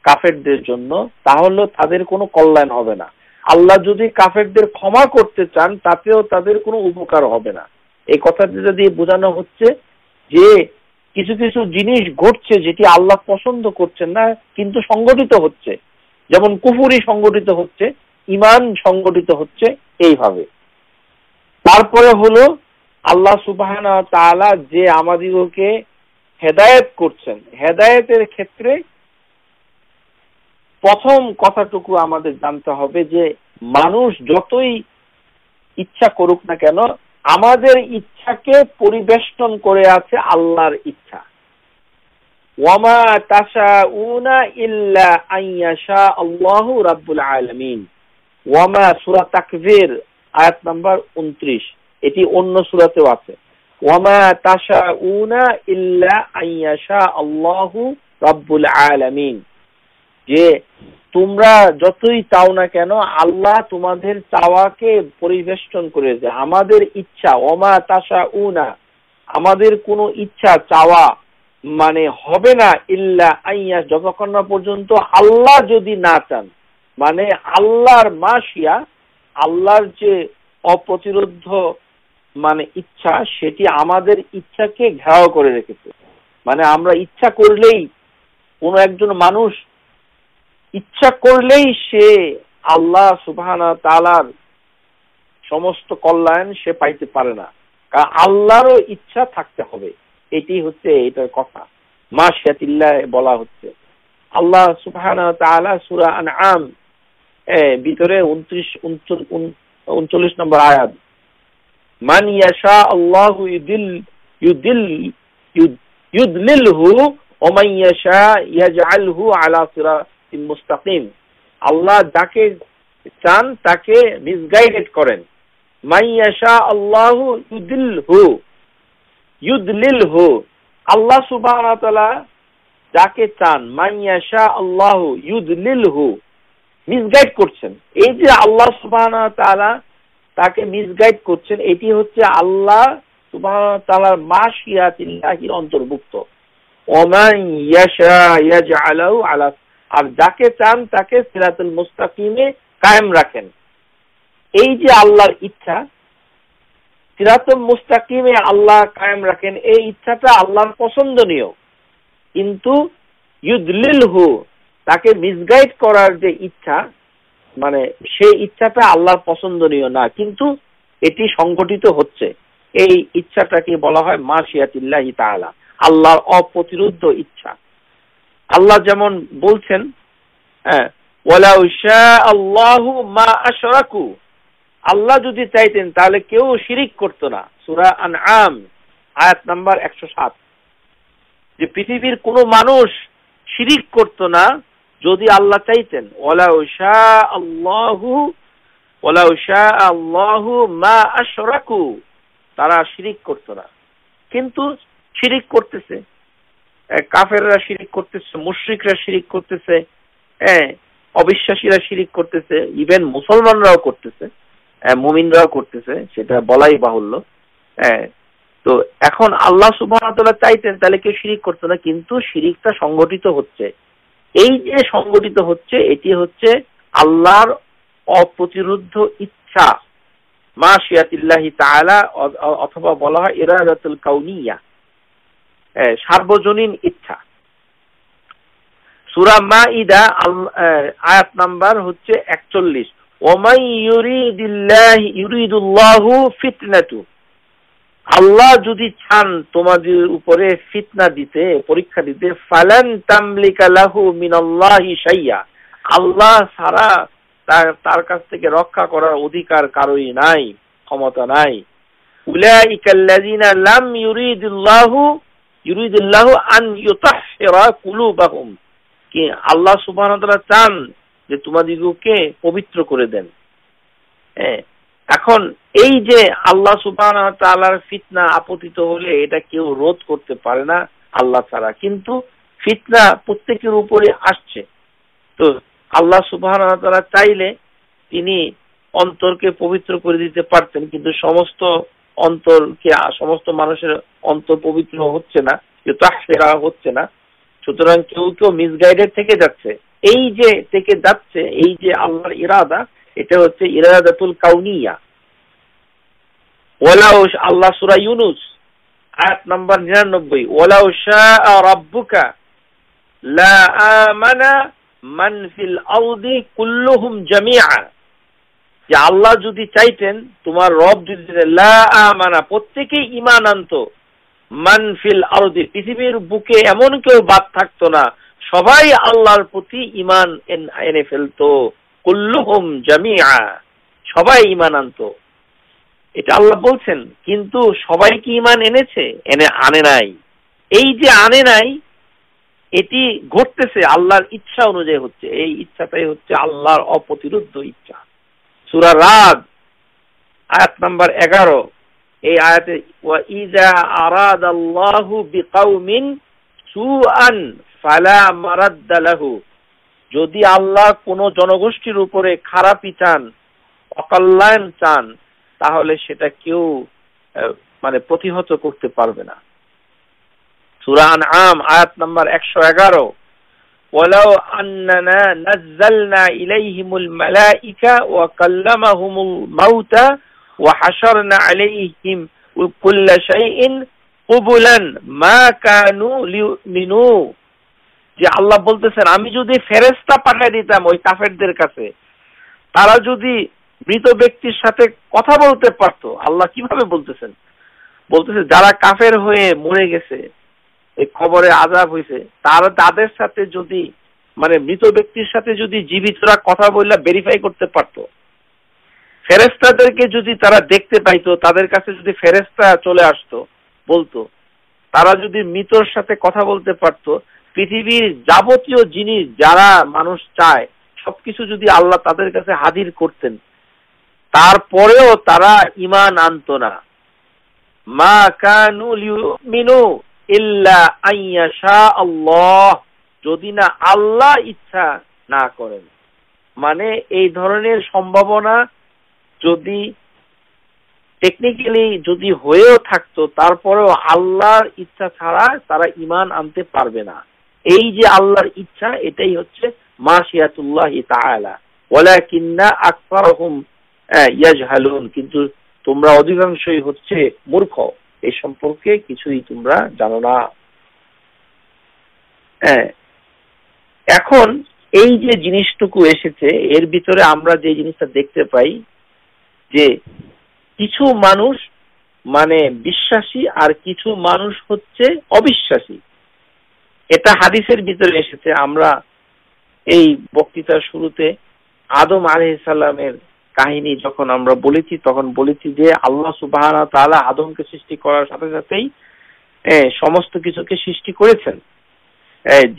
কাফেরদের জন্য তাহলে তাদের কোনো কল্যাণ হবে না আল্লাহ যদি কাফেরদের ক্ষমা করতে চান তাতেও তাদের কোনো উপকার হবে না এই কথাটা যদি বোঝানো হচ্ছে যে কিছু কিছু জিনিস ঘটছে যেটি আল্লাহ পছন্দ করছেন না কিন্তু সংগঠিত হচ্ছে যেমন কুফুরি সংগঠিত হচ্ছে ইমান সংগঠিত হচ্ছে এইভাবে তারপরে হলো আল্লাহ সুবাহানা তালা যে আমাদিগকে হেদায়েত করছেন হেদায়েতের ক্ষেত্রে প্রথম কথাটুকু আমাদের জানতে হবে যে মানুষ যতই ইচ্ছা করুক না কেন আমাদের ইচ্ছাকে পরিবেষ্টন করে আছে আল্লাহর ইচ্ছা ওয়ামা তাসা উনা ইল্লা আইয়াশা আল্লাহ রাব্বুল আলমিন ওয়ামা আয়াত নাম্বার উনত্রিশ এটি অন্য সুরাতেও আছে ওয়ামা তাসা উনা ইল্লা আইয়াশা আল্লাহ রাব্বুল আলামিন যে তোমরা যতই চাও না কেন আল্লাহ তোমাদের চাওয়াকে পরিবেষ্টন করেছে আমাদের ইচ্ছা অমা তাসা উনা আমাদের কোনো ইচ্ছা চাওয়া মানে হবে না ইল্লা আইয়া যতক্ষণ না পর্যন্ত আল্লাহ যদি না চান মানে আল্লাহর মাসিয়া আল্লাহর যে অপ্রতিরোধ মানে ইচ্ছা সেটি আমাদের ইচ্ছাকে ঘেরাও করে রেখেছে মানে আমরা ইচ্ছা করলেই কোনো একজন মানুষ ইচ্ছা করলেই সে আল্লাহ সুবহানা তালার সমস্ত কল্যাণ সে পাইতে পারে না কারণ আল্লাহরও ইচ্ছা থাকতে হবে এটি হচ্ছে এটার কথা মা শেতিল্লাহ বলা হচ্ছে আল্লাহ সুবহানা তাআলা সূরা আনআম ভিতরে 29 উনচল্লিশ নম্বর আয়াত মান ইয়াশা আল্লাহু ইউদিল ইউদিল ইউদলিলহু ওয়া মান ইয়াশা ইয়াজআলহু আলা সিরাত মুস্তাকিম আল্লাহ যাকে চান তাকে মিসগাইডেড করেন মাইয়াশা আল্লাহ ইউদিল হু ইউদলিল হু আল্লাহ সুবাহ যাকে চান মাইয়াশা আল্লাহ ইউদলিল হু মিসগাইড করছেন এই যে আল্লাহ সুবাহ তালা তাকে মিসগাইড করছেন এটি হচ্ছে আল্লাহ সুবাহ তালার মাসিয়াতিল্লাহির অন্তর্ভুক্ত আর যাকে চান তাকে সিরাতুল মুস্তাকিমে কায়েম রাখেন এই যে আল্লাহর ইচ্ছা সিরাতুল মুস্তাকিমে আল্লাহ কায়েম রাখেন এই ইচ্ছাটা আল্লাহর পছন্দনীয় কিন্তু ইউদলিল হু তাকে মিসগাইড করার যে ইচ্ছা মানে সেই ইচ্ছাটা আল্লাহর পছন্দনীয় না কিন্তু এটি সংগঠিত হচ্ছে এই ইচ্ছাটাকে বলা হয় মাসিয়াতিল্লাহি তাআলা আল্লাহর অপ্রতিরুদ্ধ ইচ্ছা আল্লাহ যেমন বলছেন হ্যাঁ, আল্লাহ যদি চাইতেন তাহলে কেউ শিরিক করত না সুরা আন আম আয়াত নাম্বার একশো সাত যে পৃথিবীর কোনো মানুষ শিরিক করত না যদি আল্লাহ চাইতেন ওলা উষা আল্লাহু ওলা উষা আল্লাহু মা আশরাকু তারা শিরিক করত না কিন্তু শিরিক করতেছে কাফেররা শিরিক করতেছে মুশ্রিকরা শিরিক করতেছে হ্যাঁ অবিশ্বাসীরা শিরিক করতেছে ইভেন মুসলমানরাও করতেছে মুমিনরাও করতেছে সেটা বলাই বাহুল্য হ্যাঁ তো এখন আল্লাহ সুবাহতলা চাইতেন তাহলে কেউ শিরিক করতো না কিন্তু শিরিকটা সংগঠিত হচ্ছে এই যে সংগঠিত হচ্ছে এটি হচ্ছে আল্লাহর অপ্রতিরুদ্ধ ইচ্ছা মা শিয়াতিল্লাহি তাআলা অথবা বলা হয় এরা কাউনিয়া সার্বজনীন ইচ্ছা সুরা মা ইদা আয়াত নাম্বার হচ্ছে একচল্লিশ ওমাই ইউরিদুল্লাহ ইউরিদুল্লাহু ফিতনাতু আল্লাহ যদি চান তোমাদের উপরে ফিতনা দিতে পরীক্ষা দিতে ফালান তামলিকা লাহু মিনাল্লাহি শাইয়া আল্লাহ সারা তার তার কাছ থেকে রক্ষা করার অধিকার কারোই নাই ক্ষমতা নাই উলাইকা লাম ইউরিদুল্লাহু ইউরিদুল্লাহ আন ইউতাহহিরা কুলুবাহুম কি আল্লাহ সুবহানাহু ওয়া চান যে তোমাদিগকে পবিত্র করে দেন হ্যাঁ, এখন এই যে আল্লাহ সুবহানাহু ওয়া তাআলার ফিতনা আপতিত হলে এটা কেউ রোধ করতে পারে না আল্লাহ ছাড়া কিন্তু ফিতনা প্রত্যেকের উপরে আসছে তো আল্লাহ সুবহানাহু ওয়া তাআলা চাইলে তিনি অন্তরকে পবিত্র করে দিতে পারতেন কিন্তু সমস্ত অন্তর কি সমস্ত মানুষের অন্তর পবিত্র হচ্ছে না কেউ তাহসেরা হচ্ছে না সুতরাং কেউ কেউ মিসগাইডেড থেকে যাচ্ছে এই যে থেকে যাচ্ছে এই যে আল্লাহর ইরাদা এটা হচ্ছে ইরাদাতুল কাউনিয়া ওয়ালাউ আল্লাহ সুরা ইউনুস আয়াত নাম্বার নিরানব্বই ওয়ালাউ রাব্বুকা লা আমানা মান ফিল আউদি কুল্লুহুম জামিআ যে আল্লাহ যদি চাইতেন তোমার রব যদি মানা প্রত্যেকে ইমান আনত মানফিল আরদি পৃথিবীর বুকে এমন কেউ বাদ থাকতো না সবাই আল্লাহর প্রতি ইমান এনে ফেলতো কুল্লুহম জামিয়া সবাই ইমান আনত এটা আল্লাহ বলছেন কিন্তু সবাই কি ইমান এনেছে এনে আনে নাই এই যে আনে নাই এটি ঘটতেছে আল্লাহর ইচ্ছা অনুযায়ী হচ্ছে এই ইচ্ছাটাই হচ্ছে আল্লাহর অপ্রতিরোধ ইচ্ছা সুরা রাগ আয়াত নাম্বার এগারো এই আয়াতে ইজা আরাদ আল্লাহু বিকাউমিন সুআন ফালা মারাদ্দালাহু যদি আল্লাহ কোন জনগোষ্ঠীর উপরে খারাপই চান অকল্যাণ চান তাহলে সেটা কেউ মানে প্রতিহত করতে পারবে না সুরান আম আয়াত নাম্বার একশো এগারো ولو আন্নানা نزلنا ইলাইহিমুল মালাইকা وكلمهم কাল্লামাহুমুল وحشرنا عليهم হাশারনা شيء قبلا ما كانوا মা যে আল্লাহ বলতেছেন আমি যদি ফেরেস্তা পাঠাই দিতাম ওই কাফেরদের কাছে তারা যদি মৃত ব্যক্তির সাথে কথা বলতে পারতো আল্লাহ কিভাবে বলতেছেন বলতেছে যারা কাফের হয়ে মরে গেছে এই কবরে আজাব হয়েছে তারা তাদের সাথে যদি মানে মৃত ব্যক্তির সাথে যদি জীবিতরা কথা বললে ভেরিফাই করতে পারতো ফেরেস্তাদেরকে যদি তারা দেখতে পাইতো তাদের কাছে যদি ফেরেস্তা চলে আসতো বলতো তারা যদি মৃতর সাথে কথা বলতে পারতো পৃথিবীর যাবতীয় জিনিস যারা মানুষ চায় সবকিছু যদি আল্লাহ তাদের কাছে হাজির করতেন তারপরেও তারা ইমান আনত না মা কানু মিনু যদি না আল্লাহ ইচ্ছা না করেন মানে এই ধরনের সম্ভাবনা যদি টেকনিক্যালি যদি হয়েও থাকতো তারপরেও আল্লাহর ইচ্ছা ছাড়া তারা ইমান আনতে পারবে না এই যে আল্লাহর ইচ্ছা এটাই হচ্ছে মাসিয়াতুল্লাহ তাআলা ওয়ালাকিন্না আকসারহুম ইয়াজহালুন কিন্তু তোমরা অধিকাংশই হচ্ছে মূর্খ এ সম্পর্কে কিছুই তোমরা জানো না হ্যাঁ। এখন এই যে জিনিসটুকু এসেছে এর ভিতরে আমরা যে জিনিসটা দেখতে পাই যে কিছু মানুষ মানে বিশ্বাসী আর কিছু মানুষ হচ্ছে অবিশ্বাসী এটা হাদিসের ভিতরে এসেছে আমরা এই বক্তৃতার শুরুতে আদম আলহ সাল্লামের কাহিনী যখন আমরা বলেছি তখন বলেছি যে আল্লাহ সুবাহানা তালা আদমকে সৃষ্টি করার সাথে সাথেই সমস্ত কিছুকে সৃষ্টি করেছেন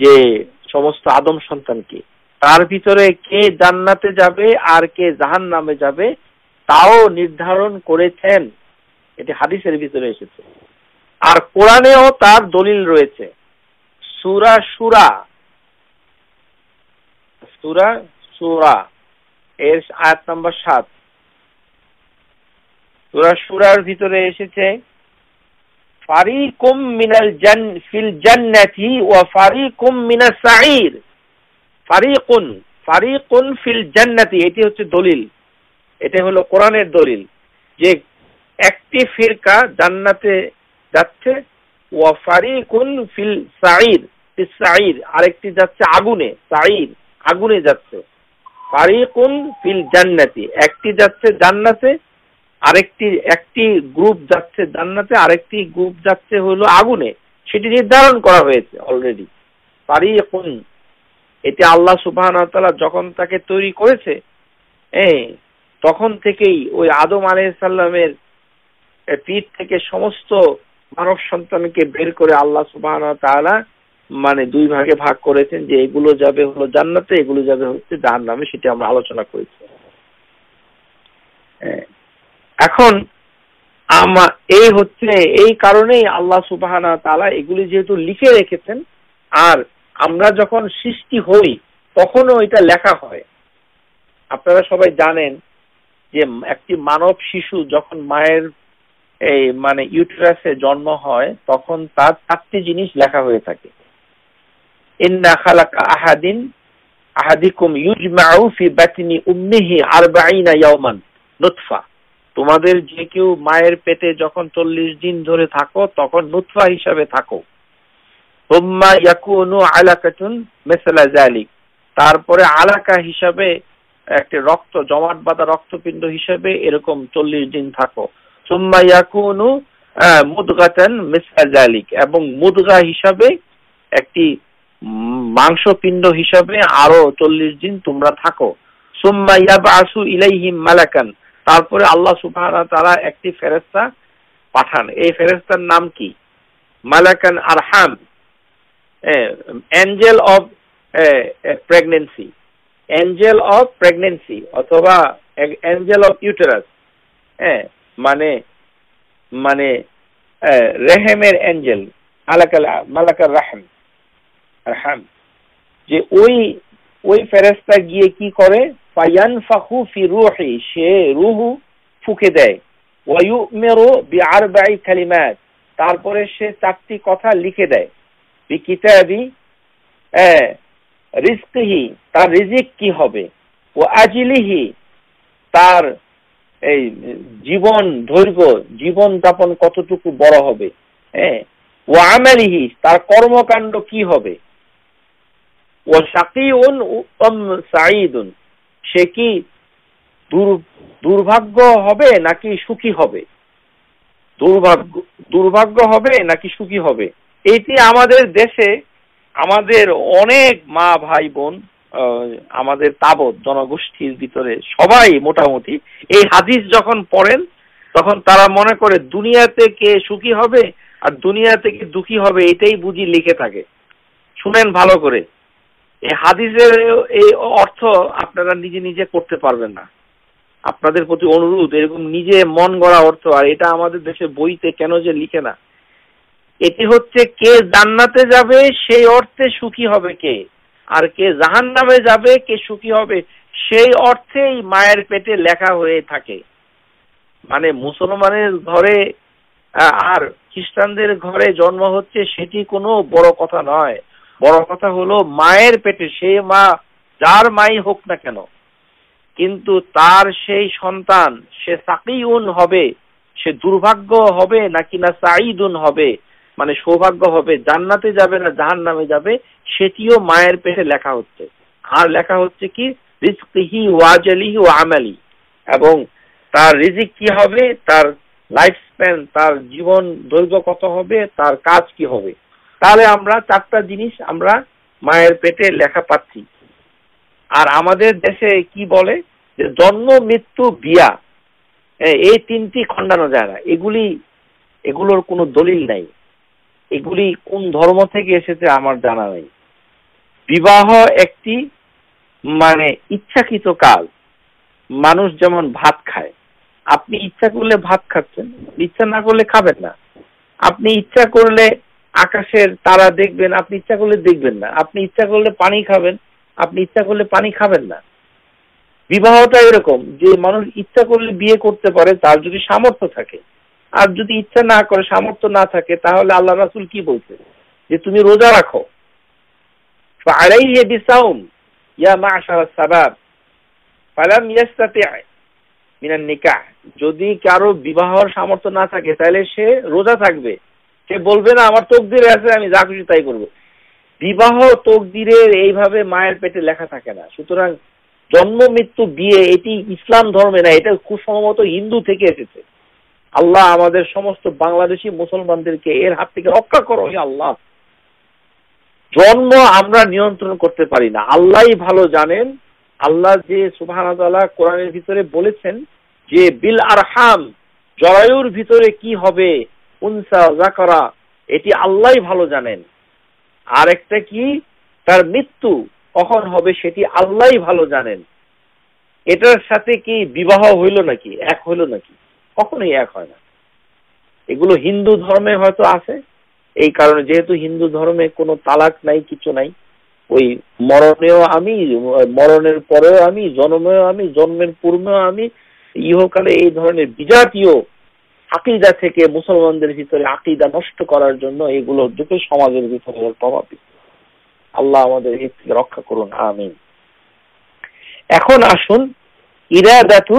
যে সমস্ত আদম সন্তানকে তার ভিতরে কে জান্নাতে যাবে আর কে জাহান নামে যাবে তাও নির্ধারণ করেছেন এটি হাদিসের ভিতরে এসেছে আর কোরআনেও তার দলিল রয়েছে সুরা সুরা সুরা সুরা এর আয়াত নম্বর সাত তোরা সুরার ভিতরে এসেছে ফারিকুম মিনাল জান ফিল জান্নাতি ওয়া ফারিকুম মিনাস ফারিকুন ফারিকুন ফিল জান্নাতি এটি হচ্ছে দলিল এটা হলো কোরআনের দলিল যে একটি ফিরকা জান্নাতে যাচ্ছে ওয়া ফারিকুন ফিল সাইর ফিল সাঈর আরেকটি যাচ্ছে আগুনে আগুনে যাচ্ছে ফারিকুন ফিল জান্নাতি একটি যাচ্ছে জান্নাতে আরেকটি একটি গ্রুপ যাচ্ছে জান্নাতে আরেকটি গ্রুপ যাচ্ছে হলো আগুনে সেটি নির্ধারণ করা হয়েছে অলরেডি পারি এখন এতে আল্লাহ সুবাহ যখন তাকে তৈরি করেছে তখন থেকেই ওই আদম আলাইসাল্লামের পিঠ থেকে সমস্ত মানব সন্তানকে বের করে আল্লাহ সুবাহ তাআলা মানে দুই ভাগে ভাগ করেছেন যে এগুলো যাবে হলো জান্নাতে এগুলো যাবে হচ্ছে জাহান নামে সেটি আমরা আলোচনা করেছি হ্যাঁ। এখন আমা এই হচ্ছে এই কারণেই আল্লাহ সুবাহানা তালা এগুলি যেহেতু লিখে রেখেছেন আর আমরা যখন সৃষ্টি হই তখনও এটা লেখা হয় আপনারা সবাই জানেন যে একটি মানব শিশু যখন মায়ের এই মানে ইউটারাসে জন্ম হয় তখন তার চারটি জিনিস লেখা হয়ে থাকে ইন্না খালাকা আহাদিন আহাদিকুম ইউজমাউ ফি উম্মিহি আরবাইনা ইয়াওমান নুতফা তোমাদের যে কেউ মায়ের পেটে যখন চল্লিশ দিন ধরে থাকো তখন নুতফা হিসাবে থাকো হুম্মা ইয়াকুনু আলাকাতুন জালিক তারপরে আলাকা হিসাবে একটি রক্ত জমাট বাঁধা রক্তপিণ্ড হিসাবে এরকম চল্লিশ দিন থাকো সুম্মা ইয়াকুনু মুদগাতান মিসলা জালিক এবং মুদগা হিসাবে একটি মাংসপিণ্ড হিসাবে আরো চল্লিশ দিন তোমরা থাকো সুম্মা আসু ইলাইহিম মালাকান তারপরে আল্লাহ সুবহান তারা একটি ফেরেস্তা পাঠান এই ফেরেস্তার নাম কি মালাকান আর হাম angel of pregnancy angel of pregnancy অথবা এঞ্জেল অফ ইউটেরাস হ্যাঁ মানে মানে রেহেমের এঞ্জেল মালাকাল মালাকার রাহেম হাম যে ওই ওই ফেরেস্তা গিয়ে কি করে ফায়ান ফি রুহি সে রুহু ফুকে দেয় বি তারপরে সে চারটি কথা লিখে দেয় বি কিতাবি তার রিজিক কি হবে ও আজিলিহি তার এই জীবন ধৈর্য জীবন যাপন কতটুকু বড় হবে হ্যাঁ ও আমেলিহি তার কর্মকাণ্ড কি হবে ও সে কি দুর্ভাগ্য হবে নাকি সুখী হবে দুর্ভাগ্য দুর্ভাগ্য হবে নাকি সুখী হবে এটি আমাদের দেশে আমাদের অনেক মা ভাই বোন আমাদের তাবৎ জনগোষ্ঠীর ভিতরে সবাই মোটামুটি এই হাদিস যখন পড়েন তখন তারা মনে করে দুনিয়াতে কে সুখী হবে আর দুনিয়া থেকে দুঃখী হবে এটাই বুঝি লিখে থাকে শুনেন ভালো করে এই হাদিসের এই অর্থ আপনারা নিজে নিজে করতে পারবেন না আপনাদের প্রতি অনুরোধ এরকম নিজে মন গড়া অর্থ আর এটা আমাদের দেশে বইতে কেন যে লিখে না এটি হচ্ছে কে জান্নাতে যাবে সেই অর্থে সুখী হবে কে আর কে জাহান নামে যাবে কে সুখী হবে সেই অর্থেই মায়ের পেটে লেখা হয়ে থাকে মানে মুসলমানের ঘরে আর খ্রিস্টানদের ঘরে জন্ম হচ্ছে সেটি কোনো বড় কথা নয় বড় কথা হলো মায়ের পেটে সে মা যার মাই হোক না কেন কিন্তু তার সেই সন্তান সে সাকিউন হবে সে দুর্ভাগ্য হবে নাকি না সাইদুন হবে মানে সৌভাগ্য হবে জান্নাতে যাবে না জাহান নামে যাবে সেটিও মায়ের পেটে লেখা হচ্ছে আর লেখা হচ্ছে কি রিস্কিহি ওয়াজলিহি ও আমালি এবং তার রিজিক কি হবে তার লাইফ স্প্যান তার জীবন দৈর্ঘ্য কত হবে তার কাজ কি হবে তাহলে আমরা চারটা জিনিস আমরা মায়ের পেটে লেখা পাচ্ছি আর আমাদের দেশে কি বলে যে জন্ম মৃত্যু বিয়া এই তিনটি খণ্ডানো যায় না এগুলি এগুলোর কোনো দলিল নাই এগুলি কোন ধর্ম থেকে এসেছে আমার জানা নেই বিবাহ একটি মানে ইচ্ছাকৃত কাল মানুষ যেমন ভাত খায় আপনি ইচ্ছা করলে ভাত খাচ্ছেন ইচ্ছা না করলে খাবেন না আপনি ইচ্ছা করলে আকাশের তারা দেখবেন আপনি ইচ্ছা করলে দেখবেন না আপনি ইচ্ছা করলে পানি খাবেন আপনি ইচ্ছা করলে পানি খাবেন না বিবাহটা এরকম যে মানুষ ইচ্ছা করলে বিয়ে করতে পারে তার যদি সামর্থ্য থাকে আর যদি ইচ্ছা না করে সামর্থ্য না থাকে তাহলে আল্লাহ রাসুল কি বলছে যে তুমি রোজা রাখো যদি কারো বিবাহর সামর্থ্য না থাকে তাহলে সে রোজা থাকবে সে বলবে না আমার তকদিরে আছে আমি যা খুশি তাই করবো বিবাহ তকদিরের এইভাবে মায়ের পেটে লেখা থাকে না সুতরাং জন্ম মৃত্যু বিয়ে এটি ইসলাম ধর্মে না এটা খুব সম্ভবত হিন্দু থেকে এসেছে আল্লাহ আমাদের সমস্ত বাংলাদেশি মুসলমানদেরকে এর হাত থেকে রক্ষা করো আল্লাহ জন্ম আমরা নিয়ন্ত্রণ করতে পারি না আল্লাহ ভালো জানেন আল্লাহ যে সুবাহ কোরআনের ভিতরে বলেছেন যে বিল আর হাম জরায়ুর ভিতরে কি হবে উনসা জাকরা এটি আল্লাহ ভালো জানেন আর একটা কি তার মৃত্যু কখন হবে সেটি আল্লাহ ভালো জানেন এটার সাথে কি বিবাহ হইল নাকি এক হইল নাকি কখনোই এক হয় না এগুলো হিন্দু ধর্মে হয়তো আছে এই কারণে যেহেতু হিন্দু ধর্মে কোনো তালাক নাই কিছু নাই ওই মরণেও আমি মরণের পরেও আমি জন্মেও আমি জন্মের পূর্বেও আমি ইহকালে এই ধরনের বিজাতীয় আকিদা থেকে মুসলমানদের ভিতরে আকিদা নষ্ট করার জন্য এগুলো দুটো সমাজের ভিতরে প্রভাব আল্লাহ আমাদের এর থেকে রক্ষা করুন আমিন এখন আসুন ইরাদাতু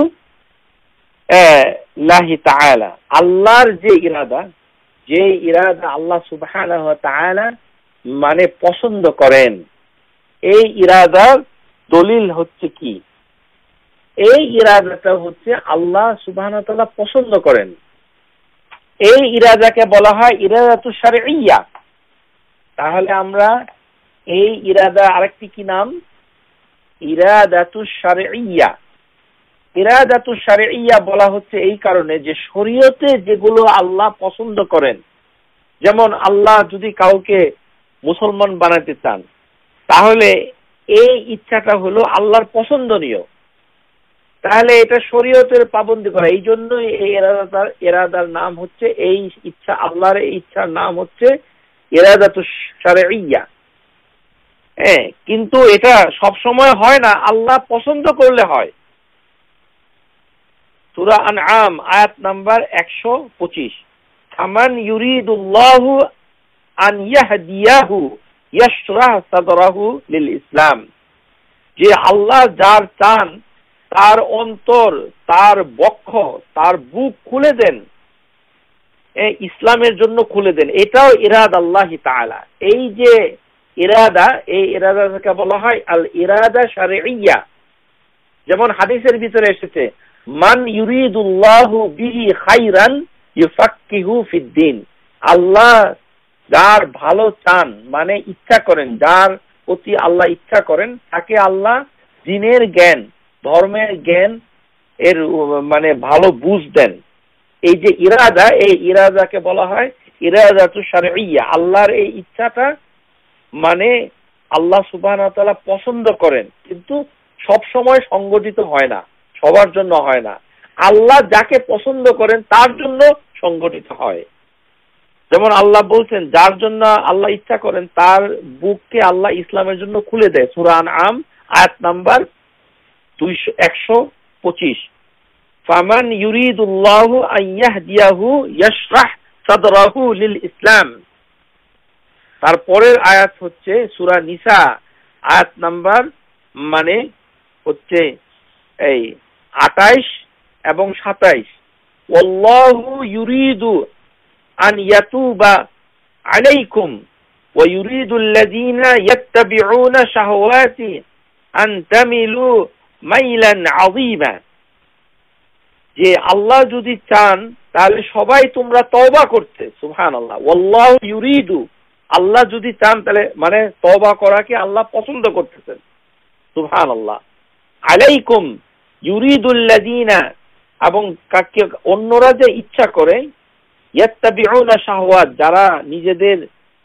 লাহি তাআলা আল্লাহর যে ইরাদা যে ইরাদা আল্লাহ সুবহানাহু ওয়া তাআলা মানে পছন্দ করেন এই ইরাদার দলিল হচ্ছে কি এই ইরাদাটা হচ্ছে আল্লাহ সুবহানাহু পছন্দ করেন এই ইরাদাকে বলা হয় ইরাদাতু ইয়া তাহলে আমরা এই ইরাদা আরেকটি কি নাম বলা হচ্ছে এই কারণে যে শরীয়তে যেগুলো আল্লাহ পছন্দ করেন যেমন আল্লাহ যদি কাউকে মুসলমান বানাতে চান তাহলে এই ইচ্ছাটা হলো আল্লাহর পছন্দনীয় তাহলে এটা শরীয়তের পাবন্দি করা এই জন্য এই এরাদার এরাদার নাম হচ্ছে এই ইচ্ছা আল্লাহর এই ইচ্ছার নাম হচ্ছে এরাদা এরাদাতু ইয়া হ্যাঁ কিন্তু এটা সব সময় হয় না আল্লাহ পছন্দ করলে হয় সূরা আনআম আয়াত নাম্বার 125 আমান ইউরিদুল্লাহু আন ইয়াহদিয়াহু ইয়াশরাহ সাদরাহু লিল ইসলাম যে আল্লাহ যার চান তার অন্তর তার বক্ষ তার বুক খুলে দেন ইসলামের জন্য খুলে দেন এটাও ইরাদ আল্লাহ তালা এই যে ইরাদা এই ইরাদাকে বলা হয় আল ইরাদা সারে ইয়া যেমন হাদিসের ভিতরে এসেছে মান ইউরিদুল্লাহ বিহি খাইরান ইউফাক্কিহু ফিদ্দিন আল্লাহ যার ভালো চান মানে ইচ্ছা করেন যার প্রতি আল্লাহ ইচ্ছা করেন তাকে আল্লাহ দিনের জ্ঞান ধর্মের জ্ঞান এর মানে ভালো বুঝ দেন এই যে ইরাদা এই ইরাদাকে বলা হয় ইরাদা তো সারিয়া আল্লাহর এই ইচ্ছাটা মানে আল্লাহ সুবাহ তালা পছন্দ করেন কিন্তু সব সময় সংগঠিত হয় না সবার জন্য হয় না আল্লাহ যাকে পছন্দ করেন তার জন্য সংগঠিত হয় যেমন আল্লাহ বলছেন যার জন্য আল্লাহ ইচ্ছা করেন তার বুককে আল্লাহ ইসলামের জন্য খুলে দেয় সুরান আম আয়াত নাম্বার দুইশো একশো পঁচিশ ফামান ইউরিদুল্লাহ আইয়াহদিয়াহু ইয়াশরাহ সাদরাহু লিল ইসলাম তারপরের আয়াত হচ্ছে সুরা নিসা আয়াত নাম্বার মানে হচ্ছে এই আটাইশ এবং সাতাইশ ওয়াল্লাহু ইউরিদু আন ইয়াতুবা আলাইকুম ويريد الذين يتبعون شهواتي أن تميلوا মাইলান আজিমান যে আল্লাহ যদি চান তাহলে সবাই তোমরা তওবা করতে সুহান আল্লাহ ওল্লাহ ইউরিদু আল্লাহ যদি চান তাহলে মানে তওবা করাকে আল্লাহ পছন্দ করতেছেন সুহান আল্লাহ আলাইকুম ইউরিদুল্লাদিনা এবং কাকে অন্যরা যে ইচ্ছা করে ইয়াত্তাবিউনা শাহওয়াত যারা নিজেদের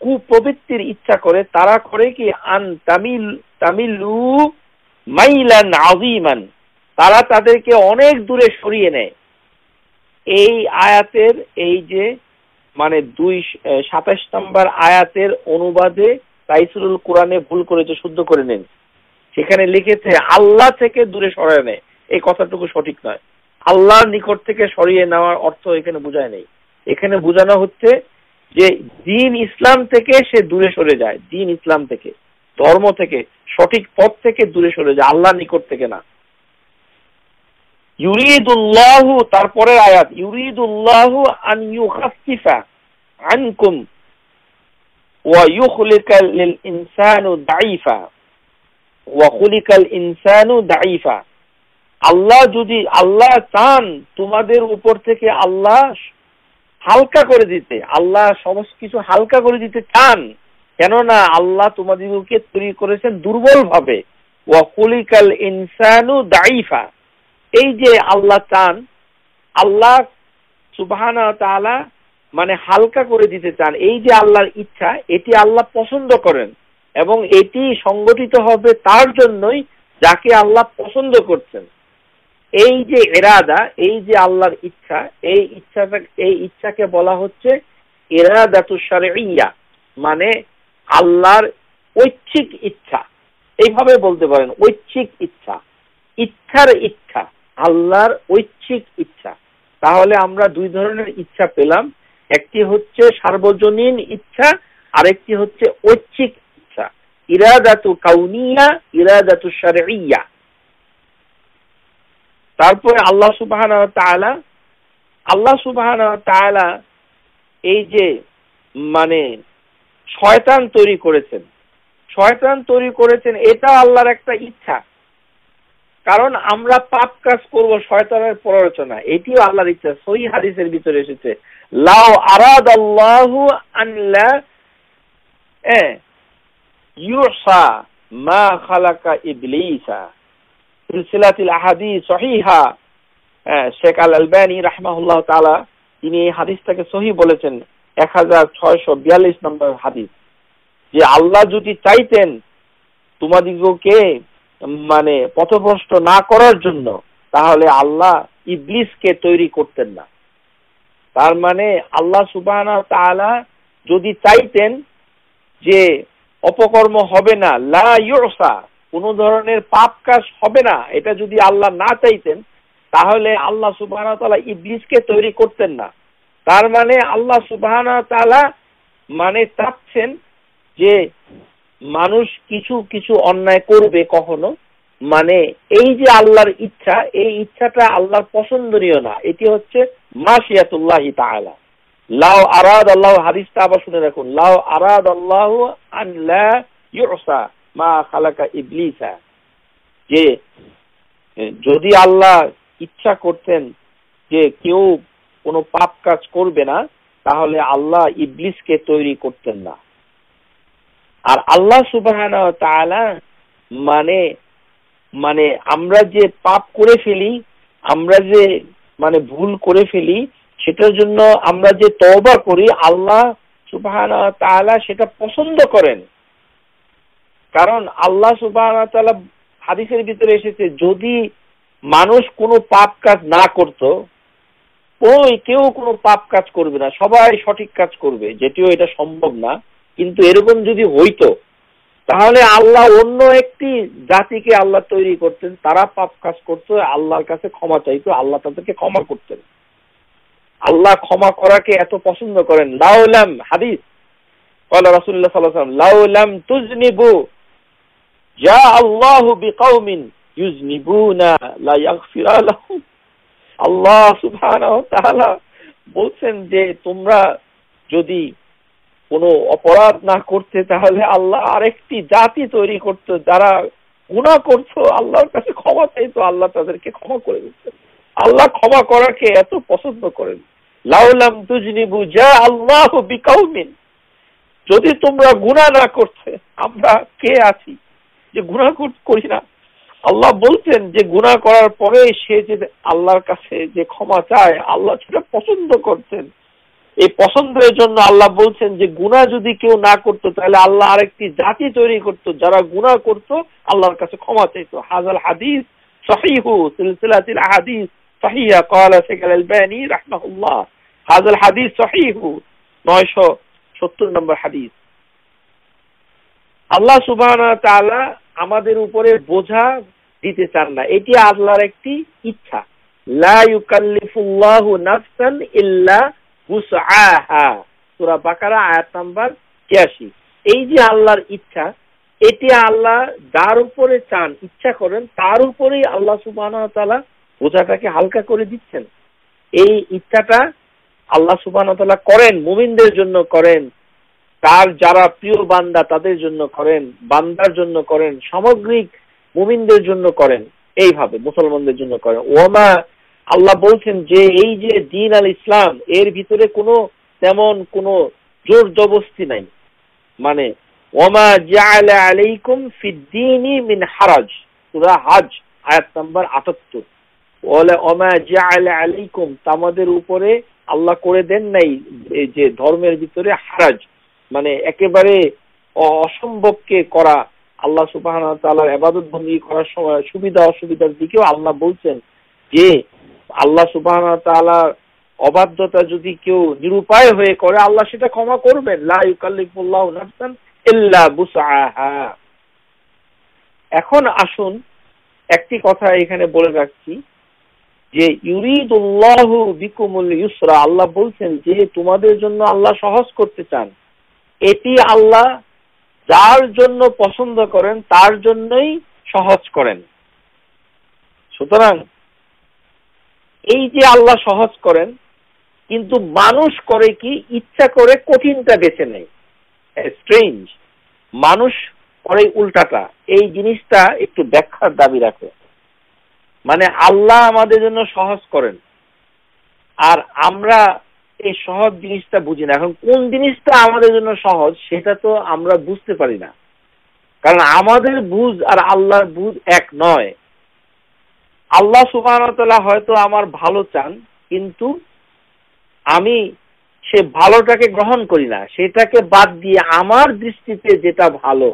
কুপ্রবৃত্তির ইচ্ছা করে তারা করে কি আন তামিল তামিলু মাইলান আজিমান তারা তাদেরকে অনেক দূরে সরিয়ে নেয় এই আয়াতের এই যে মানে দুই সাতাশ নম্বর আয়াতের অনুবাদে তাইসুরুল কোরআনে ভুল করেছে শুদ্ধ করে নেন সেখানে লিখেছে আল্লাহ থেকে দূরে সরিয়ে নেয় এই কথাটুকু সঠিক নয় আল্লাহর নিকট থেকে সরিয়ে নেওয়ার অর্থ এখানে বোঝায় নেই এখানে বোঝানো হচ্ছে যে দিন ইসলাম থেকে সে দূরে সরে যায় দিন ইসলাম থেকে ধর্ম থেকে সঠিক পথ থেকে দূরে সরে যায় আল্লাহ নিকট থেকে না ইউরিদুল্লাহ আয়াত ইউরিদুল্লাহ আন ওয়া লিল ইনসানু দাইফা ওয়া খুলিকাল ইনসানু দাইফা আল্লাহ যদি আল্লাহ চান তোমাদের উপর থেকে আল্লাহ হালকা করে দিতে আল্লাহ সমস্ত কিছু হালকা করে দিতে চান কেননা আল্লাহ তোমাদিগকে তৈরি করেছেন দুর্বল ভাবে ওয়াকুলিকাল ইনসানু দাইফা এই যে আল্লাহ চান আল্লাহ সুবাহানা মানে হালকা করে দিতে চান এই যে আল্লাহর ইচ্ছা এটি আল্লাহ পছন্দ করেন এবং এটি সংগঠিত হবে তার জন্যই যাকে আল্লাহ পছন্দ করছেন এই যে এরাদা এই যে আল্লাহর ইচ্ছা এই ইচ্ছাটা এই ইচ্ছাকে বলা হচ্ছে এরাদা তুষারে ইয়া মানে আল্লাহর ঐচ্ছিক ইচ্ছা এইভাবে বলতে পারেন ঐচ্ছিক ইচ্ছা ইচ্ছার ইচ্ছা আল্লাহর ঐচ্ছিক ইচ্ছা তাহলে আমরা দুই ধরনের ইচ্ছা পেলাম একটি হচ্ছে সার্বজনীন ইচ্ছা আর একটি হচ্ছে ঐচ্ছিক ইচ্ছা ইরাদাতু কাউনিয়া ইরাদাতু সারিয়া তারপরে আল্লাহ সুবাহ আল্লাহ সুবাহ এই যে মানে শয়তান তৈরি করেছেন শয়তান তৈরি করেছেন এটা আল্লাহর একটা ইচ্ছা কারণ আমরা পাপ কাজ করবো শয়তানের প্ররোচনা এটিও আল্লাহর ইচ্ছা সহি হাদিসের ভিতরে এসেছে লাও আরাদ আল্লাহু আনলা ইউসা মা খালাকা ইবলিসা সিলসিলাতিল আহাদি সহিহা শেখ আল আলবানী রাহমাহুল্লাহ তাআলা তিনি এই হাদিসটাকে সহি বলেছেন এক নম্বর হাদিস যে আল্লাহ যদি চাইতেন তোমাদিগকে মানে পথভ্রষ্ট না করার জন্য তাহলে আল্লাহ ইবলিসকে তৈরি করতেন না তার মানে আল্লাহ সুবাহ যদি চাইতেন যে অপকর্ম হবে না লাইসা কোনো ধরনের পাপ কাজ হবে না এটা যদি আল্লাহ না চাইতেন তাহলে আল্লাহ সুবাহ ইবলিসকে তৈরি করতেন না তার মানে আল্লাহ সুবাহ তালা মানে চাচ্ছেন যে মানুষ কিছু কিছু অন্যায় করবে কখনো মানে এই যে আল্লাহর ইচ্ছা এই ইচ্ছাটা আল্লাহর পছন্দনীয় না এটি হচ্ছে মাসিয়াতুল্লাহি তাআলা লাও আরাদ আল্লাহ হাদিসটা আবার শুনে রাখুন লাও আরাদ আল্লাহ ইউসা মা খালাকা ইবলিসা যে যদি আল্লাহ ইচ্ছা করতেন যে কেউ কোনো পাপ কাজ করবে না তাহলে আল্লাহ ইবলিসকে তৈরি করতেন না আর আল্লাহ সুবাহ মানে মানে আমরা যে পাপ করে ফেলি আমরা যে মানে ভুল করে ফেলি সেটার জন্য আমরা যে তবা করি আল্লাহ সুবাহান সুবাহ সেটা পছন্দ করেন কারণ আল্লাহ সুবাহ হাদিসের ভিতরে এসেছে যদি মানুষ কোনো পাপ কাজ না করতো ওই কেউ কোনো পাপ কাজ করবে না সবাই সঠিক কাজ করবে যেটিও এটা সম্ভব না কিন্তু এরকম যদি হইতো তাহলে আল্লাহ অন্য একটি জাতিকে আল্লাহ তৈরি করতেন তারা পাপ কাজ করতো আল্লাহর কাছে ক্ষমা চাইতো আল্লাহ তাদেরকে ক্ষমা করতেন আল্লাহ ক্ষমা করাকে এত পছন্দ করেন লাউলাম হাদিস قال رسول الله صلى الله عليه وسلم لو لم تذنبوا جاء الله بقوم আল্লাহ সুফান বলছেন যে তোমরা যদি কোনো অপরাধ না করতে তাহলে আল্লাহ আরেকটি জাতি তৈরি করতো যারা গুণা করছো আল্লাহর কাছে ক্ষমা চাইতো আল্লাহ তাদেরকে ক্ষমা করে দিচ্ছে আল্লাহ ক্ষমা করাকে এত পছন্দ করেন লাউলাম তুজনি বুঝা আল্লাহ বিকাউমিন যদি তোমরা গুণা না করছে আমরা কে আছি যে গুণা করি না আল্লাহ বলছেন যে গুণা করার পরে সে যে আল্লাহর কাছে যে ক্ষমা চায় আল্লাহ সেটা পছন্দ করছেন এই পছন্দের জন্য আল্লাহ বলছেন যে গুণা যদি কেউ না করতো তাহলে আল্লাহ আরেকটি জাতি তৈরি করত যারা গুণা করত আল্লাহর কাছে ক্ষমা চাইতো হাজাল হাদিস সহিহু সিলসিলাতিল হাদিস সহিয়া রাহমাহুল্লাহ হাজাল হাদিস সহিহু নয়শো সত্তর নম্বর হাদিস আল্লাহ সুবাহ আমাদের উপরে বোঝা দিতে চান না এটি আল্লাহর একটি ইচ্ছা লা ইউকাল্লিফুল্লাহু নাফসান এই যে আল্লাহর ইচ্ছা এটি আল্লাহ যার উপরে চান ইচ্ছা করেন তার উপরেই আল্লাহ সুবহানাহু ওয়া বোঝাটাকে হালকা করে দিচ্ছেন এই ইচ্ছাটা আল্লাহ সুবহানাহু ওয়া করেন মুমিনদের জন্য করেন তার যারা প্রিয় বান্দা তাদের জন্য করেন বান্দার জন্য করেন সামগ্রিক মুমিনদের জন্য করেন এইভাবে মুসলমানদের জন্য করেন ওমা আল্লাহ বলছেন যে এই যে দিন আল ইসলাম এর ভিতরে কোনো তেমন কোনো জোর জবস্তি নাই মানে ওমা জাআলা আলাইকুম ফিদ্দিনি মিন হারাজ সূরা হাজ আয়াত নাম্বার 78 ওয়ালা ওমা জাআলা আলাইকুম তোমাদের উপরে আল্লাহ করে দেন নাই যে ধর্মের ভিতরে হারাজ মানে একেবারে অসম্ভবকে করা আল্লাহ সুবাহ তালার আবাদত বন্দী করার সময় সুবিধা অসুবিধার দিকেও আল্লাহ বলছেন যে আল্লাহ সুবাহ তালার অবাধ্যতা যদি কেউ নিরুপায় হয়ে করে আল্লাহ সেটা ক্ষমা করবেন এখন আসুন একটি কথা এখানে বলে রাখছি যে ইউরিদুল্লাহ বিকুমুল ইউসরা আল্লাহ বলছেন যে তোমাদের জন্য আল্লাহ সহজ করতে চান এটি আল্লাহ যার জন্য পছন্দ করেন তার জন্যই সহজ করেন সুতরাং এই যে আল্লাহ সহজ করেন কিন্তু মানুষ করে কি ইচ্ছা করে কঠিনটা বেছে নেয় স্ট্রেঞ্জ মানুষ করে উল্টাটা এই জিনিসটা একটু ব্যাখ্যার দাবি রাখে মানে আল্লাহ আমাদের জন্য সহজ করেন আর আমরা এই সহজ জিনিসটা বুঝি না এখন কোন জিনিসটা আমাদের জন্য সহজ সেটা তো আমরা বুঝতে পারি না কারণ আমাদের বুঝ আর আল্লাহর বুঝ এক নয় আল্লাহ সুবাহতলা হয়তো আমার ভালো চান কিন্তু আমি সে ভালোটাকে গ্রহণ করি না সেটাকে বাদ দিয়ে আমার দৃষ্টিতে যেটা ভালো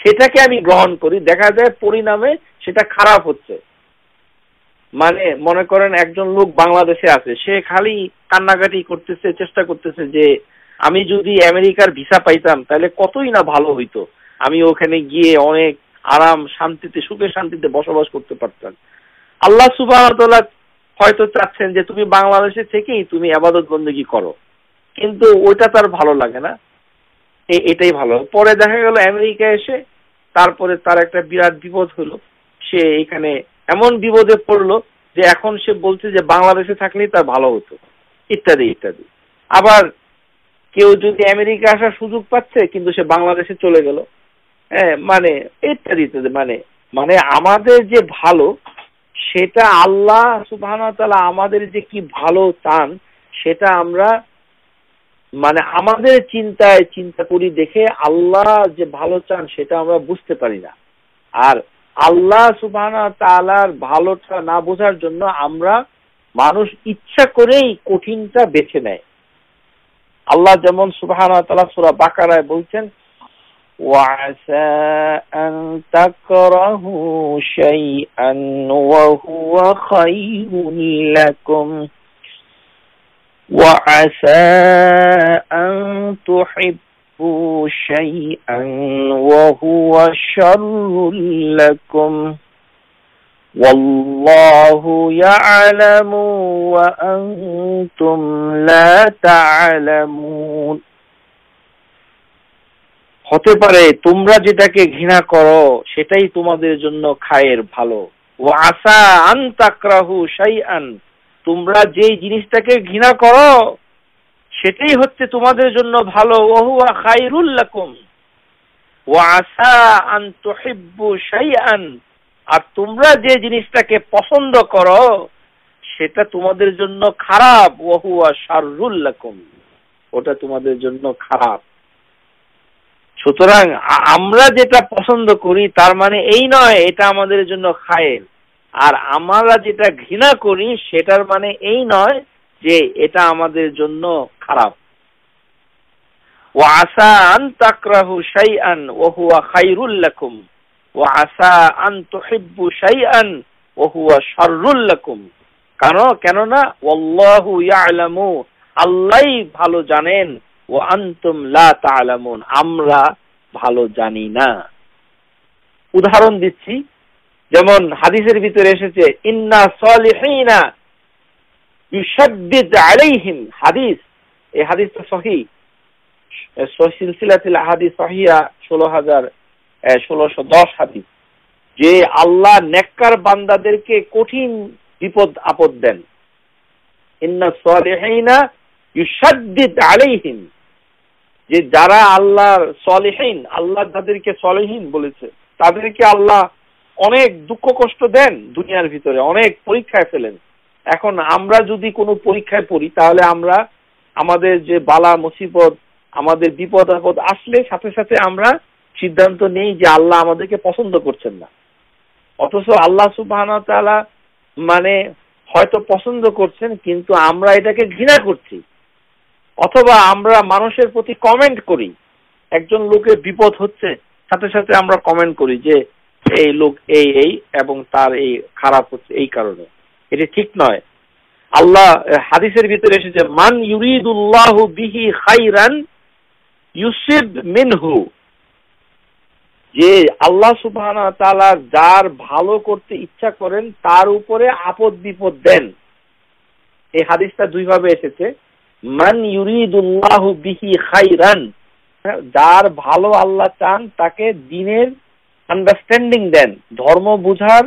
সেটাকে আমি গ্রহণ করি দেখা যায় পরিণামে সেটা খারাপ হচ্ছে মানে মনে করেন একজন লোক বাংলাদেশে আছে সে খালি কান্নাকাটি করতেছে চেষ্টা করতেছে যে আমি যদি আমেরিকার ভিসা পাইতাম তাহলে কতই না ভালো হইতো আমি ওখানে গিয়ে অনেক আরাম শান্তিতে সুখে শান্তিতে বসবাস করতে পারতাম আল্লাহ সুবাহ হয়তো চাচ্ছেন যে তুমি বাংলাদেশে থেকেই তুমি আবাদত বন্দী করো কিন্তু ওইটা তার ভালো লাগে না এটাই ভালো পরে দেখা গেল আমেরিকা এসে তারপরে তার একটা বিরাট বিপদ হলো সে এখানে এমন বিপদে পড়লো যে এখন সে বলছে যে বাংলাদেশে থাকলেই তার ভালো হতো ইত্যাদি ইত্যাদি আবার কেউ যদি আমেরিকা আসার সুযোগ পাচ্ছে কিন্তু সে বাংলাদেশে চলে গেল হ্যাঁ মানে ইত্যাদি ইত্যাদি মানে মানে আমাদের যে ভালো সেটা আল্লাহ সুবাহ আমাদের যে কি ভালো চান সেটা আমরা মানে আমাদের চিন্তায় চিন্তা করি দেখে আল্লাহ যে ভালো চান সেটা আমরা বুঝতে পারি না আর আল্লাহ সুবাহানা তালার ভালোটা না বোঝার জন্য আমরা মানুষ ইচ্ছা করেই কঠিনটা বেছে নেয় আল্লাহ যেমন সুবাহ সুরা বাকারায় বলছেন وعسى وعسى أن تحب تخفوا شَيْئًا وَهُوَ شر لَكُمْ وَاللَّهُ يَعْلَمُ وَأَنْتُمْ لَا تَعْلَمُونَ হতে পারে তোমরা যেটাকে ঘৃণা করো সেটাই তোমাদের জন্য খায়ের ভালো ও আশা আন তাকরাহু সাই আন তোমরা যেই জিনিসটাকে ঘৃণা করো সেটাই হচ্ছে তোমাদের জন্য ভালো ওহুয়া খাইরুল্লাকুম আর তোমরা যে জিনিসটাকে পছন্দ করো সেটা তোমাদের জন্য খারাপ ওহুয়া শারুল্লাকুম ওটা তোমাদের জন্য খারাপ সুতরাং আমরা যেটা পছন্দ করি তার মানে এই নয় এটা আমাদের জন্য খায়ের আর আমরা যেটা ঘৃণা করি সেটার মানে এই নয় যে এটা আমাদের জন্য খারাপ ও আন সাই আন تكرهوا شيئا وهو ও لكم আন أن সাই আন وهو شر لكم কেন কেননা ওল্লাহু ইয়ালামু আল্লাহ ভালো জানেন ও আন্তুম লা তালামুন আমরা ভালো জানি না উদাহরণ দিচ্ছি যেমন হাদিসের ভিতরে এসেছে ইন্না সলিহিনা ইউসাদ্দিদ আলাইহিম হাদিস এই হাদিসটা সহি সহিয়া হাদিস যে আল্লাহ নেককার বান্দাদেরকে কঠিন বিপদ আপদ দেন ইন্না আলাইহিম যে যারা আল্লাহর সলেহীন আল্লাহ যাদেরকে সলেহীন বলেছে তাদেরকে আল্লাহ অনেক দুঃখ কষ্ট দেন দুনিয়ার ভিতরে অনেক পরীক্ষায় ফেলেন এখন আমরা যদি কোনো পরীক্ষায় পড়ি তাহলে আমরা আমাদের যে বালা মুসিবত আমাদের বিপদ আপদ আসলে সাথে সাথে আমরা সিদ্ধান্ত নেই যে আল্লাহ আমাদেরকে পছন্দ করছেন না অথচ আল্লাহ সুবাহ মানে হয়তো পছন্দ করছেন কিন্তু আমরা এটাকে ঘৃণা করছি অথবা আমরা মানুষের প্রতি কমেন্ট করি একজন লোকের বিপদ হচ্ছে সাথে সাথে আমরা কমেন্ট করি যে এই লোক এই এই এবং তার এই খারাপ হচ্ছে এই কারণে এটি ঠিক নয় আল্লাহ হাদিসের ভিতরে এসেছে মান ইউরিদুল্লাহ বিহি খাইরান ইউসিব মিনহু যে আল্লাহ সুবাহ তালা যার ভালো করতে ইচ্ছা করেন তার উপরে আপদ বিপদ দেন এই হাদিসটা দুই ভাবে এসেছে মান ইউরিদুল্লাহ বিহি খাইরান হ্যাঁ, যার ভালো আল্লাহ চান তাকে দিনের আন্ডারস্ট্যান্ডিং দেন ধর্ম বুঝার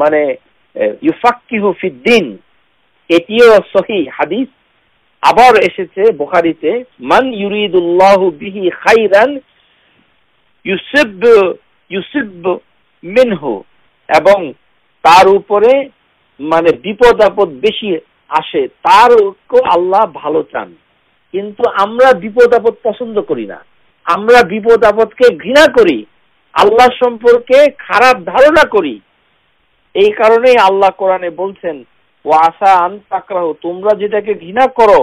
মানে এটিও সহি হাদিস আবার এসেছে বোখারিতে মান বিহি খাইরান ইউসিব ইউসিব মিনহু এবং তার উপরে মানে বিপদ আপদ বেশি আসে তার আল্লাহ ভালো চান কিন্তু আমরা বিপদ আপদ পছন্দ করি না আমরা বিপদ আপদকে ঘৃণা করি আল্লাহ সম্পর্কে খারাপ ধারণা করি এই কারণেই আল্লাহ কোরআনে বলছেন ও আশা আন তাকরাহ তোমরা যেটাকে ঘৃণা করো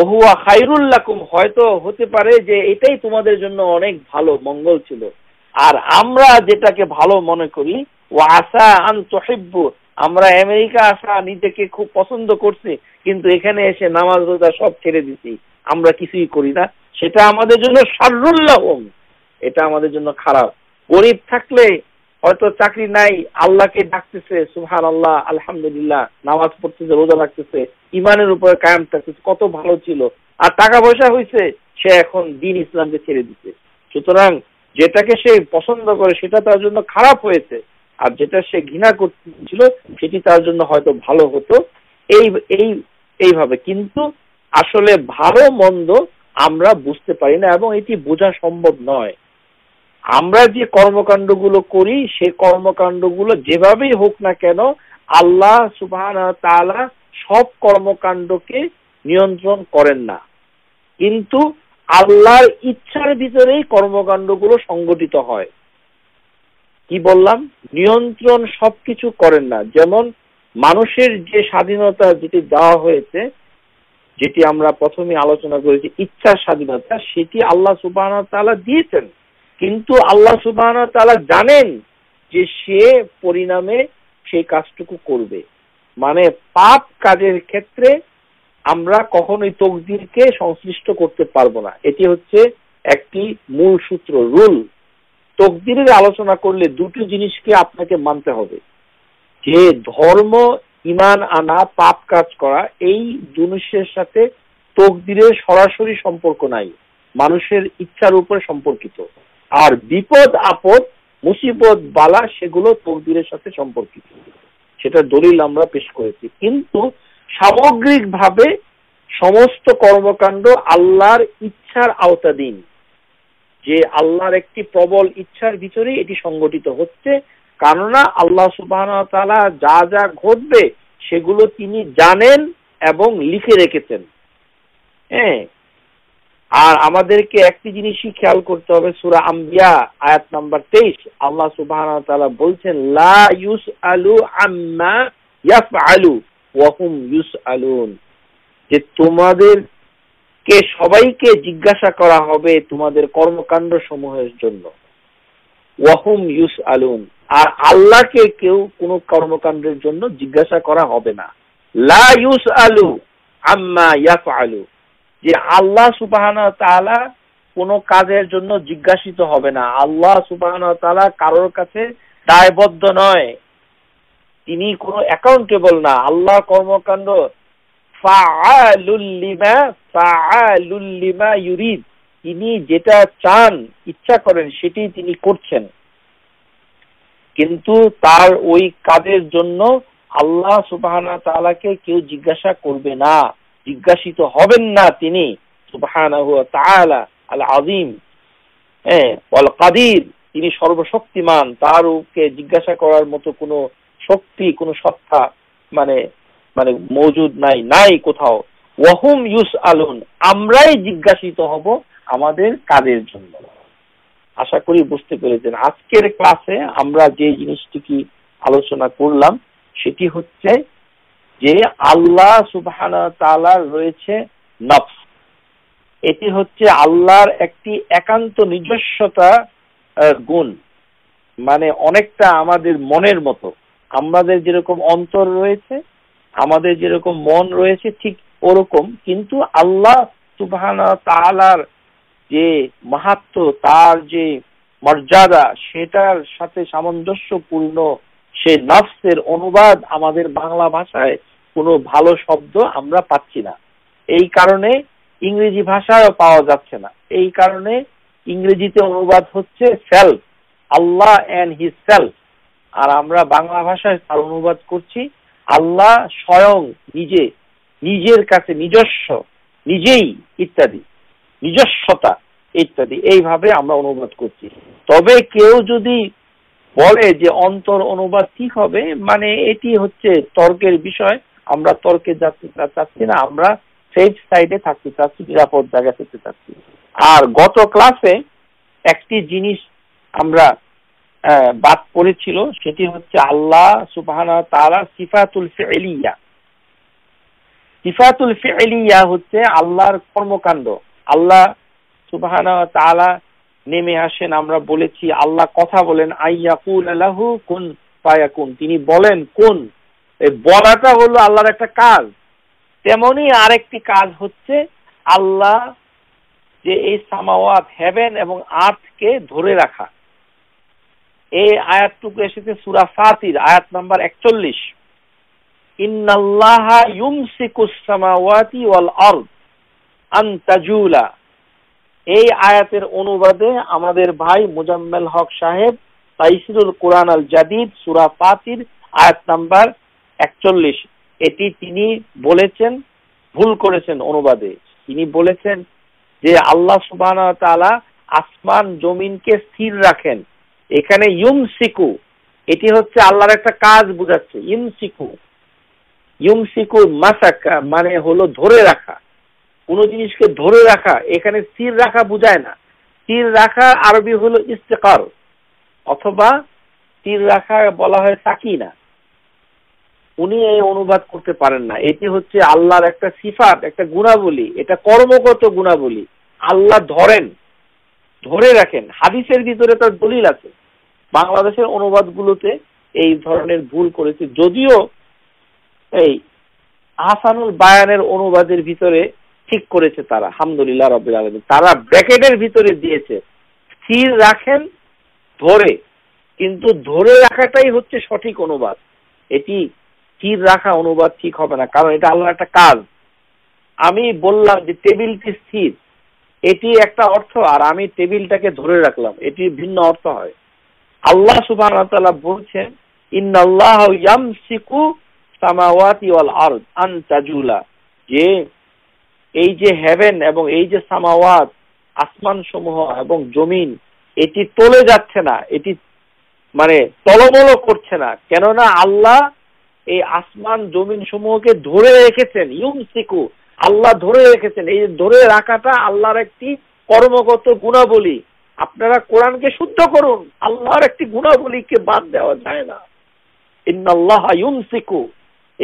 ওহুয়া খাইরুল্লাকুম হয়তো হতে পারে যে এটাই তোমাদের জন্য অনেক ভালো মঙ্গল ছিল আর আমরা যেটাকে ভালো মনে করি ও আশা আন তহিব্বু আমরা আমেরিকা আসা নিজেকে খুব পছন্দ করছি কিন্তু এখানে এসে নামাজ রোজা সব ছেড়ে দিছি আমরা কিছুই করি না সেটা আমাদের জন্য সারুল্লাহম এটা আমাদের জন্য খারাপ গরিব থাকলে হয়তো চাকরি নাই আল্লাহকে ডাকতেছে সুহার আল্লাহ আলহামদুলিল্লাহ নামাজ পড়তেছে রোজা রাখতেছে ইমানের উপরে কায়াম থাকতেছে কত ভালো ছিল আর টাকা পয়সা হয়েছে সে এখন দিন ইসলামকে ছেড়ে দিতে সুতরাং যেটাকে সে পছন্দ করে সেটা তার জন্য খারাপ হয়েছে আর যেটা সে ঘৃণা করছিল সেটি তার জন্য হয়তো ভালো হতো এই এই এইভাবে কিন্তু আসলে ভালো মন্দ আমরা বুঝতে পারি না এবং এটি বোঝা সম্ভব নয় আমরা যে কর্মকাণ্ডগুলো করি সে কর্মকাণ্ডগুলো যেভাবেই হোক না কেন আল্লাহ সুবাহ তালা সব কর্মকাণ্ডকে নিয়ন্ত্রণ করেন না কিন্তু আল্লাহর ইচ্ছার ভিতরেই কর্মকাণ্ডগুলো সংগঠিত হয় কি বললাম নিয়ন্ত্রণ সবকিছু করেন না যেমন মানুষের যে স্বাধীনতা যেটি দেওয়া হয়েছে যেটি আমরা প্রথমে আলোচনা করেছি ইচ্ছার স্বাধীনতা সেটি আল্লাহ সুবাহ তালা দিয়েছেন কিন্তু আল্লাহ সুবাহ তারা জানেন যে সে পরিণামে সেই কাজটুকু করবে মানে পাপ কাজের ক্ষেত্রে আমরা কখনোই তকদিরকে সংশ্লিষ্ট করতে পারবো না এটি হচ্ছে একটি মূল সূত্র রুল তকদিরের আলোচনা করলে দুটো জিনিসকে আপনাকে মানতে হবে যে ধর্ম ইমান আনা পাপ কাজ করা এই জিনিসের সাথে তকদিরের সরাসরি সম্পর্ক নাই মানুষের ইচ্ছার উপরে সম্পর্কিত আর বিপদ আপদ মুসিবত বালা সেগুলো তকদিরের সাথে সম্পর্কিত সেটা দলিল আমরা পেশ করেছি কিন্তু সামগ্রিকভাবে সমস্ত কর্মকাণ্ড আল্লাহর ইচ্ছার আওতাধীন যে আল্লাহর একটি প্রবল ইচ্ছার ভিতরে এটি সংগঠিত হচ্ছে কেননা আল্লাহ সুবাহ যা যা ঘটবে সেগুলো তিনি জানেন এবং লিখে রেখেছেন হ্যাঁ আর আমাদেরকে একটি জিনিসই খেয়াল করতে হবে সুরা আম্বিয়া আয়াত নাম্বার তেইশ আল্লাহ সুবাহ বলছেন লা ইউস আলু আম্মা ইয়াফ আলু ওয়াহুম ইউস আলুন যে তোমাদের কে সবাইকে জিজ্ঞাসা করা হবে তোমাদের কর্মকাণ্ড সমূহের জন্য ওয়াহুম ইউস আলুন আর আল্লাহকে কেউ কোনো কর্মকাণ্ডের জন্য জিজ্ঞাসা করা হবে না লা ইউস আলু আম্মা ইয়াফ আলু যে আল্লাহ সুবাহানা তালা কোনো কাজের জন্য জিজ্ঞাসিত হবে না আল্লাহ সুবাহানা তালা কারোর কাছে দায়বদ্ধ নয় তিনি কোন অ্যাকাউন্টেবল না আল্লাহ কর্মকাণ্ড ইউরিদ তিনি যেটা চান ইচ্ছা করেন সেটি তিনি করছেন কিন্তু তার ওই কাজের জন্য আল্লাহ সুবাহ কেউ জিজ্ঞাসা করবে না জিজ্ঞাসিত হবেন না তিনি হ্যাঁ, কাদির তিনি সর্বশক্তিমান তার জিজ্ঞাসা করার মতো কোনো শক্তি কোন সত্তা মানে মানে মজুদ নাই নাই কোথাও ওয়াহুম ইউস আলুন আমরাই জিজ্ঞাসিত হব আমাদের কাজের জন্য আশা করি বুঝতে পেরেছেন আজকের ক্লাসে আমরা যে জিনিসটি কি আলোচনা করলাম সেটি হচ্ছে যে আল্লাহ সুবহান রয়েছে নফস এটি হচ্ছে আল্লাহর একটি একান্ত নিজস্বতা গুণ মানে অনেকটা আমাদের মনের মতো আমাদের যেরকম অন্তর রয়েছে আমাদের যেরকম মন রয়েছে ঠিক ওরকম কিন্তু আল্লাহ সুবহান তালার যে মাহাত্ম তার যে মর্যাদা সেটার সাথে সামঞ্জস্যপূর্ণ সে নফসের অনুবাদ আমাদের বাংলা ভাষায় কোনো ভালো শব্দ আমরা পাচ্ছি না এই কারণে ইংরেজি ভাষায় পাওয়া যাচ্ছে না এই কারণে ইংরেজিতে অনুবাদ হচ্ছে self Allah and himself আর আমরা বাংলা ভাষায় তার অনুবাদ করছি আল্লাহ স্বয়ং নিজে নিজের কাছে নিজস্ব নিজেই ইত্যাদি নিজস্বতা ইত্যাদি এইভাবে আমরা অনুবাদ করছি তবে কেউ যদি বলে যে অন্তর অনুবাদ ঠিক হবে মানে এটি হচ্ছে তর্কের বিষয় আমরা তর্কে যাচ্ছি চাচ্ছি না আমরা সেফ সাইডে থাকতে চাচ্ছি নিরাপদ জায়গা থাকতে চাচ্ছি আর গত ক্লাসে একটি জিনিস আমরা বাদ পড়েছিল সেটি হচ্ছে আল্লাহ সুবাহানা তারা সিফাতুল ফেলিয়া সিফাতুল ফেলিয়া হচ্ছে আল্লাহর কর্মকাণ্ড আল্লাহ সুবাহানা তালা নেমে আসেন আমরা বলেছি আল্লাহ কথা বলেন আইয়া কুন আল্লাহ কোন পায়া কোন তিনি বলেন কোন এই বলাটা হলো আল্লাহর একটা কাজ তেমনি আরেকটি কাজ হচ্ছে আল্লাহ যে এই সামাওয়াত হেভেন এবং আর্থকে ধরে রাখা এই আয়াতটুকু এসেছে সুরা সাতির আয়াত নাম্বার একচল্লিশ ইন্নাল্লাহা ইউমসিকুস সামাওয়াতি ওয়াল এই আয়াতের অনুবাদে আমাদের ভাই মোজাম্মেল হক সাহেব তাইসিরুল কোরআন আল জাদিদ সুরা ফাতির আয়াত নাম্বার একচল্লিশ এটি তিনি বলেছেন ভুল করেছেন অনুবাদে তিনি বলেছেন যে আল্লাহ সুবাহ তালা আসমান জমিনকে স্থির রাখেন এখানে ইউম সিকু এটি হচ্ছে আল্লাহর একটা কাজ বুঝাচ্ছে ইম সিকু ইম সিকু মাসাকা মানে হলো ধরে রাখা কোনো জিনিসকে ধরে রাখা এখানে স্থির রাখা বুঝায় না স্থির রাখা আরবি হলো ইস্তেকার অথবা স্থির রাখা বলা হয় সাকিনা উনি এই অনুবাদ করতে পারেন না এটি হচ্ছে আল্লাহর একটা সিফাত একটা গুণাবলী এটা কর্মগত গুণাবলী আল্লাহ ধরেন ধরে রাখেন হাদিসের ভিতরে তার দলিল আছে বাংলাদেশের অনুবাদগুলোতে এই ধরনের ভুল করেছে যদিও এই আহসানুল বায়ানের অনুবাদের ভিতরে ঠিক করেছে তারা হামদুলিল্লাহ রবিল তারা ব্র্যাকেটের ভিতরে দিয়েছে স্থির রাখেন ধরে কিন্তু ধরে রাখাটাই হচ্ছে সঠিক অনুবাদ এটি স্থির রাখা অনুবাদ ঠিক হবে না কারণ এটা আল্লাহর একটা কাজ আমি বললাম যে টেবিলটি স্থির এটি একটা অর্থ আর আমি টেবিলটাকে ধরে রাখলাম এটি ভিন্ন অর্থ হয় আল্লাহ সুবাহ বলছেন যে এই যে হেভেন এবং এই যে সামাওয়াত আসমান সমূহ এবং জমিন এটি টলে যাচ্ছে না এটি মানে তলমল করছে না কেননা আল্লাহ এই আসমান জমিন সমূহকে ধরে রেখেছেন সিকু আল্লাহ ধরে রেখেছেন এই ধরে রাখাটা আল্লাহর একটি কর্মগত গুণাবলী আপনারা কোরআনকে শুদ্ধ করুন আল্লাহর একটি গুণাবলীকে বাদ দেওয়া যায় না ইন্নাল্লাহ ইউমসিকু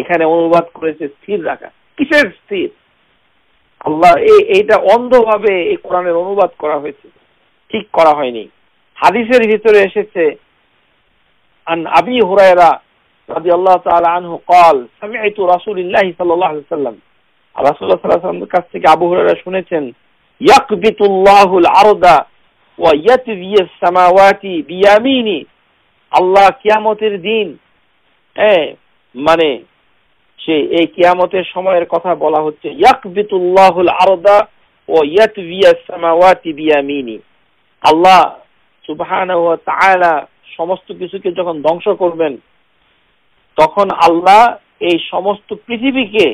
এখানে অনুবাদ করেছে স্থির রাখা কিসের স্থির আল্লাহ এইটা অন্ধভাবে এই কোরআনের অনুবাদ করা হয়েছে ঠিক করা হয়নি হাদিসের ভিতরে এসেছে আন আবি হুরায়রা رضي الله تعالى عنه قال سمعت رسول الله صلى الله عليه وسلم رسول الله صلى الله عليه وسلم قال থেকে আবু হুরায়রা শুনেছেন يقبض الله العرض ويتبي السماوات بيمينه আল্লাহ কিয়ামতের দিন মানে সে এই কিয়ামতের সময়ের কথা বলা হচ্ছে ইয়াকবিতুল্লাহুল আরদা ও ইয়াতবিয়াস সামাওয়াতি বিয়ামিনি আল্লাহ সুবহানাহু ওয়া তাআলা সমস্ত কিছুকে যখন ধ্বংস করবেন তখন আল্লাহ এই সমস্ত পৃথিবীকে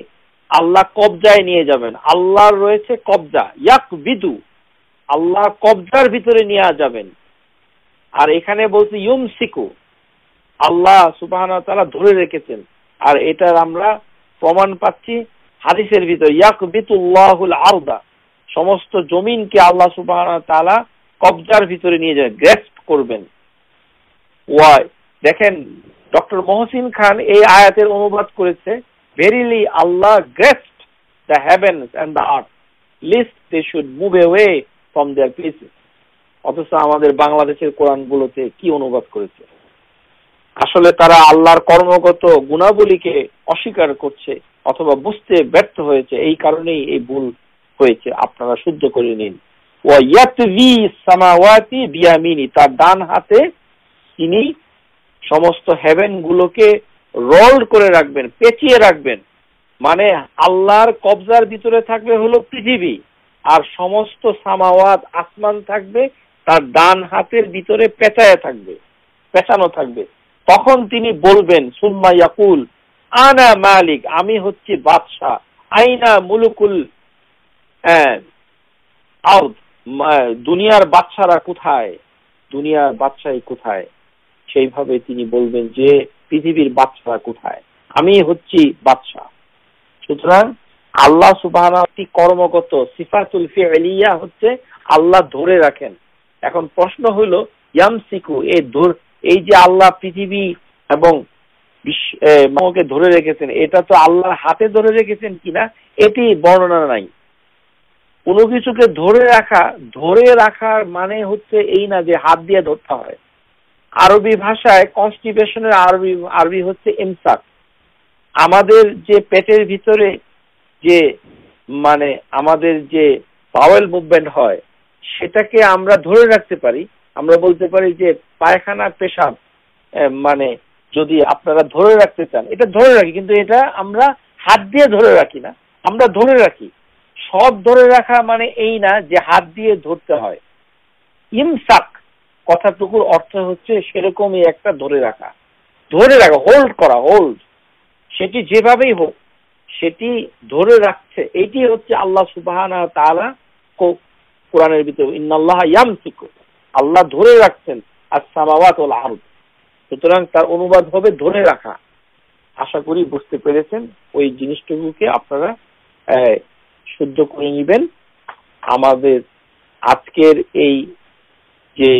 আল্লাহ কবজায় নিয়ে যাবেন আল্লাহর রয়েছে কবজা ইয়াক বিদু আল্লাহ কবজার ভিতরে নিয়ে যাবেন আর এখানে বলছে ইউম সিকু আল্লাহ সুবাহ তারা ধরে রেখেছেন আর এটার আমরা প্রমাণ পাচ্ছি হাদিসের ভিতরে ইয়াক বিতুল্লাহুল আলদা সমস্ত জমিনকে আল্লাহ সুবাহ তালা কবজার ভিতরে নিয়ে যাবেন গ্রেস্ট করবেন ওয়াই দেখেন ডক্টর মহসিন খান এই আয়াতের অনুবাদ করেছে verily Allah grasped the heaven and the earth lest they should move away from their places অথচ আমাদের বাংলাদেশের কোরআনগুলোতে কি অনুবাদ করেছে আসলে তারা আল্লাহর কর্মগত গুণাবলীকে অস্বীকার করছে অথবা বুঝতে ব্যর্থ হয়েছে এই কারণেই এই ভুল হয়েছে আপনারা শুদ্ধ করে নিন ওয়াইয়াতি সামাওয়াতি বিয়ামিনি তার ডান হাতে তিনি সমস্ত হেভেন গুলোকে রোল্ড করে রাখবেন পেঁচিয়ে রাখবেন মানে আল্লাহর কবজার ভিতরে থাকবে হলো পৃথিবী আর সমস্ত সামাওয়াত আসমান থাকবে তার ডান হাতের ভিতরে পেঁচায় থাকবে পেঁচানো থাকবে তখন তিনি বলবেন সুম্মা ইয়াকুল আনা মালিক আমি হচ্ছি বাদশাহ আইনা মুলুকুল হ্যাঁ, দুনিয়ার বাচ্চারা কোথায় দুনিয়ার বাচ্চাই কোথায় সেইভাবে তিনি বলবেন যে পৃথিবীর বাদশাহ কোথায় আমি হচ্ছি বাদশাহ সুতরাং আল্লাহ সুবাহ কর্মগত সিফাতুল ফিআলিয়া হচ্ছে আল্লাহ ধরে রাখেন এখন প্রশ্ন হলো ইয়ামসিকু ধর এই যে আল্লাহ পৃথিবী এবং বিশ্বকে ধরে রেখেছেন এটা তো আল্লাহর হাতে ধরে রেখেছেন কিনা এটি বর্ণনা নাই কোনো কিছুকে ধরে রাখা ধরে রাখার মানে হচ্ছে এই না যে হাত দিয়ে ধরতে হয় আরবি ভাষায় কনস্টিপেশনের আরবি আরবি হচ্ছে এমসাক আমাদের যে পেটের ভিতরে যে মানে আমাদের যে পাওয়েল মুভমেন্ট হয় সেটাকে আমরা ধরে রাখতে পারি আমরা বলতে পারি যে পায়খানা পেশাব মানে যদি আপনারা ধরে রাখতে চান এটা ধরে রাখি কিন্তু এটা আমরা হাত দিয়ে ধরে রাখি না আমরা ধরে রাখি সব ধরে রাখা মানে এই না যে হাত দিয়ে ধরতে হয় ইমসাক কথাটুকুর অর্থ হচ্ছে সেরকমই একটা ধরে রাখা ধরে রাখা হোল্ড করা হোল্ড সেটি যেভাবেই হোক সেটি ধরে রাখছে এটি হচ্ছে আল্লাহ সুবাহানা তারা কোরআনের ভিতরে ইন্নাল্লাহ ইয়ামসিক আল্লাহ ধরে রাখছেন আর সামাওয়াত ও আরুদ সুতরাং তার অনুবাদ হবে ধরে রাখা আশা করি বুঝতে পেরেছেন ওই জিনিসটুকুকে আপনারা শুদ্ধ করে নিবেন আমাদের আজকের এই যে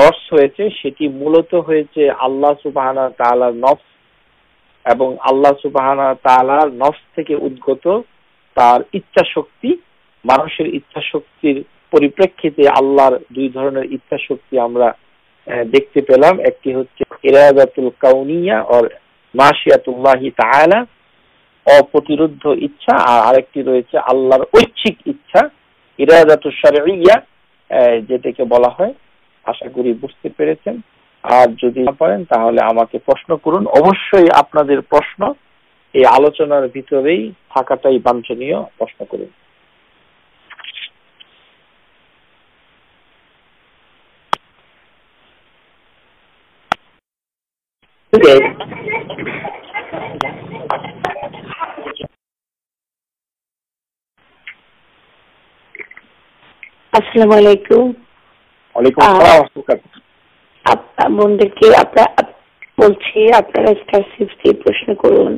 দর্শ হয়েছে সেটি মূলত হয়েছে আল্লাহ সুবাহানা তালার নফ এবং আল্লাহ সুবাহানা তালার নফ থেকে উদ্গত তার ইচ্ছা শক্তি মানুষের ইচ্ছা শক্তির পরিপ্রেক্ষিতে আল্লাহর দুই ধরনের ইচ্ছা শক্তি আমরা দেখতে পেলাম একটি হচ্ছে ইরাদাতুল কাউনিয়া অর মাসিয়াতুল্লাহি তাআলা অপ্রতিরোধ ইচ্ছা আর আরেকটি রয়েছে আল্লাহর ঐচ্ছিক ইচ্ছা ইরাদাতুল শারঈয়া যেটাকে বলা হয় আশা করি বুঝতে পেরেছেন আর যদি না পারেন তাহলে আমাকে প্রশ্ন করুন অবশ্যই আপনাদের প্রশ্ন এই আলোচনার ভিতরেই থাকাটাই বাঞ্ছনীয় প্রশ্ন করুন
আসসালামু আলাইকুম আপনার বোনদেরকে বলছি আপনারা দিয়ে প্রশ্ন করুন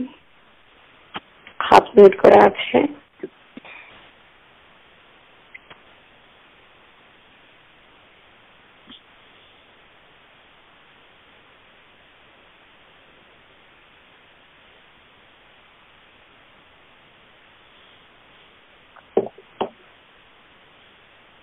হাত মিউট করা আছে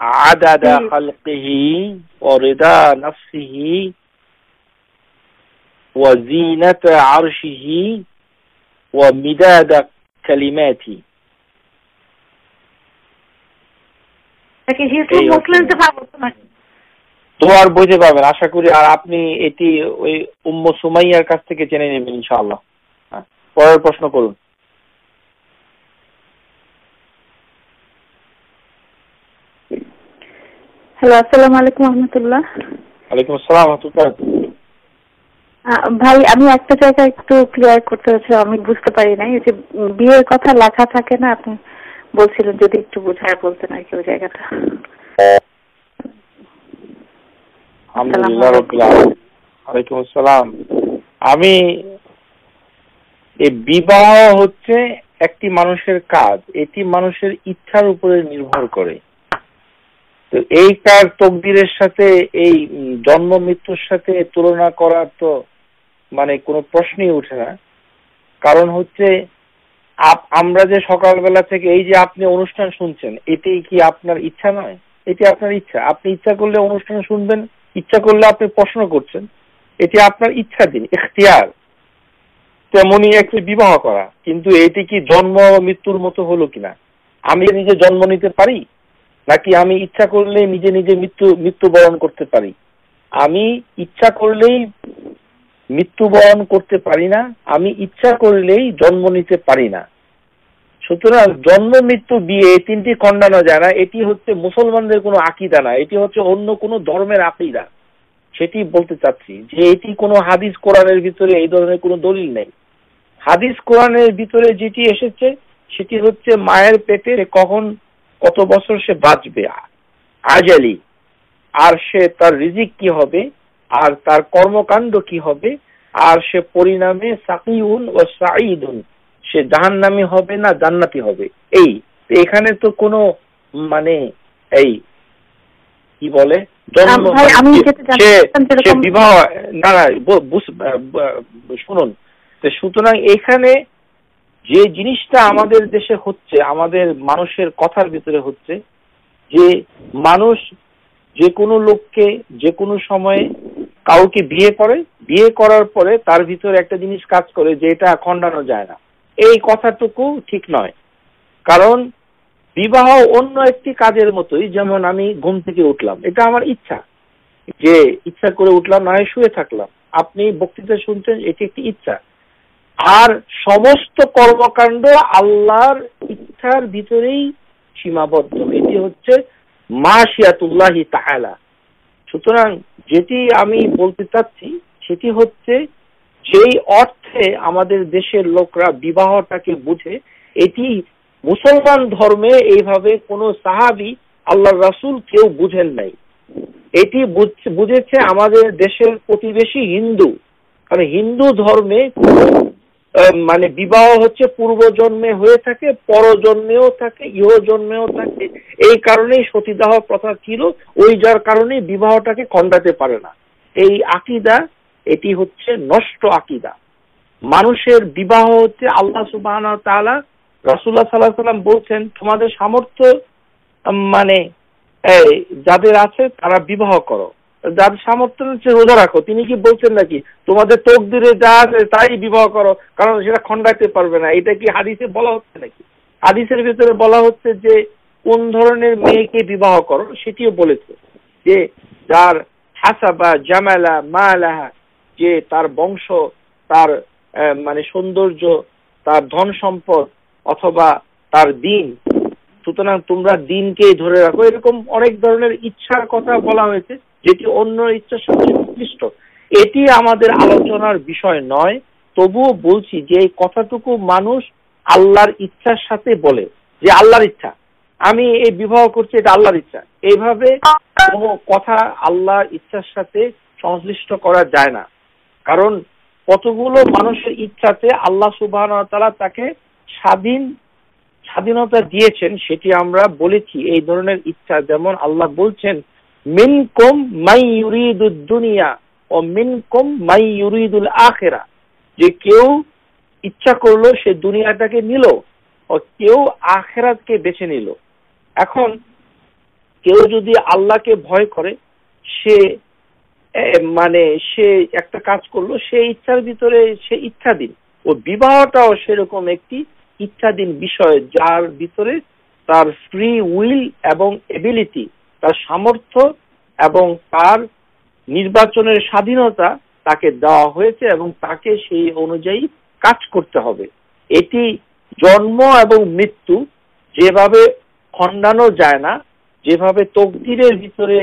عدد خلقه ورضا نفسه وزينة عرشه ومداد كلماته তোমার বুঝে পাবেন আশা করি আর আপনি এটি ওই উম্ম সুমাইয়ার কাছ থেকে জেনে নেবেন ইনশাআল্লাহ হ্যাঁ, পরের প্রশ্ন করুন
হ্যালো আসসালাম আলাইকুম রহমতুল্লাহ
ওয়ালাইকুম আসসালাম
ভাই আমি একটা জায়গা একটু ক্লিয়ার করতে হচ্ছে আমি বুঝতে পারি নাই যে বিয়ের কথা লেখা থাকে না আপনি বলছিলেন যদি একটু বোঝায় বলতেন আর কি ওই জায়গাটা
ওয়ালাইকুম আসসালাম আমি এই বিবাহ হচ্ছে একটি মানুষের কাজ এটি মানুষের ইচ্ছার উপরে নির্ভর করে তো এই তার তকদিরের সাথে এই জন্ম মৃত্যুর সাথে তুলনা করার তো মানে কোনো প্রশ্নই উঠে না কারণ হচ্ছে আমরা যে সকালবেলা থেকে এই যে আপনি অনুষ্ঠান শুনছেন এটি কি আপনার ইচ্ছা নয় এটি আপনার ইচ্ছা আপনি ইচ্ছা করলে অনুষ্ঠান শুনবেন ইচ্ছা করলে আপনি প্রশ্ন করছেন এটি আপনার ইচ্ছা দিন এখতিয়ার তেমনই একটি বিবাহ করা কিন্তু এটি কি জন্ম মৃত্যুর মতো হলো কিনা আমি নিজে জন্ম নিতে পারি নাকি আমি ইচ্ছা করলে নিজে নিজে মৃত্যু মৃত্যুবরণ করতে পারি আমি ইচ্ছা করলেই মৃত্যুবরণ করতে পারি না আমি ইচ্ছা করলেই জন্ম নিতে পারি না সুতরাং জন্ম মৃত্যু বিয়ে এই তিনটি খণ্ডানো যায় না এটি হচ্ছে মুসলমানদের কোনো আকিদা না এটি হচ্ছে অন্য কোনো ধর্মের আকিদা সেটি বলতে চাচ্ছি যে এটি কোনো হাদিস কোরআনের ভিতরে এই ধরনের কোনো দলিল নেই হাদিস কোরআনের ভিতরে যেটি এসেছে সেটি হচ্ছে মায়ের পেটে কখন কত বছর সে বাঁচবে আজালি আর সে তার রিজিক কি হবে আর তার কর্মকাণ্ড কি হবে আর সে পরিণামে সাকিউন ও সাঈদুন সে জাহান্নামি হবে না জান্নাতি হবে এই এখানে তো কোনো মানে এই কি বলে বিবাহ না না শুনুন সুতরাং এখানে যে জিনিসটা আমাদের দেশে হচ্ছে আমাদের মানুষের কথার ভিতরে হচ্ছে যে মানুষ যে কোনো লোককে যে কোনো সময়ে কাউকে বিয়ে করে বিয়ে করার পরে তার ভিতরে একটা জিনিস কাজ করে যে এটা খণ্ডানো যায় না এই কথাটুকু ঠিক নয় কারণ বিবাহ অন্য একটি কাজের মতোই যেমন আমি ঘুম থেকে উঠলাম এটা আমার ইচ্ছা যে ইচ্ছা করে উঠলাম নয় শুয়ে থাকলাম আপনি বক্তৃতা শুনছেন এটি একটি ইচ্ছা আর সমস্ত কর্মকাণ্ড আল্লাহর ইচ্ছার ভিতরেই সীমাবদ্ধ এটি হচ্ছে মা শিয়াতুল্লাহি তাহলা সুতরাং যেটি আমি বলতে চাচ্ছি সেটি হচ্ছে সেই অর্থে আমাদের দেশের লোকরা বিবাহটাকে বুঝে এটি মুসলমান ধর্মে এইভাবে কোনো সাহাবি আল্লাহ রাসুল কেউ বুঝেন নাই এটি বুঝেছে আমাদের দেশের প্রতিবেশী হিন্দু কারণ হিন্দু ধর্মে মানে বিবাহ হচ্ছে পূর্বজন্মে হয়ে থাকে পরজন্মেও থাকে ইহজন্মেও থাকে এই কারণেই সতীদাহ প্রথা ছিল ওই যার কারণে বিবাহটাকে খণ্ডাতে পারে না এই আকিদা এটি হচ্ছে নষ্ট আকিদা মানুষের বিবাহ হচ্ছে আল্লাহ সুবাহ তালা রসুল্লাহ সাল্লাহ সাল্লাম বলছেন তোমাদের সামর্থ্য মানে যাদের আছে তারা বিবাহ করো যার সামর্থ্য হচ্ছে রোজা রাখো তিনি কি বলছেন নাকি তোমাদের তকদিরে যা আছে তাই বিবাহ করো কারণ সেটা খন্ডাইতে পারবে না এটা কি হাদিসে বলা হচ্ছে নাকি হাদিসের ভিতরে বলা হচ্ছে যে কোন ধরনের মেয়েকে বিবাহ করো সেটিও বলেছে যে যার হাসাবা জামালা মালাহা যে তার বংশ তার মানে সৌন্দর্য তার ধন সম্পদ অথবা তার দিন সুতরাং তোমরা দিনকে ধরে রাখো এরকম অনেক ধরনের ইচ্ছার কথা বলা হয়েছে যেটি অন্য ইচ্ছার সঙ্গে সংশ্লিষ্ট এটি আমাদের আলোচনার বিষয় নয় তবুও বলছি যে এই কথাটুকু মানুষ আল্লাহর ইচ্ছার সাথে বলে যে আল্লাহর ইচ্ছা আমি এই বিবাহ করছি এটা আল্লাহর ইচ্ছা এইভাবে কোনো কথা আল্লাহ ইচ্ছার সাথে সংশ্লিষ্ট করা যায় না কারণ কতগুলো মানুষের ইচ্ছাতে আল্লাহ সুবাহ তারা তাকে স্বাধীন স্বাধীনতা দিয়েছেন সেটি আমরা বলেছি এই ধরনের ইচ্ছা যেমন আল্লাহ বলছেন মিনকুম মাই ইউরিদুদ দুনিয়া ও মিনকুম মাই ইউরিদুল আখেরা যে কেউ ইচ্ছা করলো সে দুনিয়াটাকে নিল ও কেউ আখেরাতকে বেছে নিল এখন কেউ যদি আল্লাহকে ভয় করে সে মানে সে একটা কাজ করলো সে ইচ্ছার ভিতরে সে ইচ্ছাধীন ও বিবাহটাও সেরকম একটি ইচ্ছাধীন বিষয় যার ভিতরে তার ফ্রি উইল এবং এবিলিটি তার সামর্থ্য এবং তার নির্বাচনের স্বাধীনতা তাকে দেওয়া হয়েছে এবং তাকে সেই অনুযায়ী কাজ করতে হবে এটি জন্ম এবং মৃত্যু যেভাবে খণ্ডানো যায় না যেভাবে তকদিরের ভিতরে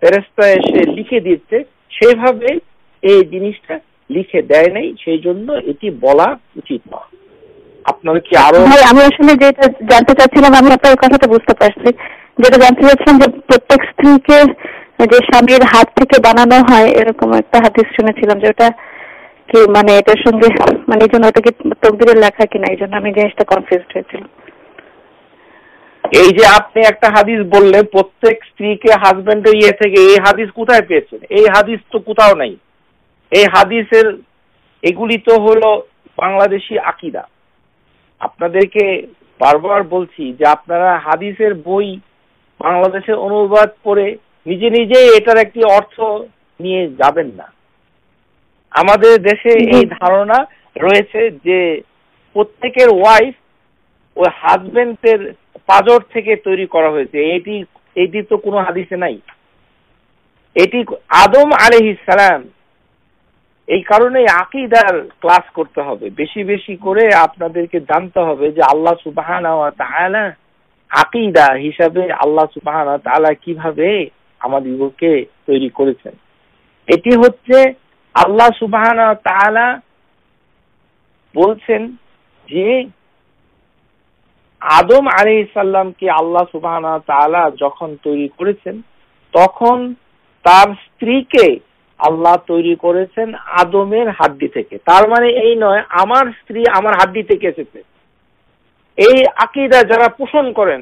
ফেরেস্তা এসে লিখে দিচ্ছে সেভাবে এই জিনিসটা লিখে দেয় নাই সেই জন্য এটি বলা উচিত না আপনার কি আরো আমি আসলে যেটা জানতে চাচ্ছিলাম আমি আপনার কথাটা বুঝতে পারছি
যেটা জানতে চাচ্ছিলাম যে প্রত্যেক স্ত্রীকে যে স্বামীর হাত থেকে বানানো হয় এরকম একটা হাদিস শুনেছিলাম যে ওটা কি মানে এটার সঙ্গে মানে এই জন্য ওটা কি
তকদিরের লেখা কিনা এই জন্য আমি জিনিসটা কনফিউজ হয়েছিল এই যে আপনি একটা হাদিস বললেন প্রত্যেক স্ত্রীকে হাজবেন্ডের ইয়ে থেকে এই হাদিস কোথায় পেয়েছেন এই হাদিস তো কোথাও নাই এই হাদিসের এগুলি তো হলো বাংলাদেশি আকিদা আপনাদেরকে বারবার বলছি যে আপনারা হাদিসের বই বাংলাদেশে অনুবাদ পড়ে নিজে নিজে এটার একটি অর্থ নিয়ে যাবেন না আমাদের দেশে এই ধারণা রয়েছে যে প্রত্যেকের ওয়াইফ ওই হাজবেন্ডের পাজর থেকে তৈরি করা হয়েছে এটি এটি তো কোনো হাদিসে নাই এটি আদম সালাম এই কারণে আকিদার ক্লাস করতে হবে বেশি বেশি করে আপনাদেরকে জানতে হবে যে আল্লাহ সুবাহ আকিদা হিসাবে আল্লাহ সুবাহ তালা কিভাবে আমাদিগকে তৈরি করেছেন এটি হচ্ছে আল্লাহ সুবাহ তালা বলছেন যে আদম আলি ইসাল্লামকে আল্লাহ সুবাহ তালা যখন তৈরি করেছেন তখন তার স্ত্রীকে আল্লাহ তৈরি করেছেন আদমের হাড্ডি থেকে তার মানে এই নয় আমার স্ত্রী আমার হাড্ডি থেকে এসেছে এই আকিদা যারা পোষণ করেন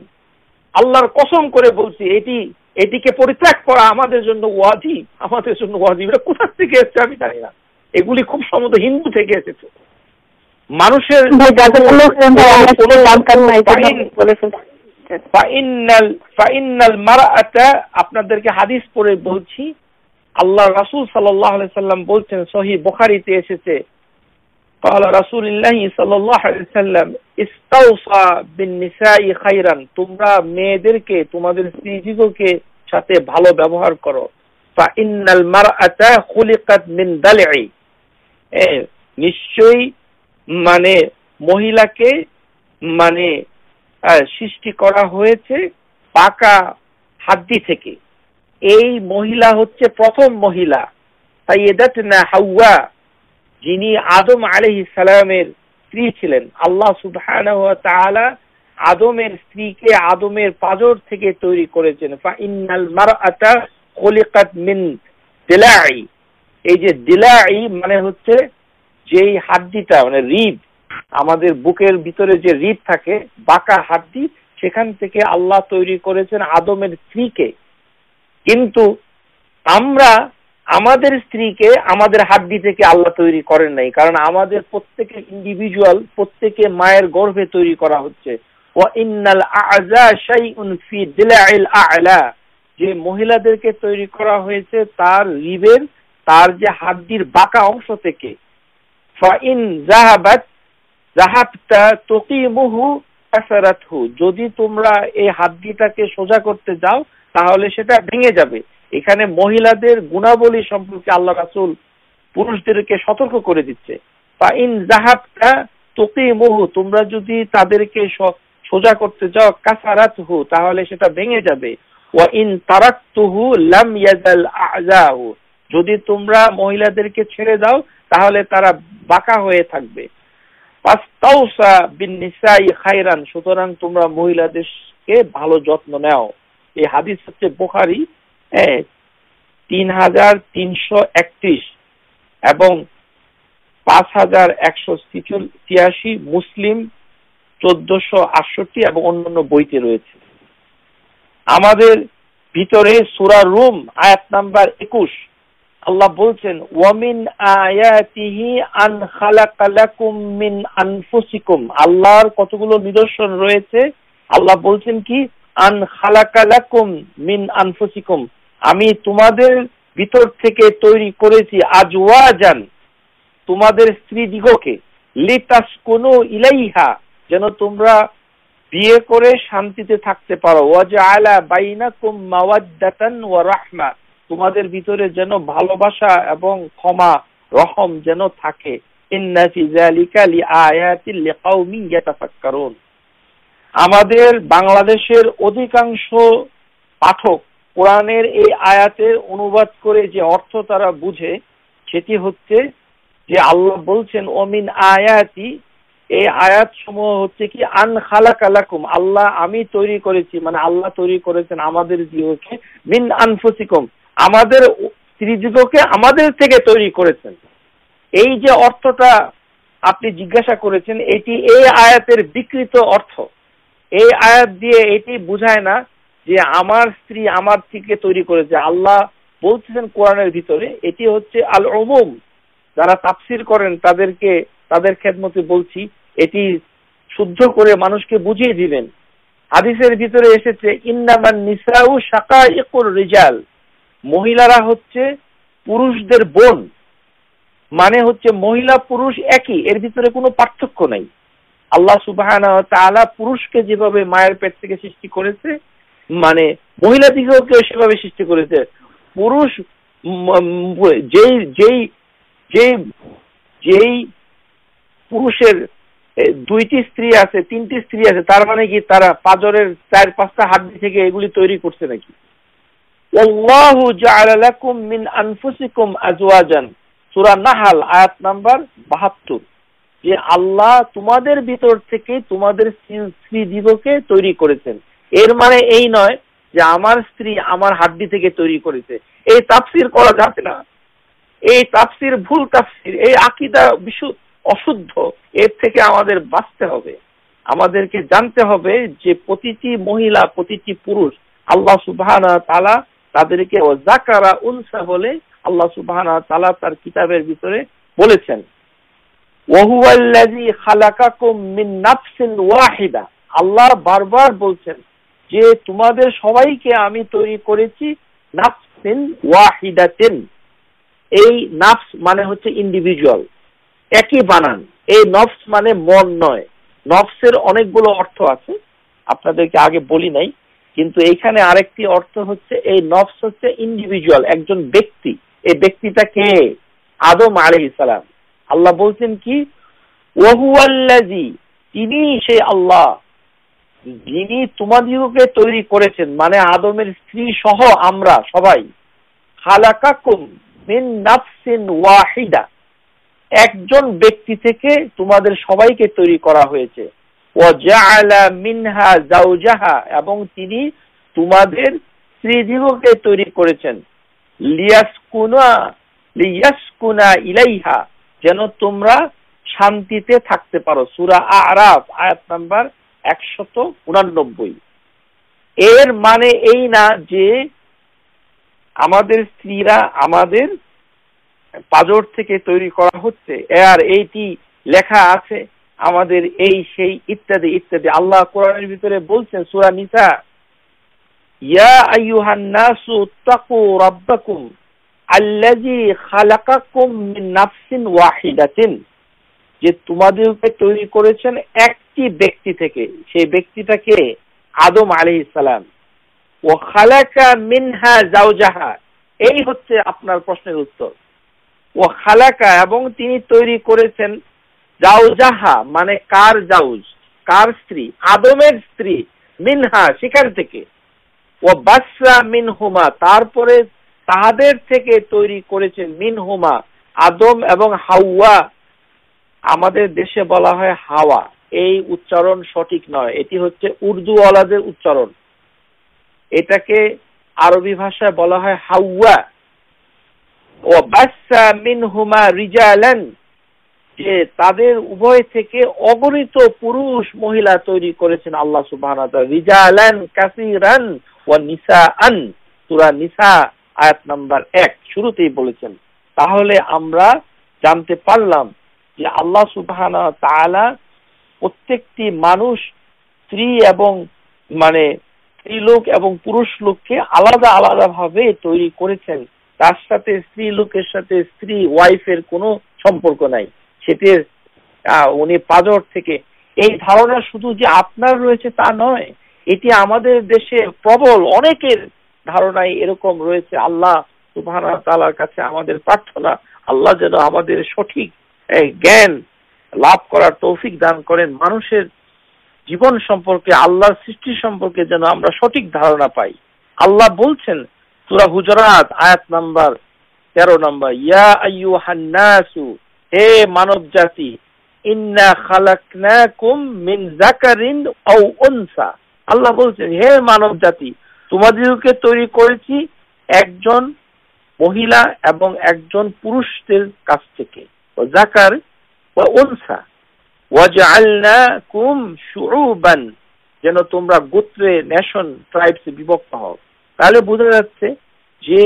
আল্লাহর কসম করে বলছি এটি এটিকে পরিত্যাগ করা আমাদের জন্য ওয়াজি আমাদের জন্য ওয়াজি এটা কোথার থেকে এসছে আমি জানি না এগুলি খুব সম্ভবত হিন্দু থেকে এসেছে মানুষের আপনাদেরকে হাদিস পড়ে বলছি আল্লাহ রাসুল সাল্লাম বলছেন সহি বোখারিতে এসেছে قال رسول الله صلى الله عليه وسلم استوصى بالنساء خيرا তোমরা মেয়েদেরকে তোমাদের স্ত্রীদেরকে সাথে ভালো ব্যবহার করো فإن المرأة خلقت من دلع নিশ্চয়ই মানে মহিলাকে মানে সৃষ্টি করা হয়েছে পাকা হাড্ডি থেকে এই মহিলা হচ্ছে প্রথম মহিলা তাই এদাত না হাওয়া যিনি আদম আলি সালামের স্ত্রী ছিলেন আল্লাহ সুবাহ আদমের স্ত্রীকে আদমের পাজর থেকে তৈরি করেছেন মিন দিলাই এই যে দিলাই মানে হচ্ছে যেই হাড্ডিটা মানে রিদ আমাদের বুকের ভিতরে যে রিদ থাকে বাঁকা হাড্ডি সেখান থেকে আল্লাহ তৈরি করেছেন আদমের স্ত্রীকে কিন্তু আমরা আমাদের স্ত্রীকে আমাদের হাড্ডি থেকে আল্লাহ তৈরি করেন নাই কারণ আমাদের প্রত্যেকে ইন্ডিভিজুয়াল প্রত্যেকে মায়ের গর্ভে তৈরি করা হচ্ছে যে মহিলাদেরকে তৈরি করা হয়েছে তার লিবের তার যে হাড্ডির বাঁকা অংশ থেকে যদি তোমরা এই হাড্ডিটাকে সোজা করতে যাও তাহলে সেটা ভেঙে যাবে এখানে মহিলাদের গুণাবলী সম্পর্কে আল্লাহ রাসুল পুরুষদেরকে সতর্ক করে দিচ্ছে ইন জাহাবটা তোকে মোহ তোমরা যদি তাদেরকে সোজা করতে যাও কাসারাত হু তাহলে সেটা ভেঙে যাবে ওয়া ইন তারাক্তুহু লাম ইয়াজাল আজাহু যদি তোমরা মহিলাদেরকে ছেড়ে দাও তাহলে তারা বাঁকা হয়ে থাকবে পাস্তাউসা বিন নিসাই খাইরান সুতরাং তোমরা মহিলাদেরকে ভালো যত্ন নেও এই হাদিস হচ্ছে বোখারি তিন হাজার তিনশো একত্রিশ এবং পাঁচ হাজার একশো মুসলিম চোদ্দশো আটষট্টি এবং অন্যান্য বইতে রয়েছে আমাদের ভিতরে রুম আয়াত নাম্বার একুশ আল্লাহ বলছেন ওয়ামিন আয়াতিহি আন খালাকালাকুম মিন আনফুসিকুম আল্লাহর কতগুলো নিদর্শন রয়েছে আল্লাহ বলছেন কি আন খালাকালাকুম মিন আনফুসিকুম আমি তোমাদের ভিতর থেকে তৈরি করেছি আজ ওয়াজান তোমাদের স্ত্রী দিগকে লিতাস কোন ইলাইহা যেন তোমরা বিয়ে করে শান্তিতে থাকতে পারো ওয়াজ বাইনা কুম মাওয়াদ্দাতান ওয়া রাহমা তোমাদের ভিতরে যেন ভালোবাসা এবং ক্ষমা রহম যেন থাকে ইন্না ফি যালিকা লিআয়াতিল লিকাউমিন ইয়াতাফাক্কারুন আমাদের বাংলাদেশের অধিকাংশ পাঠক কোরআনের এই আয়াতের অনুবাদ করে যে অর্থ তারা বুঝে সেটি হচ্ছে যে আল্লাহ বলছেন অমিন আয়াতি এই আয়াত সমূহ হচ্ছে কি আন খালাকালাকুম আল্লাহ আমি তৈরি করেছি মানে আল্লাহ তৈরি করেছেন আমাদের জীবকে মিন আনফসিকম আমাদের স্ত্রীযুগকে আমাদের থেকে তৈরি করেছেন এই যে অর্থটা আপনি জিজ্ঞাসা করেছেন এটি এই আয়াতের বিকৃত অর্থ এই আয়াত দিয়ে এটি বুঝায় না যে আমার স্ত্রী আমার স্ত্রীকে তৈরি করেছে আল্লাহ বলতেছেন কোরআনের ভিতরে এটি হচ্ছে আল অমুম যারা তাফসির করেন তাদেরকে তাদের খেদমতে বলছি এটি শুদ্ধ করে মানুষকে বুঝিয়ে দিবেন হাদিসের ভিতরে এসেছে ইন্নামান নিসাউ শাকা ইকুর রিজাল মহিলারা হচ্ছে পুরুষদের বোন মানে হচ্ছে মহিলা পুরুষ একই এর ভিতরে কোনো পার্থক্য নাই আল্লাহ সুবাহ পুরুষকে যেভাবে মায়ের পেট থেকে সৃষ্টি করেছে মানে মহিলা দিকেও সেভাবে সৃষ্টি করেছে পুরুষ যেই যেই যেই যেই পুরুষের দুইটি স্ত্রী আছে তিনটি স্ত্রী আছে তার মানে কি তারা পাজরের চার পাঁচটা হাড্ডি থেকে এগুলি তৈরি করছে নাকি আল্লাহু জাআলা মিন আনফুসিকুম আজওয়াজান সূরা নাহল আয়াত নাম্বার 72 যে আল্লাহ তোমাদের ভিতর থেকে তোমাদের স্ত্রী দিবকে তৈরি করেছেন এর মানে এই নয় যে আমার স্ত্রী আমার হাড্ডি থেকে তৈরি করেছে এই তাফসির করা যাবে না এই তাফসির ভুল তাফসির এই আকিদা বিশুদ্ধ অশুদ্ধ এর থেকে আমাদের বাঁচতে হবে আমাদেরকে জানতে হবে যে প্রতিটি মহিলা প্রতিটি পুরুষ আল্লাহ সুবাহানা তালা তাদেরকে জাকারা উনসা বলে আল্লাহ সুবাহানা তালা তার কিতাবের ভিতরে বলেছেন ওয়াহুয়াল্লাজি খালাকাকুম মিন নাফসিন ওয়াহিদা আল্লাহ বারবার বলছেন যে তোমাদের সবাইকে আমি তৈরি করেছি নাফসিন ওয়াহিদাতিন এই নাফস মানে হচ্ছে ইন্ডিভিজুয়াল একই বানান এই নফস মানে মন নয় নফসের অনেকগুলো অর্থ আছে আপনাদেরকে আগে বলি নাই কিন্তু এইখানে আরেকটি অর্থ হচ্ছে এই নফস হচ্ছে ইন্ডিভিজুয়াল একজন ব্যক্তি এই ব্যক্তিটা কে আদম ইসালাম আল্লাহ বলছেন কি ওহু ওহুয়াল্লাজি তিনি সেই আল্লাহ যিনি তোমাদিগকে তৈরি করেছেন মানে আদমের স্ত্রী সহ আমরা সবাই ওয়াহিদা একজন ব্যক্তি থেকে তোমাদের সবাইকে তৈরি করা হয়েছে মিনহা জাউজাহা এবং তিনি তোমাদের স্ত্রীদিগকে তৈরি করেছেন লিয়াসকুনা ইলাইহা যেন তোমরা শান্তিতে থাকতে পারো সুরা আরাফ আয়াত নাম্বার একশত উনানব্বই এর মানে এই না যে আমাদের স্ত্রীরা আমাদের পাজর থেকে তৈরি করা হচ্ছে আর এইটি লেখা আছে আমাদের এই সেই ইত্যাদি ইত্যাদি আল্লাহ কোরআনের ভিতরে বলছেন সুরা নিসা ইয়া আইয়ুহান নাসু তাকু রাব্বাকুম আল্লাযী খালাকাকুম মিন নাফসিন ওয়াহিদাতিন যে তোমাদেরকে তৈরি করেছেন একটি ব্যক্তি থেকে সেই ব্যক্তিটাকে আদম আলি ইসালাম ও খালাকা মিনহা যাও জাউজাহা এই হচ্ছে আপনার প্রশ্নের উত্তর ও খালাকা এবং তিনি তৈরি করেছেন যাও জাউজাহা মানে কার জাউজ কার স্ত্রী আদমের স্ত্রী মিনহা শিকার থেকে ও বাসা মিনহুমা তারপরে তাদের থেকে তৈরি করেছেন মিনহুমা আদম এবং হাওয়া আমাদের দেশে বলা হয় হাওয়া এই উচ্চারণ সঠিক নয় এটি হচ্ছে উর্দুওয়ালাদের উচ্চারণ এটাকে আরবি ভাষায় বলা হয় হাওয়া ও বাসা মিনহুমা রিজালান যে তাদের উভয় থেকে অগণিত পুরুষ মহিলা তৈরি করেছেন আল্লাহ সুবাহ রিজালান কাসিরান ও নিসা আন তুরা নিসা আয়াত নাম্বার এক শুরুতেই বলেছেন তাহলে আমরা জানতে পারলাম যে আল্লাহ সুবাহানা তালা প্রত্যেকটি মানুষ স্ত্রী এবং মানে স্ত্রী লোক এবং পুরুষ লোককে আলাদা আলাদা ভাবে তৈরি করেছেন তার সাথে স্ত্রী লোকের সাথে স্ত্রী ওয়াইফের কোনো সম্পর্ক নাই সেটি উনি পাজর থেকে এই ধারণা শুধু যে আপনার রয়েছে তা নয় এটি আমাদের দেশে প্রবল অনেকের ধারণায় এরকম রয়েছে আল্লাহ সুবাহ তালার কাছে আমাদের প্রার্থনা আল্লাহ যেন আমাদের সঠিক জ্ঞান লাভ করার তৌফিক দান করেন মানুষের জীবন সম্পর্কে আল্লাহর সৃষ্টি সম্পর্কে যেন আমরা সঠিক ধারণা পাই আল্লাহ বলছেন সুরা হুজরাত আয়াত নাম্বার তেরো নাম্বার ইয়া আইয়ু হান্নাসু হে মানব জাতি ইন্না খালাকনাকুম মিন জাকারিন আও উনসা আল্লাহ বলছেন হে মানব জাতি তোমাদেরকে তৈরি করেছি একজন মহিলা এবং একজন পুরুষদের কাছ থেকে وذكر وأنثى وجعلناكم شعوبا যেন তোমরা গোত্রে নেশন ট্রাইবস বিভক্ত হও তাহলে বোঝা যাচ্ছে যে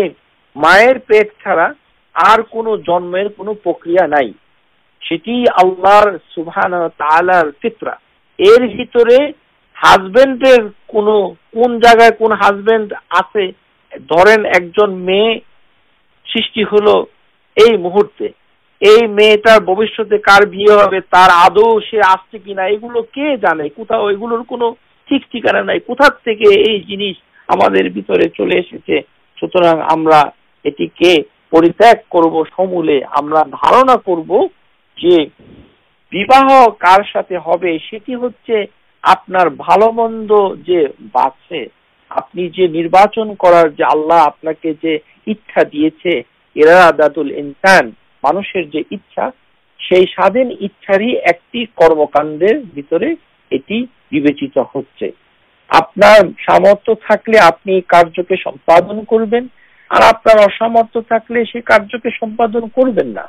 মায়ের পেট ছাড়া আর কোনো জন্মের কোনো প্রক্রিয়া নাই সেটি আল্লাহর সুভান তালার ফিতরা এর ভিতরে হাজবেন্ডের কোন কোন জায়গায় কোন হাজবেন্ড আছে ধরেন একজন মেয়ে সৃষ্টি হলো এই মুহূর্তে এই মেয়েটার ভবিষ্যতে কার বিয়ে হবে তার আদৌ সে আসছে কিনা এগুলো কে জানে কোথাও এগুলোর কোনো ঠিক ঠিকানা নাই কোথার থেকে এই জিনিস আমাদের ভিতরে চলে এসেছে সুতরাং আমরা এটিকে পরিত্যাগ করব সমূলে আমরা ধারণা করব যে বিবাহ কার সাথে হবে সেটি হচ্ছে আপনার ভালো মন্দ যে বাছে আপনি যে নির্বাচন করার যে আল্লাহ আপনাকে যে ইচ্ছা দিয়েছে এরা দাতুল ইনসান মানুষের যে ইচ্ছা সেই স্বাধীন ইচ্ছারই একটি কর্মকাণ্ডের ভিতরে এটি বিবেচিত হচ্ছে আপনার সামর্থ্য থাকলে আপনি কার্যকে সম্পাদন করবেন আর আপনার অসামর্থ্য থাকলে সে কার্যকে সম্পাদন করবেন না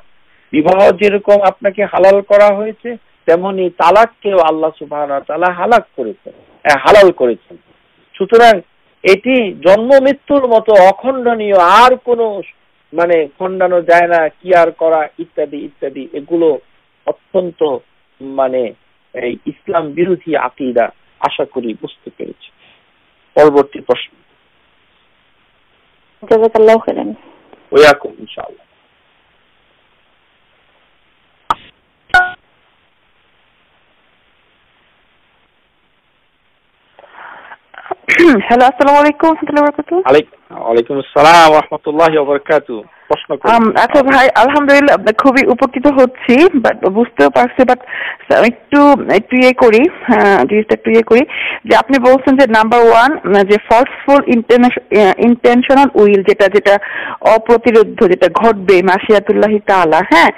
বিবাহ যেরকম আপনাকে হালাল করা হয়েছে তেমনি তালাককেও আল্লাহ সুবাহ হালাক করেছেন হালাল করেছেন সুতরাং এটি জন্ম মৃত্যুর মতো অখণ্ডনীয় আর কোনো মানে খণ্ডানো যায় না কি আর করা ইত্যাদি ইত্যাদি এগুলো অত্যন্ত মানে ইসলাম বিরোধী আকিদা আশা করি বুঝতে পেরেছি পরবর্তী প্রশ্ন
হ্যালো আসসালামু আলাইকুম ওয়া রাহমাতুল্লাহি ওয়া বারাকাতুহু আলাইকুম
আচ্ছা
খুবই উপকৃত হচ্ছি বুঝতেও পারছি একটু একটু ইয়ে করি হ্যাঁ, জিনিসটা একটু ইয়ে করি যে আপনি বলছেন যে নাম্বার ওয়ান যে ইন্টেনশনাল উইল যেটা যেটা অপ্রতিরোধ যেটা ঘটবে মাসিয়াতুল্লাহি তালা হ্যাঁ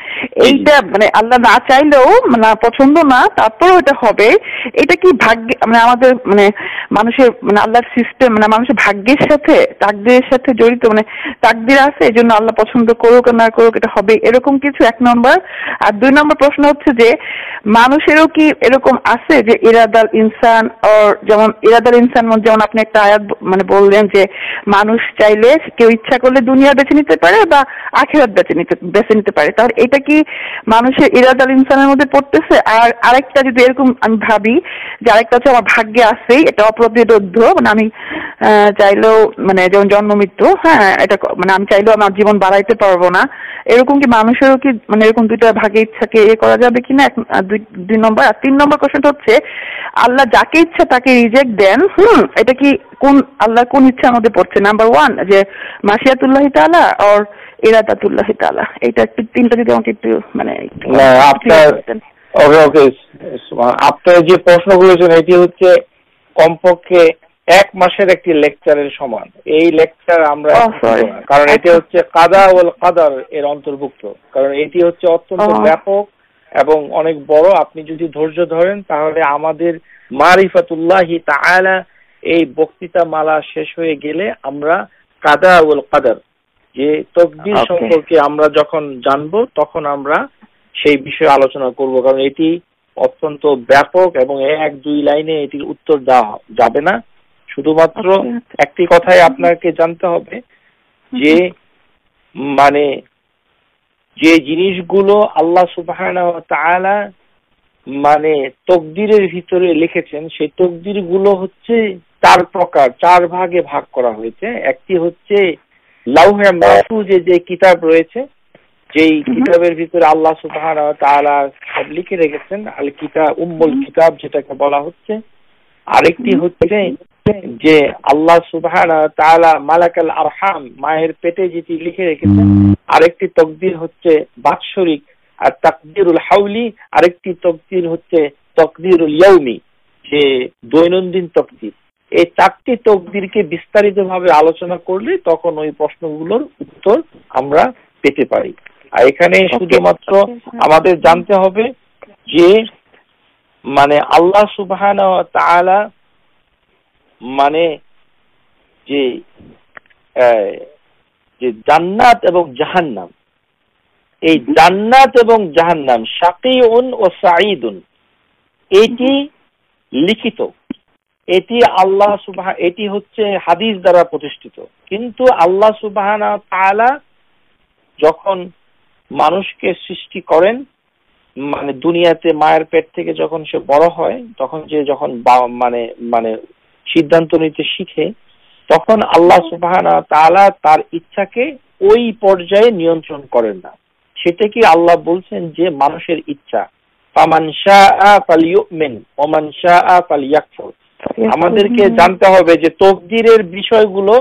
এইটা মানে আল্লাহ না চাইলেও না পছন্দ না তারপরে এটা হবে এটা কি ভাগ্য মানে আমাদের মানে মানুষের মানে আল্লাহর সিস্টেম মানে মানুষের ভাগ্যের সাথে তাকদের সাথে জড়িত মানে তাকদের আছে এই জন্য আল্লাহ পছন্দ করুক না করুক এটা হবে এরকম কিছু এক নম্বর আর দুই নম্বর প্রশ্ন হচ্ছে যে মানুষেরও কি এরকম আছে যে ইরাদাল ইনসান ওর যেমন ইরাদাল ইনসান মধ্যে মানে যেমন আপনি একটা আয়াত মানে বললেন যে মানুষ চাইলে কেউ ইচ্ছা করলে দুনিয়া বেছে নিতে পারে বা আখেরাত বেছে নিতে বেছে নিতে পারে তাহলে এটা কি মানুষের ইরাদাল ইনসানের মধ্যে পড়তেছে আর আরেকটা যদি এরকম আমি ভাবি যে আরেকটা হচ্ছে আমার ভাগ্যে আছেই এটা অপ্রতিরোধ্য মানে আমি চাইলেও মানে যেমন জন্ম মৃত্যু হ্যাঁ এটা মানে আমি চাইলেও আমার জীবন বাড়াইতে পারবো না এরকম কি মানুষেরও কি মানে এরকম দুইটা ভাগে ইচ্ছাকে এ করা যাবে কিনা এক দুই নম্বর আর তিন নম্বর কোশ্চেনটা হচ্ছে আল্লাহ যাকে ইচ্ছা তাকে রিজেক্ট দেন হুম এটা কি কোন আল্লাহ কোন ইচ্ছা আমাদের পড়ছে নাম্বার ওয়ান যে মাসিয়াতুল্লাহ তালা আর ইরাদাতুল্লাহ তালা
এটা একটু তিনটা যদি আমাকে একটু মানে আপনার ওকে ওকে আপনার যে প্রশ্নগুলো এটি হচ্ছে কমপক্ষে এক মাসের একটি লেকচারের সমান এই লেকচার আমরা oh. কারণ এটি হচ্ছে কাদা ওল কাদার এর অন্তর্ভুক্ত কারণ এটি হচ্ছে অত্যন্ত oh. ব্যাপক এবং অনেক বড় আপনি যদি ধৈর্য ধরেন তাহলে আমাদের মারিফাতুল্লাহি তাআলা এই বক্তৃতা মালা শেষ হয়ে গেলে আমরা কাদা ওয়াল কাদার যে তকদির সম্পর্কে আমরা যখন জানব তখন আমরা সেই বিষয়ে আলোচনা করব কারণ এটি অত্যন্ত ব্যাপক এবং এক দুই লাইনে এটির উত্তর দেওয়া যাবে না শুধুমাত্র আচ্ছা, আচ্ছা। একটি কথাই আপনাকে জানতে হবে যে মানে যে জিনিসগুলো আল্লাহ সুবাহ মানে তকদিরের ভিতরে লিখেছেন সেই তকদির গুলো হচ্ছে চার প্রকার চার ভাগে ভাগ করা হয়েছে একটি হচ্ছে লাউহে মাহফুজে যে কিতাব রয়েছে যেই কিতাবের ভিতরে আল্লাহ সুবাহ সব লিখে রেখেছেন আল কিতাব উম্মুল কিতাব যেটাকে বলা হচ্ছে আরেকটি হচ্ছে যে আল্লাহ সুবহান সুবাহ মালাকাল আরহাম মায়ের পেটে যেটি লিখে রেখেছেন আরেকটি তকদির হচ্ছে বাৎসরিক আর তকদিরুল হাউলি আরেকটি তকদির হচ্ছে তকদিরুল ইয়াউমি যে দৈনন্দিন তকদির এই চারটি তকদিরকে বিস্তারিত ভাবে আলোচনা করলে তখন ওই প্রশ্নগুলোর উত্তর আমরা পেতে পারি আর এখানে শুধুমাত্র আমাদের জানতে হবে যে মানে আল্লাহ সুবাহ মানে যে যে জান্নাত এবং জাহান্নাম এই জান্নাত এবং জাহান্নাম শাকিউন ও সাঈদুন এটি লিখিত এটি আল্লাহ সুবাহ এটি হচ্ছে হাদিস দ্বারা প্রতিষ্ঠিত কিন্তু আল্লাহ সুবাহ যখন মানুষকে সৃষ্টি করেন মানে দুনিয়াতে মায়ের পেট থেকে যখন সে বড় হয় তখন যে যখন মানে মানে সিদ্ধান্ত নিতে শিখে তখন আল্লাহ সুবাহানা তালা তার ইচ্ছাকে ওই পর্যায়ে নিয়ন্ত্রণ করেন না সেটা কি আল্লাহ বলছেন যে মানুষের ইচ্ছা আমাদেরকে জানতে হবে যে তকদিরের বিষয়গুলো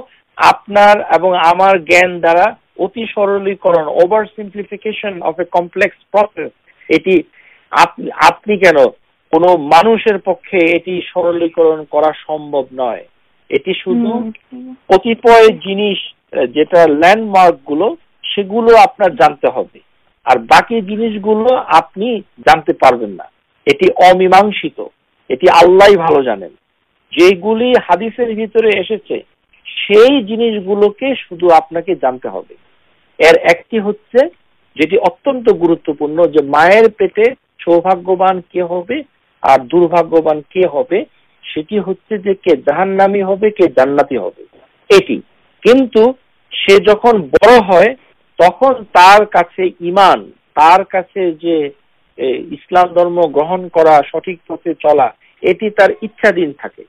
আপনার এবং আমার জ্ঞান দ্বারা অতি সরলীকরণ oversimplification of a complex process এটি আপনি কেন কোনো মানুষের পক্ষে এটি সরলীকরণ করা সম্ভব নয় এটি শুধু কতিপয় জিনিস যেটা ল্যান্ডমার্ক গুলো সেগুলো আপনার জানতে হবে আর বাকি জিনিসগুলো আপনি জানতে পারবেন না এটি অমীমাংসিত এটি আল্লাহ ভালো জানেন যেগুলি হাদিসের ভিতরে এসেছে সেই জিনিসগুলোকে শুধু আপনাকে জানতে হবে এর একটি হচ্ছে যেটি অত্যন্ত গুরুত্বপূর্ণ যে মায়ের পেটে সৌভাগ্যবান কে হবে আর দুর্ভাগ্যবান কে হবে সেটি হচ্ছে যে কে জাহান্নামি হবে কে জান্নাতি হবে এটি কিন্তু সে যখন বড় হয় তখন তার কাছে ইমান তার কাছে যে ইসলাম ধর্ম গ্রহণ করা সঠিক পথে চলা এটি তার ইচ্ছাধীন থাকে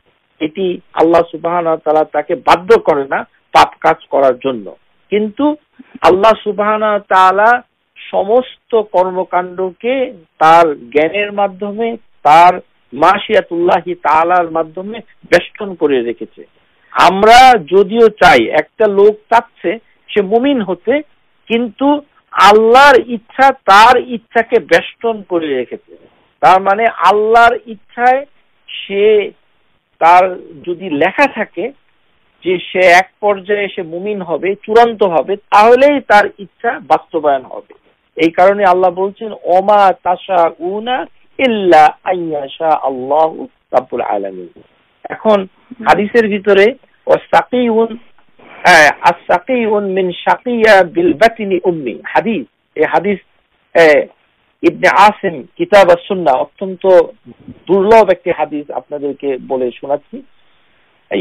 এটি আল্লাহ সুবাহ তালা তাকে বাধ্য করে না পাপ কাজ করার জন্য কিন্তু আল্লাহ সুবাহ তালা সমস্ত কর্মকাণ্ডকে তার জ্ঞানের মাধ্যমে তার মাসিয়াতুল্লাহি তালার মাধ্যমে বেষ্টন করে রেখেছে আমরা যদিও চাই একটা লোক চাচ্ছে সে মুমিন হতে কিন্তু আল্লাহর ইচ্ছা তার ইচ্ছাকে বেষ্টন করে রেখেছে তার মানে আল্লাহর ইচ্ছায় সে তার যদি লেখা থাকে যে সে এক পর্যায়ে সে মুমিন হবে চূড়ান্ত হবে তাহলেই তার ইচ্ছা বাস্তবায়ন হবে এই কারণে আল্লাহ বলছেন অমা তাসা উনা এখন হাদিসের ভিতরে হ্যাঁ, অত্যন্ত দুর্লভ একটি হাদিস আপনাদেরকে বলে শোনাচ্ছি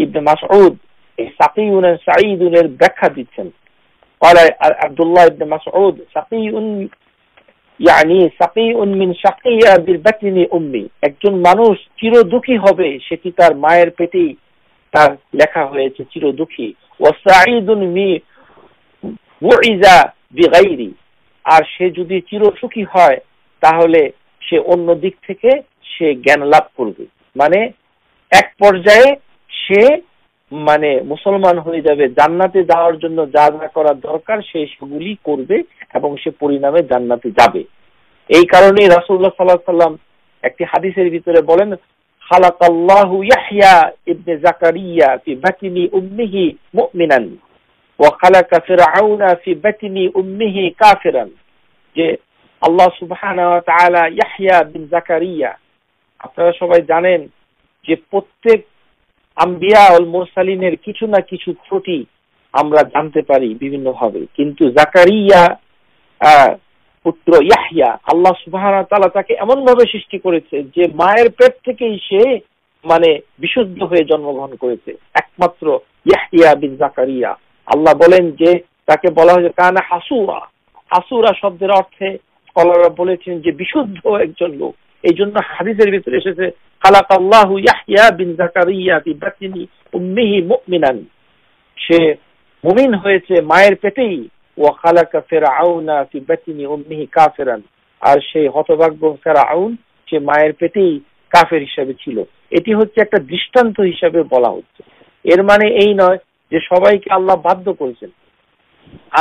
ইবনে মাসউদ এই সাকিউন সাঈদুনের ব্যাখ্যা দিচ্ছেন قال عبد الله সাকিউন ইয়ানি সাকিউন মিন সাকিয়া বিল বাতিনি উম্মি একজন মানুষ চির দুঃখী হবে সেটি তার মায়ের পেটেই তার লেখা হয়েছে চির দুঃখী ও সাঈদুন মি ওয়াইজা বিগাইরি আর সে যদি চির সুখী হয় তাহলে সে অন্য দিক থেকে সে জ্ঞান লাভ করবে মানে এক পর্যায়ে সে মানে মুসলমান হয়ে যাবে জান্নাতে যাওয়ার জন্য যা যা করা দরকার সে সেগুলি করবে এবং সে পরিণামে জান্নাতে যাবে এই কারণে রাসুল্লাহ সাল্লাহ সাল্লাম একটি হাদিসের ভিতরে বলেন খালাকাল্লাহু ইয়াহইয়া ইবনে জাকারিয়া ফি বাতিনি উম্মিহি মুমিনান ওয়া খালাকা ফিরআউনা ফি বাতিনি উম্মিহি কাফিরান যে আল্লাহ সুবহানাহু ওয়া তাআলা ইয়াহইয়া বিন জাকারিয়া আপনারা সবাই জানেন যে প্রত্যেক আম্বিয়া অল মোরসালিনের কিছু না কিছু ত্রুটি আমরা জানতে পারি বিভিন্ন ভাবে কিন্তু জাকারিয়া পুত্র ইয়াহিয়া আল্লাহ সুবাহ তালা তাকে এমন ভাবে সৃষ্টি করেছে যে মায়ের পেট থেকেই সে মানে বিশুদ্ধ হয়ে জন্মগ্রহণ করেছে একমাত্র ইয়াহিয়া বিন জাকারিয়া আল্লাহ বলেন যে তাকে বলা হয়েছে কানা হাসুরা হাসুরা শব্দের অর্থে স্কলাররা বলেছেন যে বিশুদ্ধ একজন লোক এই জন্য হাদিসের ভিতরে এসেছে খালাক আল্লাহ ইয়াহিয়া বিন জাকারিয়া বিবাতিনি উম্মিহি মুমিনান সে মুমিন হয়েছে মায়ের পেটেই ওয়া খালাকা ফেরাউনা বিবাতিনি উম্মিহি কাফেরান আর সেই হতভাগ্য ফেরাউন সে মায়ের পেটেই কাফের হিসাবে ছিল এটি হচ্ছে একটা দৃষ্টান্ত হিসাবে বলা হচ্ছে এর মানে এই নয় যে সবাইকে আল্লাহ বাধ্য করেছেন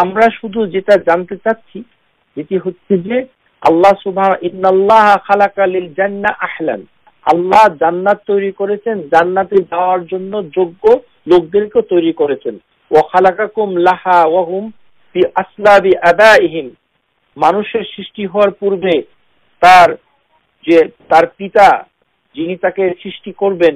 আমরা শুধু যেটা জানতে চাচ্ছি যেটি হচ্ছে যে আল্লাহ সুবাহ ইন্নাল্লাহ খালাকালিল জান্না আহলান আল্লাহ জান্নাত তৈরি করেছেন জান্নাতে যাওয়ার জন্য যোগ্য লোকদেরকে তৈরি করেছেন ওয়াখালাকাকুম লাহা ওহুম আসলাবি আদাইহিম মানুষের সৃষ্টি হওয়ার পূর্বে তার যে তার পিতা যিনি তাকে সৃষ্টি করবেন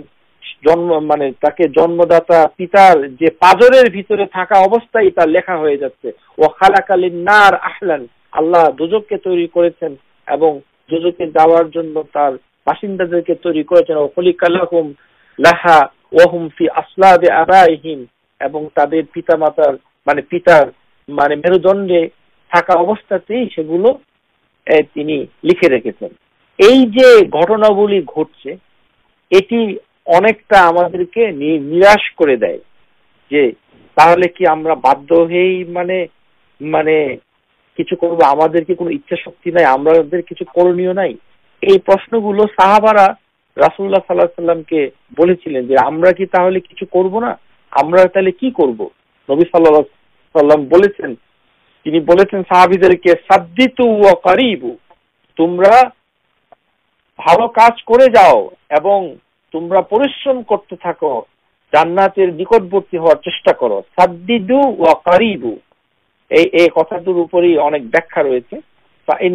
জন্ম মানে তাকে জন্মদাতা পিতার যে পাজরের ভিতরে থাকা অবস্থায় তার লেখা হয়ে যাচ্ছে ও খালাকালীন নার আহলান আল্লাহ দুজককে তৈরি করেছেন এবং দুজকে যাওয়ার জন্য তার বাসিন্দাদেরকে তৈরি করেছেন ওহলিকালাহুম লাহা ওহম ফি আসলাদে আবাইহিম এবং তাদের পিতা মাতার মানে পিতার মানে মেরুদণ্ডে থাকা অবস্থাতেই সেগুলো তিনি লিখে রেখেছেন এই যে ঘটনাবলী ঘটছে এটি অনেকটা আমাদেরকে নিরাশ করে দেয় যে তাহলে কি আমরা বাধ্য হয়েই মানে মানে কিছু করবো আমাদের কি কোনো ইচ্ছা শক্তি নাই আমাদের কিছু করণীয় নাই এই প্রশ্নগুলো সাহাবারা রাসুল্লাহ সাল্লাহ সাল্লামকে বলেছিলেন যে আমরা কি তাহলে কিছু করব না আমরা তাহলে কি করব নবী সাল্লাহ সাল্লাম বলেছেন তিনি বলেছেন সাহাবিদেরকে সাদ্দিত তোমরা ভালো কাজ করে যাও এবং তোমরা পরিশ্রম করতে থাকো জান্নাতের নিকটবর্তী হওয়ার চেষ্টা করো সাদ্দিদু ও কারিবু এই এই কথাটির উপরেই অনেক ব্যাখ্যা রয়েছে যে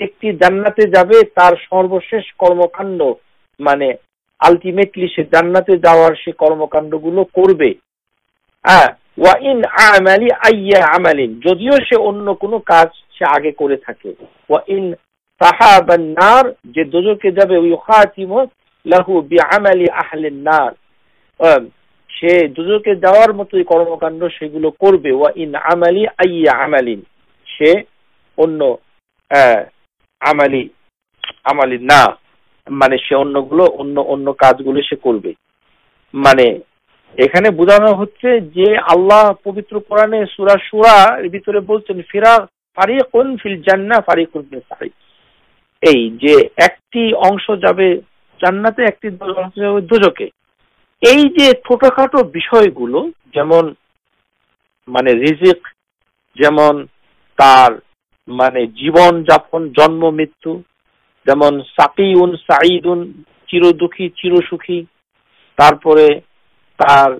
ব্যক্তি জান্নাতে যাবে তার সর্বশেষ কর্মকাণ্ড মানে আলটিমেটলি সে জান্নাতে যাওয়ার সে কর্মকাণ্ডগুলো করবে হ্যাঁ ওয়া ইন আমালি আইয়া আমালিন যদিও সে অন্য কোনো কাজ সে আগে করে থাকে ওয়া ইন সাহাবান নার যে দোজকে যাবে ইউখাতিমু লাহু বিআমালি আহলিন নার সে দুজকে যাওয়ার মতোই কর্মকাণ্ড সেগুলো করবে ওয়া ইন আমালি আইয়া আমালিন সে অন্য আমালি আমালি না মানে সে অন্যগুলো অন্য অন্য কাজগুলো সে করবে মানে এখানে বোঝানো হচ্ছে যে আল্লাহ পবিত্র কোরআনে সুরা সুরা এর ভিতরে বলছেন ফিরা ফারিকুন ফিল জান্না ফারিকুন ফিল সারি এই যে একটি অংশ যাবে জান্নাতে একটি অংশ যাবে দুজকে এই যে ছোটখাটো বিষয়গুলো যেমন মানে রিজিক যেমন তার মানে জীবন যাপন জন্ম মৃত্যু যেমন সাকিউন সাইদুন চিরদুখী চিরসুখী তারপরে তার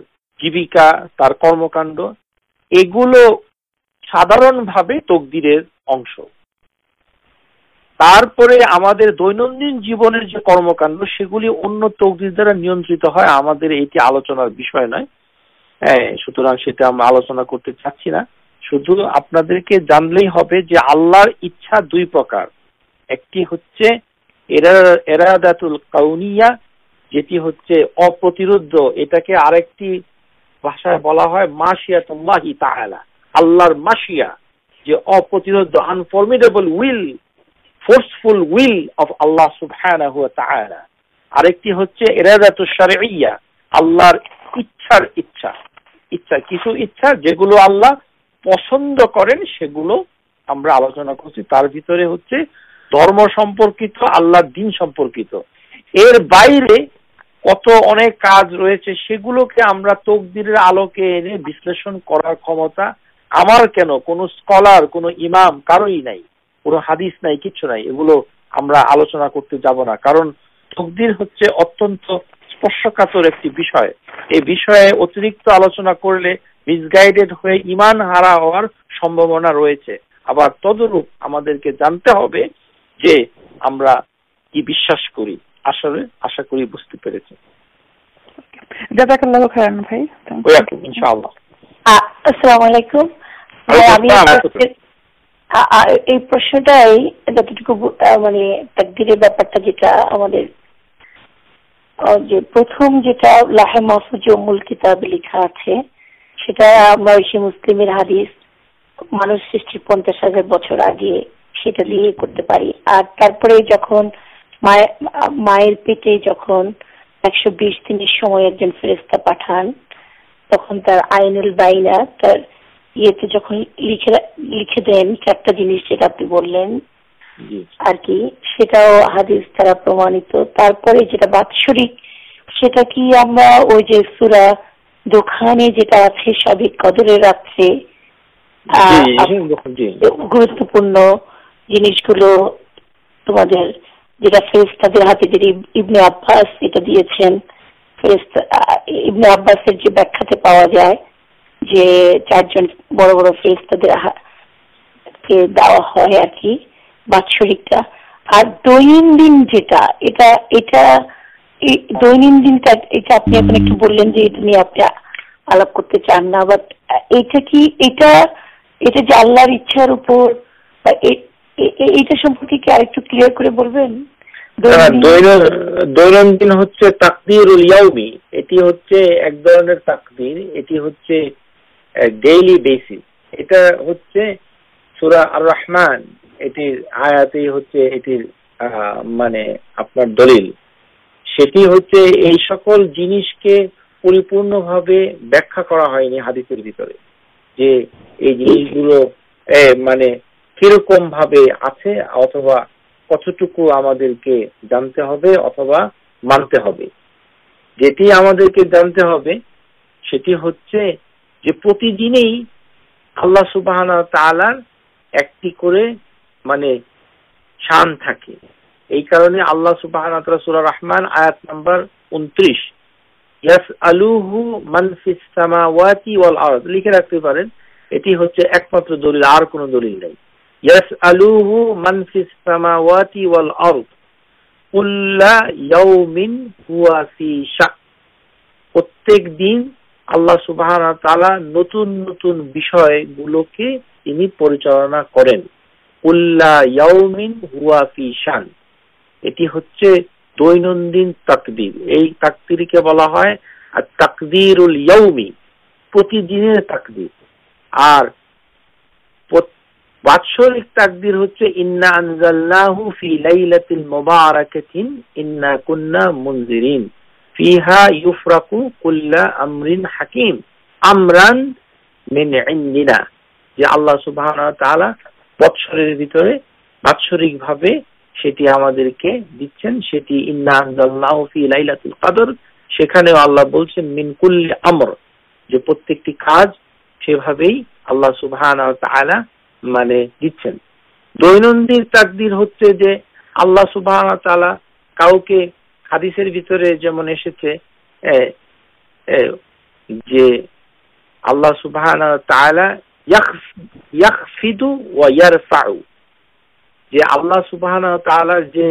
জীবিকা তার কর্মকাণ্ড এগুলো সাধারণভাবে তকদিরের অংশ তারপরে আমাদের দৈনন্দিন জীবনের যে কর্মকাণ্ড সেগুলি অন্য তকদির দ্বারা নিয়ন্ত্রিত হয় আমাদের এটি আলোচনার বিষয় নয় হ্যাঁ সুতরাং সেটা আমরা আলোচনা করতে চাচ্ছি না শুধু আপনাদেরকে জানলেই হবে যে আল্লাহর ইচ্ছা দুই প্রকার একটি হচ্ছে এরাদাতুল কাউনিয়া যেটি হচ্ছে অপ্রতিরোধ এটাকে আরেকটি ভাষায় বলা হয় মাসিয়া তোমাহি তাহলা আল্লাহর মাসিয়া যে অপ্রতিরোধ unformidable will forceful will of Allah সুবহানাহু তাআলা আরেকটি হচ্ছে ইরাদাতু শারঈয়া আল্লাহর ইচ্ছার ইচ্ছা ইচ্ছা কিছু ইচ্ছা যেগুলো আল্লাহ পছন্দ করেন সেগুলো আমরা আলোচনা করছি তার ভিতরে হচ্ছে ধর্ম সম্পর্কিত আল্লাহ দিন সম্পর্কিত এর বাইরে কত অনেক কাজ রয়েছে সেগুলোকে আমরা তকদিরের আলোকে এনে বিশ্লেষণ করার ক্ষমতা আমার কেন কোনো স্কলার কোনো ইমাম কারোই নাই কোনো হাদিস নাই কিছু নাই এগুলো আমরা আলোচনা করতে যাব না কারণ তকদির হচ্ছে অত্যন্ত স্পর্শকাতর একটি বিষয় এই বিষয়ে অতিরিক্ত আলোচনা করলে মিসগাইডেড হয়ে ইমান হারা হওয়ার সম্ভাবনা রয়েছে আবার তদরূপ আমাদেরকে জানতে হবে যে আমরা কি বিশ্বাস করি আসলে আশা করি বুঝতে পেরেছি
জাজাকাল্লাহ ভাই
আসসালামু আলাইকুম এই প্রশ্নটাই যতটুকু মানে তাকদিরের ব্যাপারটা যেটা আমাদের যে প্রথম যেটা লাহে মাহফুজ কিতাবে লেখা আছে সেটা আমরা সে মুসলিমের হাদিস মানুষ সৃষ্টির পঞ্চাশ হাজার বছর আগে সেটা দিয়ে করতে পারি আর তারপরে যখন মায়ের পেটে যখন একশো বিশ দিনের সময় একজন ফেরেস্তা পাঠান তখন তার আইনুল বাইনা তার ইয়েতে যখন লিখে লিখে দেন চারটা জিনিস যেটা আপনি বললেন আর কি সেটাও হাদিস তারা প্রমাণিত তারপরে যেটা বাৎসরিক সেটা কি আমরা ওই যে সুরা দোকানে যেটা আছে সবই কদরের রাত্রে গুরুত্বপূর্ণ জিনিসগুলো তোমাদের যেটা ফেরেস্তাদের হাতে যে ইবনে আব্বাস এটা দিয়েছেন ফেরেস্তা ইবনে আব্বাসের যে ব্যাখ্যাতে পাওয়া যায় যে চারজন বড় বড় ফ্রেজ তাদের দেওয়া হয় আর কি বাৎসরিকটা আর দৈনন্দিন যেটা এটা এটা দৈনন্দিনটা এটা আপনি এখন একটু বললেন যে এটা নিয়ে আপনি আলাপ করতে চান না বাট এটা কি এটা এটা যে আল্লাহর ইচ্ছার উপর
এটা সম্পর্কে কি আর একটু ক্লিয়ার করে বলবেন হ্যাঁ, দৈনন্দিন হচ্ছে তাকদির এটি হচ্ছে এক ধরনের তাকদির এটি হচ্ছে ডেইলি বেসিস এটা হচ্ছে সুরা আর রহমান এটির আয়াতেই হচ্ছে এটির মানে আপনার দলিল সেটি হচ্ছে এই সকল জিনিসকে পরিপূর্ণভাবে ব্যাখ্যা করা হয়নি হাদিসের ভিতরে যে এই জিনিসগুলো মানে কিরকম ভাবে আছে অথবা কতটুকু আমাদেরকে জানতে হবে অথবা মানতে হবে যেটি আমাদেরকে জানতে হবে সেটি হচ্ছে যে প্রতিদিনেই আল্লাহ সুবাহানা তালার একটি করে মানে শান থাকে এই কারণে আল্লাহ সুবাহানা তালা রহমান আয়াত নাম্বার উনত্রিশ ইয়াস আলুহু মানসিস্তামা ওয়াতি ওয়াল আরদ লিখে রাখতে পারেন এটি হচ্ছে একমাত্র দলিল আর কোন দলিল নেই ইয়াস আলুহু মানফিস ওয়াতি ওয়াল আরদ কুল্লা ইয়াউমিন হুয়া শাহ প্রত্যেক দিন আল্লাহ সুবাহ তালা নতুন নতুন বিষয়গুলোকে তিনি পরিচালনা করেন উল্লা ইয়াউমিন হুয়া ফি শান এটি হচ্ছে দৈনন্দিন তাকদির এই তাকদিরকে বলা হয় আর তাকদিরুল ইয়াউমি প্রতিদিনের তাকদির আর বাৎসরিক তাকদির হচ্ছে ইন্না আনজাল্লাহু ফি লাইলাতিল মুবারাকাতিন ইন্না কুন্না মুনজিরিন ফিহা ইউফরাকু কুল্লা আমরিন হাকিম আমরান মেন ইন্দিনা যে আল্লাহ সুবাহ তালা বৎসরের ভিতরে বাৎসরিক ভাবে সেটি আমাদেরকে দিচ্ছেন সেটি লাইলাতুল কাদর সেখানেও আল্লাহ বলছেন মিনকুল্লি আমর যে প্রত্যেকটি কাজ সেভাবেই আল্লাহ তাআলা মানে দিচ্ছেন দৈনন্দিন তাকদির হচ্ছে যে আল্লাহ তাআলা কাউকে হাদিসের ভিতরে যেমন এসেছে যে আল্লাহ সুবাহ যে আল্লাহ সুবাহ যে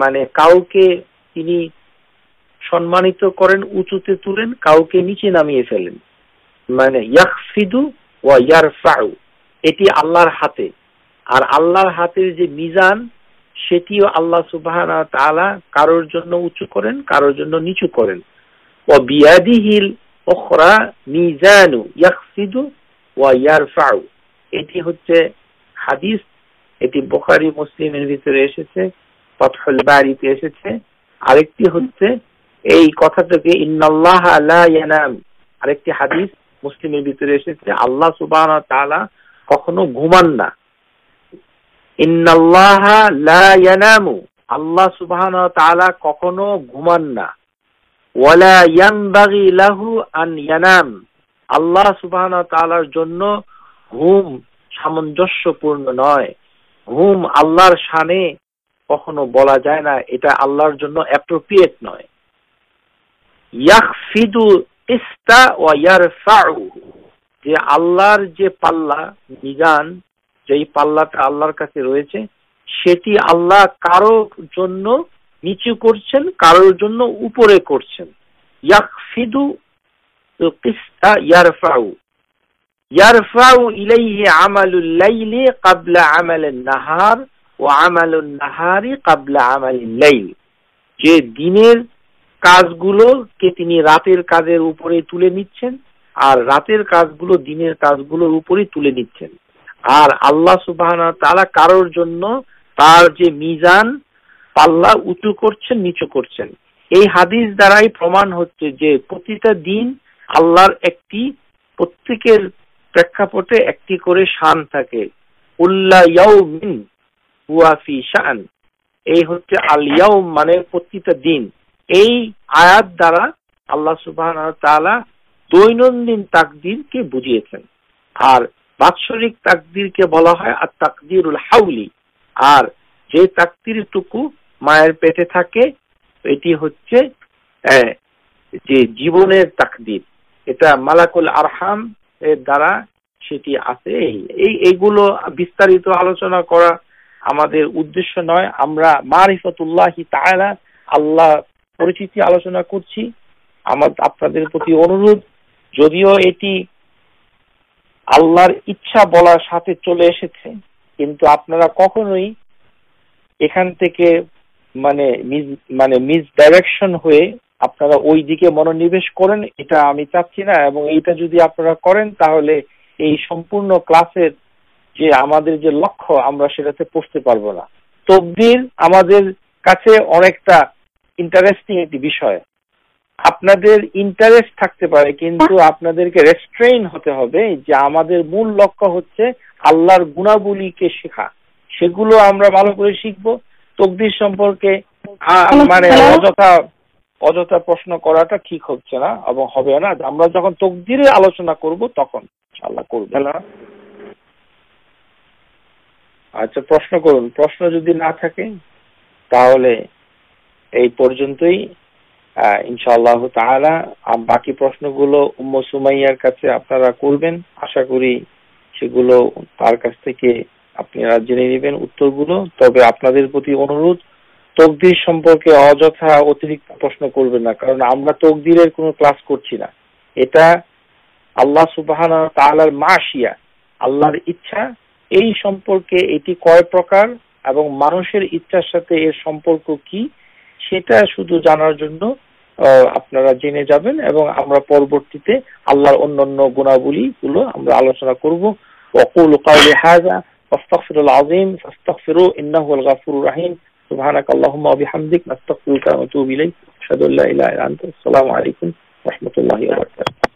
মানে কাউকে তিনি সম্মানিত করেন উঁচুতে তুলেন কাউকে নিচে নামিয়ে ফেলেন মানে ইয়াকফিদু ওয়ারফাউ এটি আল্লাহর হাতে আর আল্লাহর হাতের যে মিজান সেটিও আল্লাহ সুবাহ কারোর জন্য উঁচু করেন কারোর জন্য নিচু করেন ও বিয়াদিহিল ওখরা মিজানু ইয়াকসিদু এটি হচ্ছে হাদিস এটি বোখারি মুসলিমের ভিতরে এসেছে পথল বাড়িতে এসেছে আরেকটি হচ্ছে এই কথাটাকে ইন্নাল্লাহ আল্লাহ ইয়ানাম আরেকটি হাদিস মুসলিমের ভিতরে এসেছে আল্লাহ সুবাহ তাআলা কখনো ঘুমান না আল্লাহ সুবহান কখনো ঘুমান না ওয়ালা লাহু আন ইয়ানাম আল্লাহ সুবহান জন্য ঘুম সামঞ্জস্যপূর্ণ নয় ঘুম আল্লাহর কখনো বলা যায় না এটা আল্লাহর জন্য অ্যাপ্রোপ্রিয়েট নয় ইয়াকফিদু ইস্তা ওয়া ইয়ারফাউ যে আল্লাহর যে পাল্লা মিজান যেই পাল্লাটা আল্লাহর কাছে রয়েছে সেটি আল্লাহ কারো জন্য নিচু করছেন কারোর জন্য উপরে করছেন নাহার ও লাইল যে দিনের কাজগুলোকে তিনি রাতের কাজের উপরে তুলে নিচ্ছেন আর রাতের কাজগুলো দিনের কাজগুলোর উপরে তুলে নিচ্ছেন আর আল্লাহ সুবাহ তারা কারোর জন্য তার যে মিজান পাল্লা উঁচু করছেন নিচু করছেন এই হাদিস দ্বারাই প্রমাণ হচ্ছে যে প্রতিটা দিন আল্লাহর একটি প্রত্যেকের প্রেক্ষাপটে একটি করে শান থাকে উল্লা ইয়াউমিন হুয়াফি শান এই হচ্ছে আল ইয়াউ মানে প্রতিটা দিন এই আয়াত দ্বারা আল্লাহ সুবাহ তাআলা দৈনন্দিন তাকদিরকে বুঝিয়েছেন আর বাৎসরিক তাকদিরকে বলা হয় আর তাকদিরুল হাউলি আর যে টুকু মায়ের পেটে থাকে এটি হচ্ছে যে জীবনের তাকদির এটা মালাকুল আরহাম এর দ্বারা সেটি আছে এই এইগুলো বিস্তারিত আলোচনা করা আমাদের উদ্দেশ্য নয় আমরা মারিফতুল্লাহ তায়লা আল্লাহ পরিচিতি আলোচনা করছি আমার আপনাদের প্রতি অনুরোধ যদিও এটি আল্লাহর ইচ্ছা বলার সাথে চলে এসেছে কিন্তু আপনারা কখনোই এখান থেকে মানে মিস মানে মিসডাইরেকশন হয়ে আপনারা ওই দিকে মনোনিবেশ করেন এটা আমি চাচ্ছি না এবং এইটা যদি আপনারা করেন তাহলে এই সম্পূর্ণ ক্লাসের যে আমাদের যে লক্ষ্য আমরা সেটাতে পড়তে পারবো না তবদির আমাদের কাছে অনেকটা ইন্টারেস্টিং একটি বিষয় আপনাদের ইন্টারেস্ট থাকতে পারে কিন্তু হ্যাঁ। আপনাদেরকে রেস্ট্রেইন হতে হবে যে আমাদের মূল লক্ষ্য হচ্ছে আল্লাহর গুণাবলীকে শেখা সেগুলো আমরা ভালো করে শিখব তকদির সম্পর্কে মানে অযথা অযথা প্রশ্ন করাটা ঠিক হচ্ছে না এবং হবে না আমরা যখন তকদিরে আলোচনা করব তখন আল্লাহ না আচ্ছা প্রশ্ন করুন প্রশ্ন যদি না থাকে তাহলে এই পর্যন্তই ইনশাআল্লাহ তাআলা বাকি প্রশ্নগুলো উম্ম সুমাইয়ার কাছে আপনারা করবেন আশা করি সেগুলো তার কাছ থেকে আপনারা জেনে নেবেন উত্তরগুলো তবে আপনাদের প্রতি অনুরোধ তকদির সম্পর্কে অযথা অতিরিক্ত প্রশ্ন করবেন না কারণ আমরা তকদিরের কোন ক্লাস করছি না এটা আল্লাহ সুবাহান তালার মাসিয়া আল্লাহর ইচ্ছা এই সম্পর্কে এটি কয় প্রকার এবং মানুষের ইচ্ছার সাথে এর সম্পর্ক কি সেটা শুধু জানার জন্য আপনারা জেনে যাবেন এবং আমরা পরবর্তীতে আল্লাহর অন্যান্য গুণাবলী গুলো আমরা আলোচনা করব وقول قولي هذا واستغفر العظيم فاستغفروه انه هو الغفور الرحيم سبحانك اللهم وبحمدك نستغفرك ونتوب اليك اشهد ان لا اله الا انت السلام عليكم ورحمه الله وبركاته